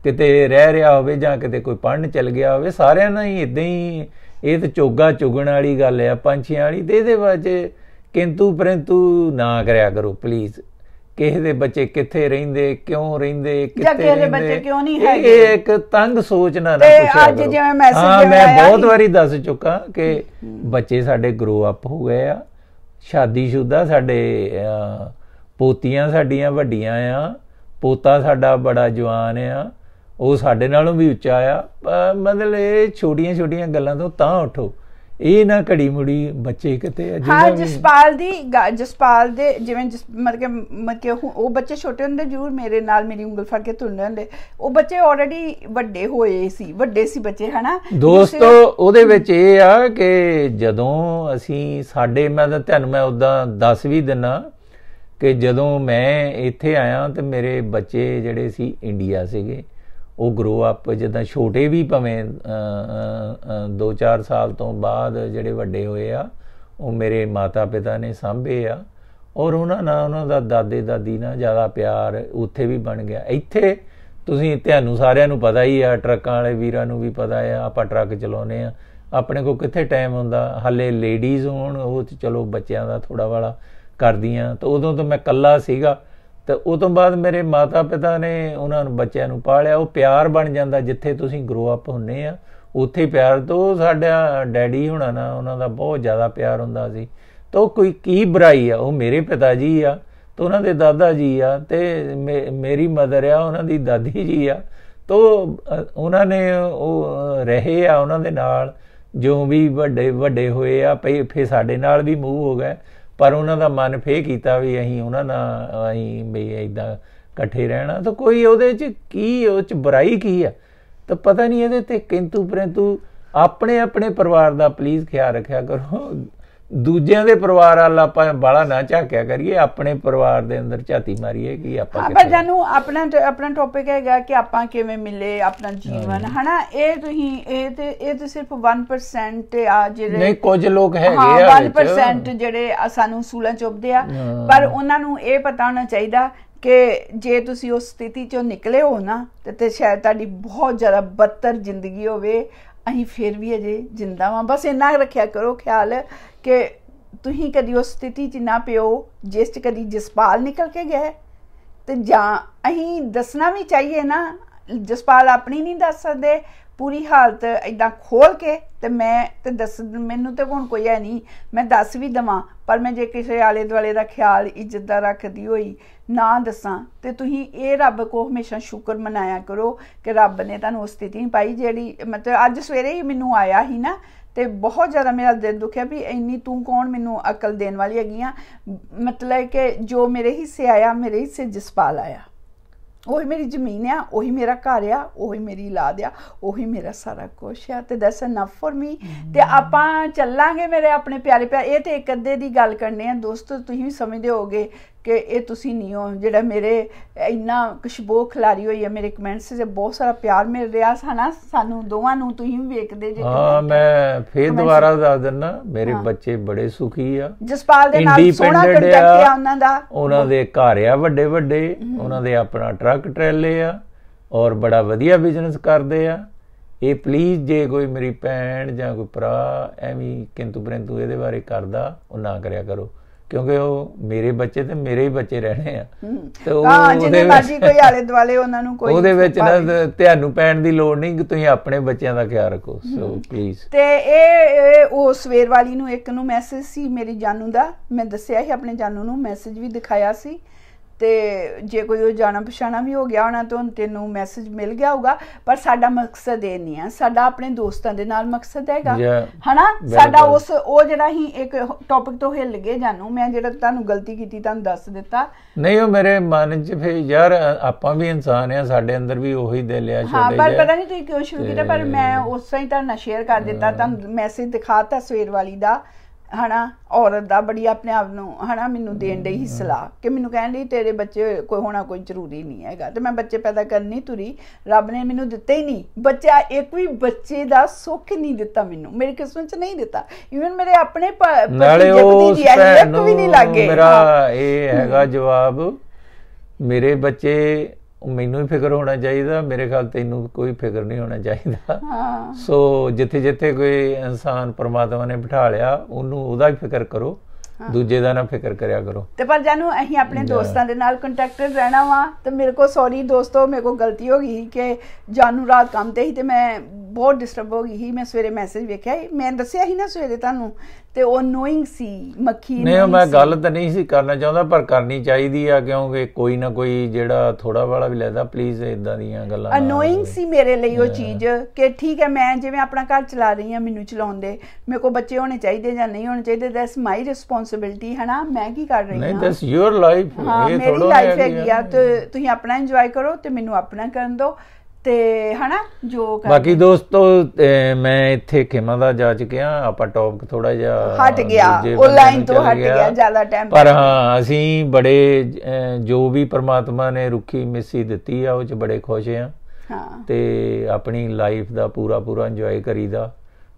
ਕਿਤੇ ਰਹਿ ਰਿਹਾ ਹੋਵੇ ਜਾਂ ਕਿਤੇ ਕੋਈ ਪੜਨ ਚਲ ਗਿਆ ਹੋਵੇ ਸਾਰਿਆਂ ਨਾਲ ਹੀ ਇਦਾਂ ਹੀ ਇਹ ਤੇ ਚੋਗਾ ਚੁਗਣ ਵਾਲੀ ਗੱਲ ਆ ਪੰਛੀਆਂ ਵਾਲੀ ਤੇ ਇਹਦੇ ਵਿੱਚ ਕਿੰਤੂ ਪਰੰਤੂ ਨਾ ਕਰਿਆ ਕਰੋ ਪਲੀਜ਼ ਕਿਸੇ ਦੇ ਬੱਚੇ ਕਿੱਥੇ ਰਹਿੰਦੇ ਕਿਉਂ ਰਹਿੰਦੇ ਕਿੱਥੇ ਰਹਿੰਦੇ ਜਾਂ ਕਿਸੇ ਬੱਚੇ ਕਿਉਂ ਨਹੀਂ ਹੈਗੇ ਇਹ ਇੱਕ ਤੰਗ ਸੋਚ ਨਾਲ ਨਾ ਪੁੱਛਿਆ ਅੱਜ ਜਿਵੇਂ ਮੈਸੇਜ ਆਇਆ ਮੈਂ ਬਹੁਤ ਵਾਰੀ ਦੱਸ ਚੁੱਕਾ ਕਿ ਬੱਚੇ ਸਾਡੇ ਗਰੋ ਅਪ ਹੋ ਗਏ ਆ ਸ਼ਾਦੀशुदा ਸਾਡੇ ਪੋਤੀਆਂ ਸਾਡੀਆਂ ਵੱਡੀਆਂ ਆ ਪੋਤਾ ਸਾਡਾ ਬੜਾ ਜਵਾਨ ਆ ਉਹ ਸਾਡੇ ਨਾਲੋਂ ਵੀ ਉੱਚਾ ਆ ਮਤਲਬ ਇਹ ਛੋਟੀਆਂ ਛੋਟੀਆਂ ਗੱਲਾਂ ਤੋਂ ਤਾਂ ਉੱਠੋ ਇਹ ਨਾ ਘੜੀ ਮੁੜੀ ਬੱਚੇ ਕਿਤੇ ਹਾਂ ਜਸਪਾਲ ਦੀ ਜਸਪਾਲ ਦੇ ਜਿਵੇਂ ਮਤਲਬ ਕਿ ਮਤਲਬ ਕਿ ਉਹ ਬੱਚੇ ਛੋਟੇ ਹੁੰਦੇ ਜ਼ਰੂਰ ਮੇਰੇ ਨਾਲ ਮੇਰੀ ਉਂਗਲ ਫੜ ਕੇ ਤੁਰਦੇ ਹੁੰਦੇ ਉਹ ਬੱਚੇ ਆਲਰੇਡੀ ਵੱਡੇ ਹੋਏ ਸੀ ਵੱਡੇ ਸੀ ਬੱਚੇ ਹਨਾ ਦੋਸਤੋ ਉਹਦੇ ਵਿੱਚ ਇਹ ਆ ਕਿ ਜਦੋਂ ਅਸੀਂ ਸਾਡੇ ਮੈਂ ਤਾਂ ਤੁਹਾਨੂੰ ਮੈਂ ਉਦਾਂ ਦੱਸ ਵੀ ਦਿੰਨਾ ਕਿ ਜਦੋਂ ਮੈਂ ਇੱਥੇ ਆਇਆ ਤੇ ਮੇਰੇ ਬੱਚੇ ਜਿਹੜੇ ਸੀ ਇੰਡੀਆ ਸੀਗੇ ਉਹ ਗਰੋ ਅਪ ਜਿੱਦਾਂ ਛੋਟੇ ਵੀ ਭਵੇਂ 2-4 ਸਾਲ ਤੋਂ ਬਾਅਦ ਜਿਹੜੇ ਵੱਡੇ ਹੋਏ ਆ ਉਹ ਮੇਰੇ ਮਾਤਾ ਪਿਤਾ ਨੇ ਸਾਂਭੇ ਆ ਔਰ ਉਹਨਾਂ ਨਾਲ ਉਹਨਾਂ ਦਾ ਦਾਦੇ ਦਾਦੀ ਨਾਲ ਜ਼ਿਆਦਾ ਪਿਆਰ ਉੱਥੇ ਵੀ ਬਣ ਗਿਆ ਇੱਥੇ ਤੁਸੀਂ ਤੁਹਾਨੂੰ ਸਾਰਿਆਂ ਨੂੰ ਪਤਾ ਹੀ ਆ ਟਰੱਕਾਂ ਵਾਲੇ ਵੀਰਾਂ ਨੂੰ ਵੀ ਪਤਾ ਆ ਆਪਾਂ ਟਰੱਕ ਚਲਾਉਨੇ ਆ ਆਪਣੇ ਕੋ ਕਿੱਥੇ ਟਾਈਮ ਹੁੰਦਾ ਹੱਲੇ ਲੇਡੀਜ਼ ਹੋਣ ਉਹ ਚਲੋ ਬੱਚਿਆਂ ਦਾ ਥੋੜਾ ਵਾਲਾ ਕਰਦੀਆਂ ਤਾਂ ਉਦੋਂ ਤਾਂ ਮੈਂ ਕੱਲਾ ਸੀਗਾ ਤਾਂ ਉਸ ਤੋਂ ਬਾਅਦ ਮੇਰੇ ਮਾਤਾ ਪਿਤਾ ਨੇ ਉਹਨਾਂ ਨੂੰ ਬੱਚਿਆਂ ਨੂੰ ਪਾਲਿਆ ਉਹ ਪਿਆਰ ਬਣ ਜਾਂਦਾ ਜਿੱਥੇ ਤੁਸੀਂ ਗਰੋ ਅਪ ਹੁੰਨੇ ਆ ਉੱਥੇ ਪਿਆਰ ਤੋਂ ਸਾਡਾ ਡੈਡੀ ਹੋਣਾ ਨਾ ਉਹਨਾਂ ਦਾ ਬਹੁਤ ਜ਼ਿਆਦਾ ਪਿਆਰ ਹੁੰਦਾ ਸੀ ਤਾਂ ਕੋਈ ਕੀ ਬੁਰਾਈ ਆ ਉਹ ਮੇਰੇ ਪਿਤਾ ਜੀ ਆ ਤੇ ਉਹਨਾਂ ਦੇ ਦਾਦਾ ਜੀ ਆ ਤੇ ਮੇਰੀ ਮਦਰ ਆ ਉਹਨਾਂ ਦੀ ਦਾਦੀ ਜੀ ਆ ਤੋ ਉਹਨਾਂ ਨੇ ਉਹ ਰਹੇ ਆ ਉਹਨਾਂ ਦੇ ਨਾਲ ਜੋ ਵੀ ਵੱਡੇ ਵੱਡੇ ਹੋਏ ਆ ਫੇ ਸਾਡੇ ਨਾਲ ਵੀ ਮੂਵ ਹੋ ਗਏ ਪਰ ਉਹਨਾਂ ਦਾ ਮਨ ਫੇ ਕੀਤਾ ਵੀ ਅਸੀਂ ਉਹਨਾਂ ਨਾਲ ਅਸੀਂ ਵੀ ਇਦਾਂ ਇਕੱਠੇ ਰਹਿਣਾ ਤਾਂ ਕੋਈ ਉਹਦੇ 'ਚ ਕੀ ਉਹ 'ਚ ਬੁਰਾਈ ਕੀ ਆ ਤਾਂ ਪਤਾ ਨਹੀਂ ਇਹਦੇ ਤੇ ਕਿੰਤੂ ਪਰੰਤੂ ਆਪਣੇ ਆਪਣੇ ਪਰਿਵਾਰ ਦਾ ਪਲੀਜ਼ ਖਿਆਲ ਰੱਖਿਆ ਕਰੋ ਦੂਜਿਆਂ ਦੇ ਪਰਿਵਾਰ ਵਾਲਾ ਆਪਾਂ ਬਾਲਾ ਨਾ ਝਾਕਿਆ ਕਰੀਏ ਆਪਣੇ ਪਰਿਵਾਰ ਦੇ ਅੰਦਰ ਝਾਤੀ ਮਾਰੀਏ ਕਿ ਆਪਾਂ ਆਪਾਂ ਜਾਨੂੰ ਆਪਣਾ ਆਪਣਾ ਟੌਪਿਕ ਹੈਗਾ ਕਿ ਆਪਾਂ ਕਿਵੇਂ ਮਿਲੇ ਆਪਣਾ ਜੀਵਨ ਹਨਾ ਇਹ ਤੁਸੀਂ ਇਹ ਤੇ ਇਹ ਤੇ ਸਿਰਫ 1% ਆ ਜਿਹੜੇ ਨਹੀਂ ਕੁਝ ਲੋਕ ਹੈਗੇ ਆ 1% ਜਿਹੜੇ ਸਾਨੂੰ ਸੂਲਾਂ ਚੁੱਭਦੇ ਆ ਪਰ ਉਹਨਾਂ ਨੂੰ ਇਹ ਪਤਾ ਹੋਣਾ ਚਾਹੀਦਾ ਕਿ ਜੇ ਤੁਸੀਂ ਉਸ ਸਥਿਤੀ ਚੋਂ ਨਿਕਲੇ ਹੋ ਨਾ ਤੇ ਤੇ ਸ਼ਾਇਦ ਤੁਹਾਡੀ ਬਹੁਤ ਜ਼ਿਆਦਾ ਬੱਤਰ ਜ਼ਿੰਦਗੀ ਹੋਵੇ ਅਸੀਂ ਫੇਰ ਵੀ ਅਜੇ ਜਿੰਦਾ ਵਾਂ ਬਸ ਇੰਨਾ ਰੱਖਿਆ ਕਰੋ ਖਿਆਲ ਕਿ ਤੁਸੀਂ ਕਦੀ ਉਸ ਸਥਿਤੀ 'ਚ ਨਾ ਪਿਓ ਜਿਸ 'ਚ ਕਦੀ ਜਸਪਾਲ ਨਿਕਲ ਕੇ ਗਿਆ ਤੇ ਜਾਂ ਅਸੀਂ ਦੱਸਣਾ ਵੀ ਚਾਹੀਏ ਨਾ ਜਸਪਾਲ ਆਪਣੀ ਨਹੀਂ ਦੱਸ ਸਕਦੇ ਪੂਰੀ ਹਾਲਤ ਐਦਾਂ ਖੋਲ ਕੇ ਤੇ ਮੈਂ ਤੇ ਦੱਸ ਮੈਨੂੰ ਤੇ ਹੁਣ ਕੋਈ ਐ ਨਹੀਂ ਮੈਂ ਦੱਸ ਵੀ ਦਵਾਂ ਪਰ ਮੈਂ ਜੇ ਕਿਸੇ ਆਲੇ ਦੁਆਲੇ ਦਾ ਖਿਆਲ ਇੱਜ਼ਤ ਦਾ ਰੱਖਦੀ ਹੋਈ ਨਾ ਦੱਸਾਂ ਤੇ ਤੁਸੀਂ ਇਹ ਰੱਬ ਕੋ ਹਮੇਸ਼ਾ ਸ਼ੁਕਰ ਮਨਾਇਆ ਕਰੋ ਕਿ ਰੱਬ ਨੇ ਤੁਹਾਨੂੰ ਉਸ ਸਥਿਤੀ ਨਹੀਂ ਪਾਈ ਜਿਹੜੀ ਮਤਲਬ ਅੱਜ ਸਵੇਰੇ ਹੀ ਮੈਨੂੰ ਆਇਆ ਹੀ ਨਾ ਤੇ ਬਹੁਤ ਜ਼ਿਆਦਾ ਮੇਰਾ ਦਿਲ ਦੁਖਿਆ ਵੀ ਇੰਨੀ ਤੂੰ ਕੌਣ ਮੈਨੂੰ ਅਕਲ ਦੇਣ ਵਾਲੀ ਹੈਗੀਆਂ ਮਤਲਬ ਕਿ ਜੋ ਮੇਰੇ ਹਿੱਸੇ ਆਇਆ ਮੇਰੇ ਹਿੱਸੇ ਜਸਪਾਲ ਆਇਆ ਉਹੀ ਮੇਰੀ ਜ਼ਮੀਨ ਆ ਉਹੀ ਮੇਰਾ ਘਰ ਆ ਉਹੀ ਮੇਰੀ ਲਾਦ ਆ ਉਹੀ ਮੇਰਾ ਸਾਰਾ ਕੁਝ ਆ ਤੇ ਦੈਟਸ ਨਾ ਫॉर ਮੀ ਤੇ ਆਪਾਂ ਚੱਲਾਂਗੇ ਮੇਰੇ ਆਪਣੇ ਪਿਆਰੇ ਪਿਆਰੇ ਇਹ ਤੇ ਇੱਕ ਅੱਧੇ ਦੀ ਗੱਲ ਕਰਨੇ ਆ ਦੋਸਤੋ ਤੁਸੀਂ ਵੀ ਸਮਝਦੇ ਹੋਗੇ ਕਿ ਇਹ ਤੁਸੀਂ ਨਹੀਂ ਹੋ ਜਿਹੜਾ ਮੇਰੇ ਇੰਨਾ ਕਸ਼ਬੋ ਖਿਲਾਰੀ ਹੋਈ ਹੈ ਮੇਰੇ ਕਮੈਂਟਸ ਤੇ ਬਹੁਤ ਸਾਰਾ ਪਿਆਰ ਮਿਲ ਰਿਹਾ ਸਾਨਾ ਸਾਨੂੰ ਦੋਵਾਂ ਨੂੰ ਤੁਸੀਂ ਵੀ ਵੇਖਦੇ ਜੇ ਹਾਂ ਮੈਂ ਫੇਰ ਦੁਬਾਰਾ ਦੱਸ ਦਿੰਨਾ ਮੇਰੇ ਬੱਚੇ ਬੜੇ ਸੁਖੀ ਆ ਜਸਪਾਲ ਦੇ ਨਾਲ ਸੋਹਣਾ ਕੰਟੈਕਟ ਆ ਉਹਨਾਂ ਦਾ ਉਹਨਾਂ ਦੇ ਘਰ ਆ ਵੱਡੇ ਵੱਡੇ ਉਹਨਾਂ ਦੇ ਆਪਣਾ ਟਰੱਕ ਟਰੈਲੇ ਆ ਔਰ ਬੜਾ ਵਧੀਆ ਬਿਜ਼ਨਸ ਕਰਦੇ ਆ ਇਹ ਪਲੀਜ਼ ਜੇ ਕੋਈ ਮੇਰੀ ਭੈਣ ਜਾਂ ਕੋਈ ਭਰਾ ਐਵੇਂ ਕਿੰਤੂ ਪਰੰਤੂ ਇਹਦੇ ਬਾਰੇ ਕਰਦਾ ਉਹ ਨਾ ਕਰਿਆ ਕਰੋ ਕਿਉਂਕਿ ਉਹ ਮੇਰੇ ਬੱਚੇ ਤੇ ਮੇਰੇ ਹੀ ਬੱਚੇ ਰਹਿਣੇ ਆ ਤੇ ਉਹ ਹਾਂ ਜਿਹਨੇ ਮਰਜ਼ੀ ਕੋਈ ਆਲੇ ਦੁਆਲੇ ਉਹਨਾਂ ਨੂੰ ਕੋਈ ਉਹਦੇ ਵਿੱਚ ਨਾ ਤੁਹਾਨੂੰ ਪੈਣ ਦੀ ਲੋੜ ਨਹੀਂ ਕਿ ਤੁਸੀਂ ਆਪਣੇ ਬੱਚਿਆਂ ਦਾ ਖਿਆਲ ਰੱਖੋ ਸੋ ਪਲੀਜ਼ ਤੇ ਇਹ ਉਹ ਸਵੇਰ ਵਾਲੀ ਨੂੰ ਇੱਕ ਨੂੰ ਮੈਸੇਜ ਸੀ ਮੇਰੀ ਜਾਨੂ ਦਾ ਮੈਂ ਦੱਸਿਆ ਸੀ ਆਪਣੇ ਜਾਨੂ ਨੂੰ ਮੈਸੇਜ ਵੀ ਦਿਖਾਇਆ ਸੀ ਤੇ ਜੇ ਕੋਈ ਉਹ ਜਾਣਾ ਪਛਾਣਾ ਵੀ ਹੋ ਗਿਆ ਹੋਣਾ ਤਾਂ ਤੈਨੂੰ ਮੈਸੇਜ ਮਿਲ ਗਿਆ ਹੋਊਗਾ ਪਰ ਸਾਡਾ ਮਕਸਦ ਇਹ ਨਹੀਂ ਆ ਸਾਡਾ ਆਪਣੇ ਦੋਸਤਾਂ ਦੇ ਨਾਲ ਮਕਸਦ ਹੈਗਾ ਹਨਾ ਸਾਡਾ ਉਸ ਉਹ ਜਿਹੜਾ ਹੀ ਇੱਕ ਟੌਪਿਕ ਤੋਂ ਹਿੱਲ ਗਏ ਜਾਨੂੰ ਮੈਂ ਜਿਹੜਾ ਤੁਹਾਨੂੰ ਗਲਤੀ ਕੀਤੀ ਤੁਹਾਨੂੰ ਦੱਸ ਦਿੱਤਾ ਨਹੀਂ ਉਹ ਮੇਰੇ ਮਨ 'ਚ ਫੇ ਯਾਰ ਆਪਾਂ ਵੀ ਇਨਸਾਨ ਆ ਸਾਡੇ ਅੰਦਰ ਵੀ ਉਹੀ ਦਿਲ ਆ ਛੋਟੇ ਹਾਂ ਪਰ ਪਤਾ ਨਹੀਂ ਤੁਸੀਂ ਕਿਉਂ ਸ਼ੁਰੂ ਕੀਤਾ ਪਰ ਮੈਂ ਉਸ ਤਰ੍ਹਾਂ ਤਾਂ ਨਾ ਸ਼ੇਅਰ ਕਰ ਦਿੱਤਾ ਤੁਹਾਨੂੰ ਮੈਸੇਜ ਦਿਖਾਤਾ ਸਵੇਰ ਵਾਲੀ ਦਾ ਹਨਾ ਔਰਤ ਦਾ ਬੜੀ ਆਪਣੇ ਆਪ ਨੂੰ ਹਨਾ ਮੈਨੂੰ ਦੇਣ ਦੇ ਹੀ ਸਲਾਹ ਕਿ ਮੈਨੂੰ ਕਹਿਣ ਲਈ ਤੇਰੇ ਬੱਚੇ ਕੋਈ ਹੋਣਾ ਕੋਈ ਜ਼ਰੂਰੀ ਨਹੀਂ ਹੈਗਾ ਤੇ ਮੈਂ ਬੱਚੇ ਪੈਦਾ ਕਰਨ ਨਹੀਂ ਤੁਰੀ ਰੱਬ ਨੇ ਮੈਨੂੰ ਦਿੱਤੇ ਹੀ ਨਹੀਂ ਬੱਚਾ ਇੱਕ ਵੀ ਬੱਚੇ ਦਾ ਸੁੱਖ ਨਹੀਂ ਦਿੱਤਾ ਮੈਨੂੰ ਮੇਰੇ ਕਿਸਮਤ 'ਚ ਨਹੀਂ ਦਿੱਤਾ ਇਵਨ ਮੇਰੇ ਆਪਣੇ ਨਾਲੇ ਉਹ ਵੀ ਨਹੀਂ ਲੱਗੇ ਮੇਰਾ ਇਹ ਹੈਗਾ ਜਵਾਬ ਮੇਰੇ ਬੱਚੇ ਮੈਨੂੰ ਹੀ ਫਿਕਰ ਹੋਣਾ ਚਾਹੀਦਾ ਮੇਰੇ ਖਿਆਲ ਤੈਨੂੰ ਕੋਈ ਫਿਕਰ ਨਹੀਂ ਹੋਣਾ ਚਾਹੀਦਾ ਹਾਂ ਸੋ ਜਿੱਥੇ ਜਿੱਥੇ ਕੋਈ ਇਨਸਾਨ ਪਰਮਾਤਮਾ ਨੇ ਬਿਠਾ ਲਿਆ ਉਹਨੂੰ ਉਹਦਾ ਹੀ ਫਿਕਰ ਕਰੋ ਦੂਜੇ ਦਾ ਨਾ ਫਿਕਰ ਕਰਿਆ ਕਰੋ ਤੇ ਪਰ ਜਾਨੂੰ ਅਸੀਂ ਆਪਣੇ ਦੋਸਤਾਂ ਦੇ ਨਾਲ ਕੰਟੈਕਟਡ ਰਹਿਣਾ ਵਾ ਤੇ ਮੇਰੇ ਕੋ ਸੌਰੀ ਦੋਸਤੋ ਮੇਰੇ ਕੋ ਗਲਤੀ ਹੋ ਗਈ ਕਿ ਜਾਨੂੰ ਰਾਤ ਕੰਮ ਤੇ ਹੀ ਤੇ ਮੈਂ ਬਹੁਤ ਡਿਸਟਰਬ ਹੋ ਗਈ ਹੀ ਮੈਂ ਸਵੇਰੇ ਮੈਸੇਜ ਵੇਖਿਆ ਮੈਂ ਦੱਸਿਆ ਹੀ ਨਾ ਸਵੇਰੇ ਤੁਹਾਨੂੰ ਤੇ ਉਹ ਨੋਇੰਗ ਸੀ ਮੱਖੀ ਨਹੀਂ ਮੈਂ ਗੱਲ ਤਾਂ ਨਹੀਂ ਸੀ ਕਰਨਾ ਚਾਹੁੰਦਾ ਪਰ ਕਰਨੀ ਚਾਹੀਦੀ ਆ ਕਿਉਂਕਿ ਕੋਈ ਨਾ ਕੋਈ ਜਿਹੜਾ ਥੋੜਾ ਵਾਲਾ ਵੀ ਲੈਦਾ ਪਲੀਜ਼ ਇਦਾਂ ਦੀਆਂ ਗੱਲਾਂ ਅਨੋਇੰਗ ਸੀ ਮੇਰੇ ਲਈ ਉਹ ਚੀਜ਼ ਕਿ ਠੀਕ ਹੈ ਮੈਂ ਜਿਵੇਂ ਆਪਣਾ ਘਰ ਚਲਾ ਰਹੀ ਆ ਮੈਨੂੰ ਚਲਾਉਂਦੇ ਮੇਰੇ ਕੋ ਬੱਚੇ ਹੋਣੇ ਚਾਹੀਦੇ ਜਾਂ ਨਹੀਂ ਹੋਣੇ ਚਾਹੀਦੇ ਦੈਟਸ ਮਾਈ ਰਿਸਪੌਂਸਿਬਿਲਟੀ ਹਨਾ ਮੈਂ ਕੀ ਕਰ ਰਹੀ ਹਾਂ ਨਹੀਂ ਦੈਟਸ ਯੂਅਰ ਲਾਈਫ ਇਹ ਥੋੜਾ ਮੇਰੀ ਲਾਈਫ ਹੈਗੀ ਆ ਤੇ ਤੁਸੀਂ ਆਪਣਾ ਇੰਜੋਏ ਕਰੋ ਤੇ ਮੈਨੂੰ ਆਪਣਾ ਕਰਨ ਦਿਓ ਤੇ ਹਨਾ ਜੋ ਕਰ ਬਾਕੀ ਦੋਸਤੋ ਮੈਂ ਇੱਥੇ ਖਿਮਾ ਦਾ ਜਾ ਚੁੱਕਿਆ ਆਪਾਂ ਟੌਪਿਕ ਥੋੜਾ ਜਿਹਾ ਹਟ ਗਿਆ ਉਹ ਲਾਈਨ ਤੋਂ ਹਟ ਗਿਆ ਜ਼ਿਆਦਾ ਟਾਈਮ ਪਰ ਹਾਂ ਅਸੀਂ ਬੜੇ ਜੋ ਵੀ ਪਰਮਾਤਮਾ ਨੇ ਰੁੱਖੀ ਮਿੱਸੀ ਦਿੱਤੀ ਆ ਉਹ ਚ ਬੜੇ ਖੁਸ਼ ਆ ਹਾਂ ਤੇ ਆਪਣੀ ਲਾਈਫ ਦਾ ਪੂਰਾ ਪੂਰਾ ਇੰਜੋਏ ਕਰੀਦਾ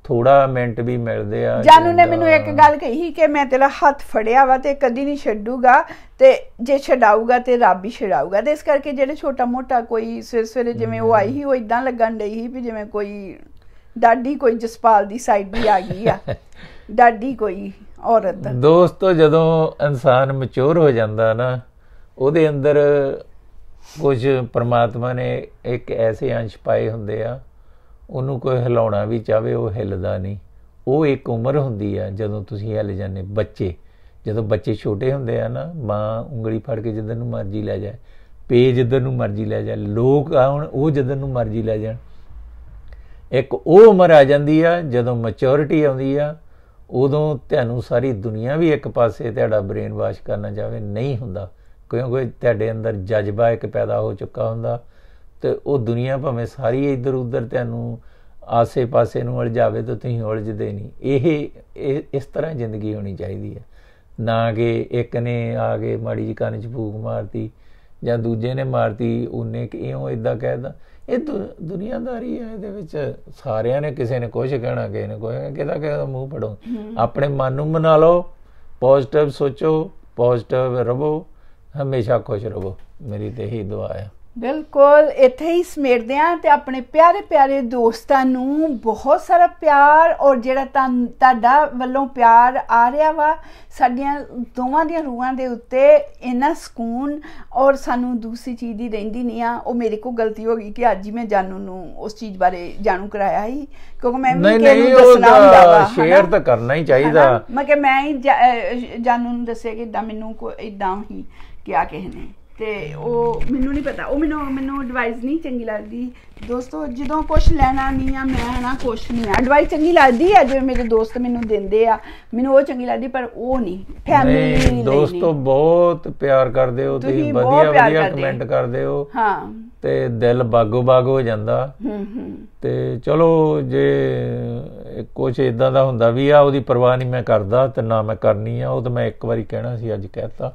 ਥੋੜਾ ਮਿੰਟ ਵੀ ਮਿਲਦੇ ਆ ਜਾਨੂ ਨੇ ਮੈਨੂੰ ਇੱਕ ਗੱਲ ਕਹੀ ਕਿ ਮੈਂ ਤੇਰਾ ਹੱਥ ਫੜਿਆ ਵਾ ਤੇ ਕਦੀ ਨਹੀਂ ਛੱਡੂਗਾ ਤੇ ਜੇ ਛਡਾਊਗਾ ਤੇ ਰੱਬ ਹੀ ਛਡਾਊਗਾ ਤੇ ਇਸ ਕਰਕੇ ਜਿਹੜੇ ਛੋਟਾ ਮੋਟਾ ਕੋਈ ਸਵੇਰੇ ਸਵੇਰੇ ਜਿਵੇਂ ਉਹ ਆਈ ਹੀ ਉਹ ਇਦਾਂ ਲੱਗਣ ਲਈ ਹੀ ਵੀ ਜਿਵੇਂ ਕੋਈ ਡਾਡੀ ਕੋਈ ਜਸਪਾਲ ਦੀ ਸਾਈਡ ਵੀ ਆ ਗਈ ਆ ਡਾਡੀ ਕੋਈ ਔਰਤ ਦੋਸਤੋ ਜਦੋਂ ਇਨਸਾਨ ਮੈਚੁਰ ਹੋ ਜਾਂਦਾ ਨਾ ਉਹਦੇ ਅੰਦਰ ਕੁਝ ਪਰਮਾਤਮਾ ਨੇ ਇੱਕ ਐਸੇ ਅੰਸ਼ ਪਾਏ ਹੁੰਦੇ ਆ ਉਹਨੂੰ ਕੋਈ ਹਿਲਾਉਣਾ ਵੀ ਚਾਵੇ ਉਹ ਹਿੱਲਦਾ ਨਹੀਂ ਉਹ ਇੱਕ ਉਮਰ ਹੁੰਦੀ ਆ ਜਦੋਂ ਤੁਸੀਂ ਹਿੱਲ ਜਾਂਦੇ ਬੱਚੇ ਜਦੋਂ ਬੱਚੇ ਛੋਟੇ ਹੁੰਦੇ ਆ ਨਾ ਮਾਂ ਉਂਗਲੀ ਫੜ ਕੇ ਜਿੱਦਨ ਨੂੰ ਮਰਜ਼ੀ ਲੈ ਜਾਏ ਪੇ ਜਿੱਦਨ ਨੂੰ ਮਰਜ਼ੀ ਲੈ ਜਾਏ ਲੋਕ ਆਉਣ ਉਹ ਜਿੱਦਨ ਨੂੰ ਮਰਜ਼ੀ ਲੈ ਜਾਣ ਇੱਕ ਉਹ ਉਮਰ ਆ ਜਾਂਦੀ ਆ ਜਦੋਂ ਮੈਚਿਓਰਿਟੀ ਆਉਂਦੀ ਆ ਉਦੋਂ ਤੁਹਾਨੂੰ ਸਾਰੀ ਦੁਨੀਆ ਵੀ ਇੱਕ ਪਾਸੇ ਤੁਹਾਡਾ ਬ੍ਰੇਨ ਵਾਸ਼ ਕਰਨਾ ਚਾਵੇ ਨਹੀਂ ਹੁੰਦਾ ਕਿਉਂਕਿ ਤੁਹਾਡੇ ਅੰਦਰ ਜਜ਼ਬਾ ਇੱਕ ਪੈਦਾ ਹੋ ਚੁੱਕਾ ਹੁੰਦਾ ਤੇ ਉਹ ਦੁਨੀਆ ਭਾਵੇਂ ਸਾਰੀ ਇੱਧਰ ਉੱਧਰ ਤੈਨੂੰ ਆਸੇ-ਪਾਸੇ ਨੂੰ ਜਾਵੇ ਤਾਂ ਤੁਸੀਂ ਉਲਝਦੇ ਨਹੀਂ ਇਹ ਇਸ ਤਰ੍ਹਾਂ ਜ਼ਿੰਦਗੀ ਹੋਣੀ ਚਾਹੀਦੀ ਹੈ ਨਾ ਕਿ ਇੱਕ ਨੇ ਆ ਕੇ ਮਾੜੀ ਜੀ ਕੰਨ 'ਚ ਫੂਕ ਮਾਰਤੀ ਜਾਂ ਦੂਜੇ ਨੇ ਮਾਰਤੀ ਉਹਨੇ ਕਿਉਂ ਇਦਾਂ ਕਹਿਦਾ ਇਹ ਦੁਨੀਆਦਾਰੀ ਹੈ ਇਹਦੇ ਵਿੱਚ ਸਾਰਿਆਂ ਨੇ ਕਿਸੇ ਨੇ ਕੁਝ ਕਹਿਣਾ ਕਿਸੇ ਨੇ ਕੋਈ ਕਿਹਦਾ ਕਿਹਦਾ ਮੂੰਹ ਪੜੋ ਆਪਣੇ ਮਨ ਨੂੰ ਮਨਾ ਲਓ ਪੋਜ਼ਿਟਿਵ ਸੋਚੋ ਪੋਜ਼ਿਟਿਵ ਰਹੋ ਹਮੇਸ਼ਾ ਖੁਸ਼ ਰਹੋ ਮੇਰੀ ਤੇ ਹੀ ਦੁਆ ਹੈ ਬਿਲਕੁਲ ਇੱਥੇ ਹੀ ਸਮੇਟਦੇ ਆਂ ਤੇ ਆਪਣੇ ਪਿਆਰੇ ਪਿਆਰੇ ਦੋਸਤਾਂ ਨੂੰ ਬਹੁਤ ਸਾਰਾ ਪਿਆਰ ਔਰ ਜਿਹੜਾ ਤੁਹਾਡਾ ਵੱਲੋਂ ਪਿਆਰ ਆ ਰਿਹਾ ਵਾ ਸਾਡੀਆਂ ਦੋਵਾਂ ਦੀਆਂ ਰੂਹਾਂ ਦੇ ਉੱਤੇ ਇੰਨਾ ਸਕੂਨ ਔਰ ਸਾਨੂੰ ਦੂਸਰੀ ਚੀਜ਼ ਦੀ ਰਹਿੰਦੀ ਨਹੀਂ ਆ ਉਹ ਮੇਰੇ ਕੋ ਗਲਤੀ ਹੋ ਗਈ ਕਿ ਅੱਜ ਹੀ ਮੈਂ ਜਾਨੂ ਨੂੰ ਉਸ ਚੀਜ਼ ਬਾਰੇ ਜਾਣੂ ਕਰਾਇਆ ਹੀ ਕਿਉਂਕਿ ਮੈਂ ਵੀ ਕਿਹਨੂੰ ਦੱਸਣਾ ਹੁੰਦਾ ਵਾ ਸ਼ੇਅਰ ਤਾਂ ਕਰਨਾ ਹੀ ਚਾਹੀਦਾ ਮੈਂ ਕਿ ਮੈਂ ਹੀ ਜਾਨੂ ਨੂੰ ਦੱਸਿਆ ਕਿ ਇਦਾਂ ਮੈਨੂੰ ਕੋ ਇਦਾਂ ਹੀ ਕੀ ਕਹਿਨੇ ਤੇ ਉਹ ਮੈਨੂੰ ਨਹੀਂ ਪਤਾ ਉਹ ਮੈਨੂੰ ਮੈਨੂੰ ਐਡਵਾਈਸ ਨਹੀਂ ਚੰਗੀ ਲੱਗਦੀ ਦੋਸਤੋ ਜਦੋਂ ਕੁਝ ਲੈਣਾ ਨਹੀਂ ਆ ਮੈਂ ਨਾ ਕੁਝ ਨਹੀਂ ਐਡਵਾਈਸ ਚੰਗੀ ਲੱਗਦੀ ਆ ਜਿਵੇਂ ਮੇਰੇ ਦੋਸਤ ਮੈਨੂੰ ਦਿੰਦੇ ਆ ਮੈਨੂੰ ਉਹ ਚੰਗੀ ਲੱਗਦੀ ਪਰ ਉਹ ਨਹੀਂ ਫੈਮਿਲੀ ਨਹੀਂ ਦੋਸਤੋ ਬਹੁਤ ਪਿਆਰ ਕਰਦੇ ਹੋ ਤੁਸੀਂ ਵਧੀਆ ਵਧੀਆ ਕਮੈਂਟ ਕਰਦੇ ਹੋ ਹਾਂ ਤੇ ਦਿਲ ਬਾਗੋ ਬਾਗ ਹੋ ਜਾਂਦਾ ਹੂੰ ਹੂੰ ਤੇ ਚਲੋ ਜੇ ਕੁਝ ਇਦਾਂ ਦਾ ਹੁੰਦਾ ਵੀ ਆ ਉਹਦੀ ਪਰਵਾਹ ਨਹੀਂ ਮੈਂ ਕਰਦਾ ਤੇ ਨਾ ਮੈਂ ਕਰਨੀ ਆ ਉਹ ਤਾਂ ਮੈਂ ਇੱਕ ਵਾਰੀ ਕਹਿਣਾ ਸੀ ਅੱਜ ਕਹਿਤਾ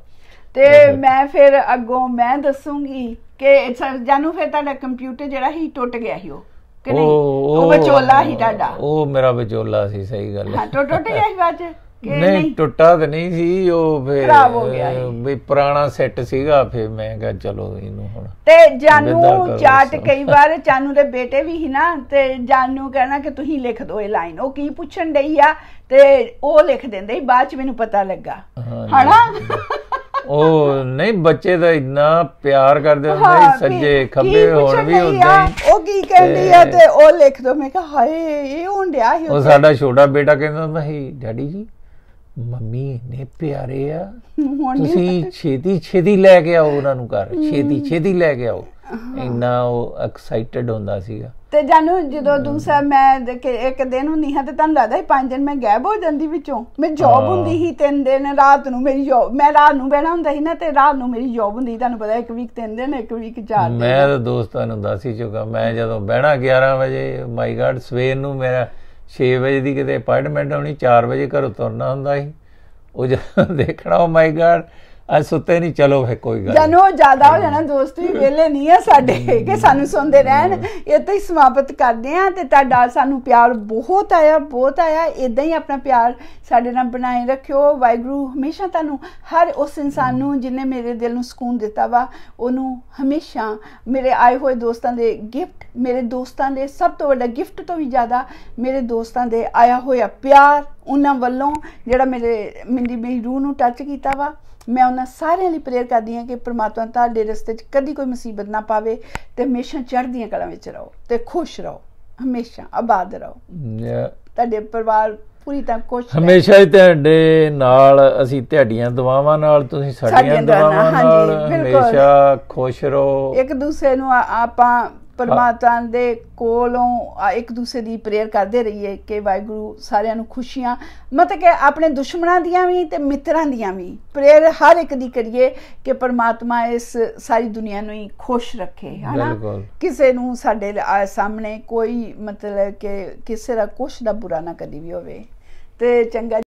ਤੇ ਮੈਂ ਫਿਰ ਅੱਗੋਂ ਮੈਂ ਦੱਸੂਗੀ ਕਿ ਜਾਨੂੰ ਫਿਰ ਤੁਹਾਡਾ ਕੰਪਿਊਟਰ ਜਿਹੜਾ ਹੀ ਟੁੱਟ ਗਿਆ ਸੀ ਉਹ ਕਿ ਨਹੀਂ ਉਹ ਵਿਚੋਲਾ ਹੀ ਤੁਹਾਡਾ ਉਹ ਮੇਰਾ ਵਿਚੋਲਾ ਸੀ ਸਹੀ ਗੱਲ ਹਾਂ ਟੁੱਟ ਟੁੱਟ ਗਿਆ ਸੀ ਬਾਅਦ ਨਹੀਂ ਟੁੱਟਾ ਤਾਂ ਨਹੀਂ ਸੀ ਉਹ ਫੇਰ ਖਰਾਬ ਹੋ ਗਿਆ ਵੀ ਪੁਰਾਣਾ ਸੈੱਟ ਸੀਗਾ ਫੇਰ ਮੈਂ ਕਿਹਾ ਚਲੋ ਇਹਨੂੰ ਹੁਣ ਤੇ ਜਾਨੂ ਚਾਟ ਕਈ ਵਾਰ ਚਾਨੂ ਦੇ ਬੇਟੇ ਵੀ ਹੀ ਨਾ ਤੇ ਜਾਨੂ ਕਹਿੰਦਾ ਕਿ ਤੁਸੀਂ ਲਿਖ ਦਿਓ ਇਹ ਲਾਈਨ ਉਹ ਕੀ ਪੁੱਛਣ ਡਈ ਆ ਤੇ ਉਹ ਲਿਖ ਦਿੰਦੇ ਸੀ ਬਾਅਦ ਚ ਮੈਨੂੰ ਪਤਾ ਲੱਗਾ ਹਣਾ ਉਹ ਨਹੀਂ ਬੱਚੇ ਦਾ ਇੰਨਾ ਪਿਆਰ ਕਰਦੇ ਹੁੰਦੇ ਨਹੀਂ ਸੱਜੇ ਖੱਬੇ ਹੋਣ ਵੀ ਹੁੰਦੇ ਉਹ ਕੀ ਕਹਿੰਦੀ ਆ ਤੇ ਉਹ ਲਿਖ ਦੋ ਮੈਂ ਕਿਹਾ ਹਾਏ ਇਹ ਹੁੰਡਿਆ ਹੀ ਉਹ ਸਾਡਾ ਛੋਟਾ ਬੇਟਾ ਕਹਿੰਦਾ ਨਹੀਂ ਡੈਡੀ ਜੀ ਮੰਮੀ ਨੇ ਪਿਆਰੇ ਆ ਤੁਸੀਂ ਛੇਤੀ ਛੇਤੀ ਲੈ ਕੇ ਆਓ ਉਹਨਾਂ ਨੂੰ ਘਰ ਛੇਤੀ ਛੇਤੀ ਲੈ ਕੇ ਆਓ ਇੰਨਾ ਉਹ ਐਕਸਾਈਟਡ ਹੁੰਦਾ ਸੀਗਾ ਤੇ ਜਾਨੂ ਜਦੋਂ ਦੂਸਰਾ ਮੈਂ ਇੱਕ ਦਿਨ ਹੁੰਦੀ ਹਾਂ ਤੇ ਤੁਹਾਨੂੰ ਲੱਗਦਾ ਹੈ ਪੰਜ ਦਿਨ ਮੈਂ ਗਾਇਬ ਹੋ ਜਾਂਦੀ ਵਿੱਚੋਂ ਮੈਂ ਜੌਬ ਹੁੰਦੀ ਸੀ ਤਿੰਨ ਦਿਨ ਰਾਤ ਨੂੰ ਮੇਰੀ ਜੌਬ ਮੈਂ ਰਾਤ ਨੂੰ ਬਹਿਣਾ ਹੁੰਦਾ ਸੀ ਨਾ ਤੇ ਰਾਤ ਨੂੰ ਮੇਰੀ ਜੌਬ ਹੁੰਦੀ ਤੁਹਾਨੂੰ ਪਤਾ ਇੱਕ ਵੀਕ ਤਿੰਨ ਦਿਨ ਇੱਕ ਵੀਕ ਚਾਰ ਦਿਨ ਮੈਂ ਤਾਂ ਦੋਸਤਾਂ ਨੂੰ ਦੱਸ ਹੀ ਚੁੱਕਾ ਮੈਂ ਜਦੋਂ ਬਹਿਣਾ 11 ਵਜੇ ਮਾਈ ਗਾਡ ਸਵੇਰ ਨੂੰ ਮੇਰਾ 6 ਵਜੇ ਦੀ ਕਿਤੇ ਅਪਾਇੰਟਮੈਂਟ ਹੋਣੀ 4 ਵਜੇ ਘਰੋਂ ਤੁਰਨਾ ਹੁੰਦਾ ਸੀ ਉਹ ਦੇਖਣਾ ਓ ਮਾਈ ਗਾਡ ਅੱਜ ਸੁੱਤੇ ਨਹੀਂ ਚਲੋ ਫੇ ਕੋਈ ਗੱਲ ਜਾਨੋ ਜ਼ਿਆਦਾ ਹੋ ਜਾਣਾ ਦੋਸਤੀ ਵੇਲੇ ਨਹੀਂ ਆ ਸਾਡੇ ਕਿ ਸਾਨੂੰ ਸੁਣਦੇ ਰਹਿਣ ਇੱਥੇ ਹੀ ਸਮਾਪਤ ਕਰਦੇ ਆ ਤੇ ਤੁਹਾਡਾ ਸਾਨੂੰ ਪਿਆਰ ਬਹੁਤ ਆਇਆ ਬਹੁਤ ਆਇਆ ਇਦਾਂ ਹੀ ਆਪਣਾ ਪਿਆਰ ਸਾਡੇ ਨਾਲ ਬਣਾਏ ਰੱਖਿਓ ਵਾਹਿਗੁਰੂ ਹਮੇਸ਼ਾ ਤੁਹਾਨੂੰ ਹਰ ਉਸ ਇਨਸਾਨ ਨੂੰ ਜਿਨੇ ਮੇਰੇ ਦਿਲ ਨੂੰ ਸਕੂਨ ਦਿੱਤਾ ਵਾ ਉਹਨੂੰ ਹਮੇਸ਼ਾ ਮੇਰੇ ਆਏ ਹੋਏ ਦੋਸਤਾਂ ਦੇ ਗਿਫਟ ਮੇਰੇ ਦੋਸਤਾਂ ਦੇ ਸਭ ਤੋਂ ਵੱਡਾ ਗਿਫਟ ਤੋਂ ਵੀ ਜ਼ਿਆਦਾ ਮੇਰੇ ਦੋਸਤਾਂ ਦੇ ਆਇਆ ਹੋਇਆ ਪਿਆਰ ਉਹਨਾਂ ਵੱਲੋਂ ਜਿਹੜਾ ਮੇਰੇ ਮੇਰੀ ਰੂਹ ਨੂੰ ਟੱਚ ਕੀਤਾ ਵਾ ਮੈਂ ਉਹਨਾਂ ਸਾਰਿਆਂ ਲਈ ਪ੍ਰੇਰ ਕਰਦੀ ਹਾਂ ਕਿ ਪ੍ਰਮਾਤਮਾ ਤੁਹਾਡੇ ਰਸਤੇ 'ਚ ਕਦੀ ਕੋਈ ਮੁਸੀਬਤ ਨਾ ਪਾਵੇ ਤੇ ਹਮੇਸ਼ਾ ਚੜ੍ਹਦੀਆਂ ਕਲਾਂ ਵਿੱਚ ਰਹੋ ਤੇ ਖੁਸ਼ ਰਹੋ ਹਮੇਸ਼ਾ ਆਬਾਦ ਰਹੋ ਤੁਹਾਡੇ ਪਰਿਵਾਰ ਪੂਰੀ ਤਰ੍ਹਾਂ ਕੋਸ਼ਿਸ਼ ਹਮੇਸ਼ਾ ਹੀ ਤੁਹਾਡੇ ਨਾਲ ਅਸੀਂ ਤੁਹਾਡੀਆਂ ਦੁਆਵਾਂ ਨਾਲ ਤੁਸੀਂ ਸਾਡੀਆਂ ਦੁਆਵਾਂ ਨਾਲ ਹਮੇਸ਼ਾ ਖੁਸ਼ ਰਹੋ ਇੱਕ ਦੂਸਰੇ ਨੂੰ ਆਪਾਂ ਪਰਮਾਤਮਾ ਦੇ ਕੋਲੋਂ ਇੱਕ ਦੂਸਰੇ ਦੀ ਪ੍ਰੇਅਰ ਕਰਦੇ ਰਹੀਏ ਕਿ ਵਾਹਿਗੁਰੂ ਸਾਰਿਆਂ ਨੂੰ ਖੁਸ਼ੀਆਂ ਮਤਲਬ ਕਿ ਆਪਣੇ ਦੁਸ਼ਮਣਾਂ ਦੀਆਂ ਵੀ ਤੇ ਮਿੱਤਰਾਂ ਦੀਆਂ ਵੀ ਪ੍ਰੇਅਰ ਹਰ ਇੱਕ ਦੀ ਕਰੀਏ ਕਿ ਪਰਮਾਤਮਾ ਇਸ ਸਾਰੀ ਦੁਨੀਆ ਨੂੰ ਹੀ ਖੁਸ਼ ਰੱਖੇ ਹਨਾ ਕਿਸੇ ਨੂੰ ਸਾਡੇ ਸਾਹਮਣੇ ਕੋਈ ਮਤਲਬ ਕਿ ਕਿਸੇ ਦਾ ਕੁਛ ਦਾ ਬੁਰਾ ਨਾ ਕਦੀ ਵੀ ਹੋਵੇ ਤੇ ਚੰਗਾ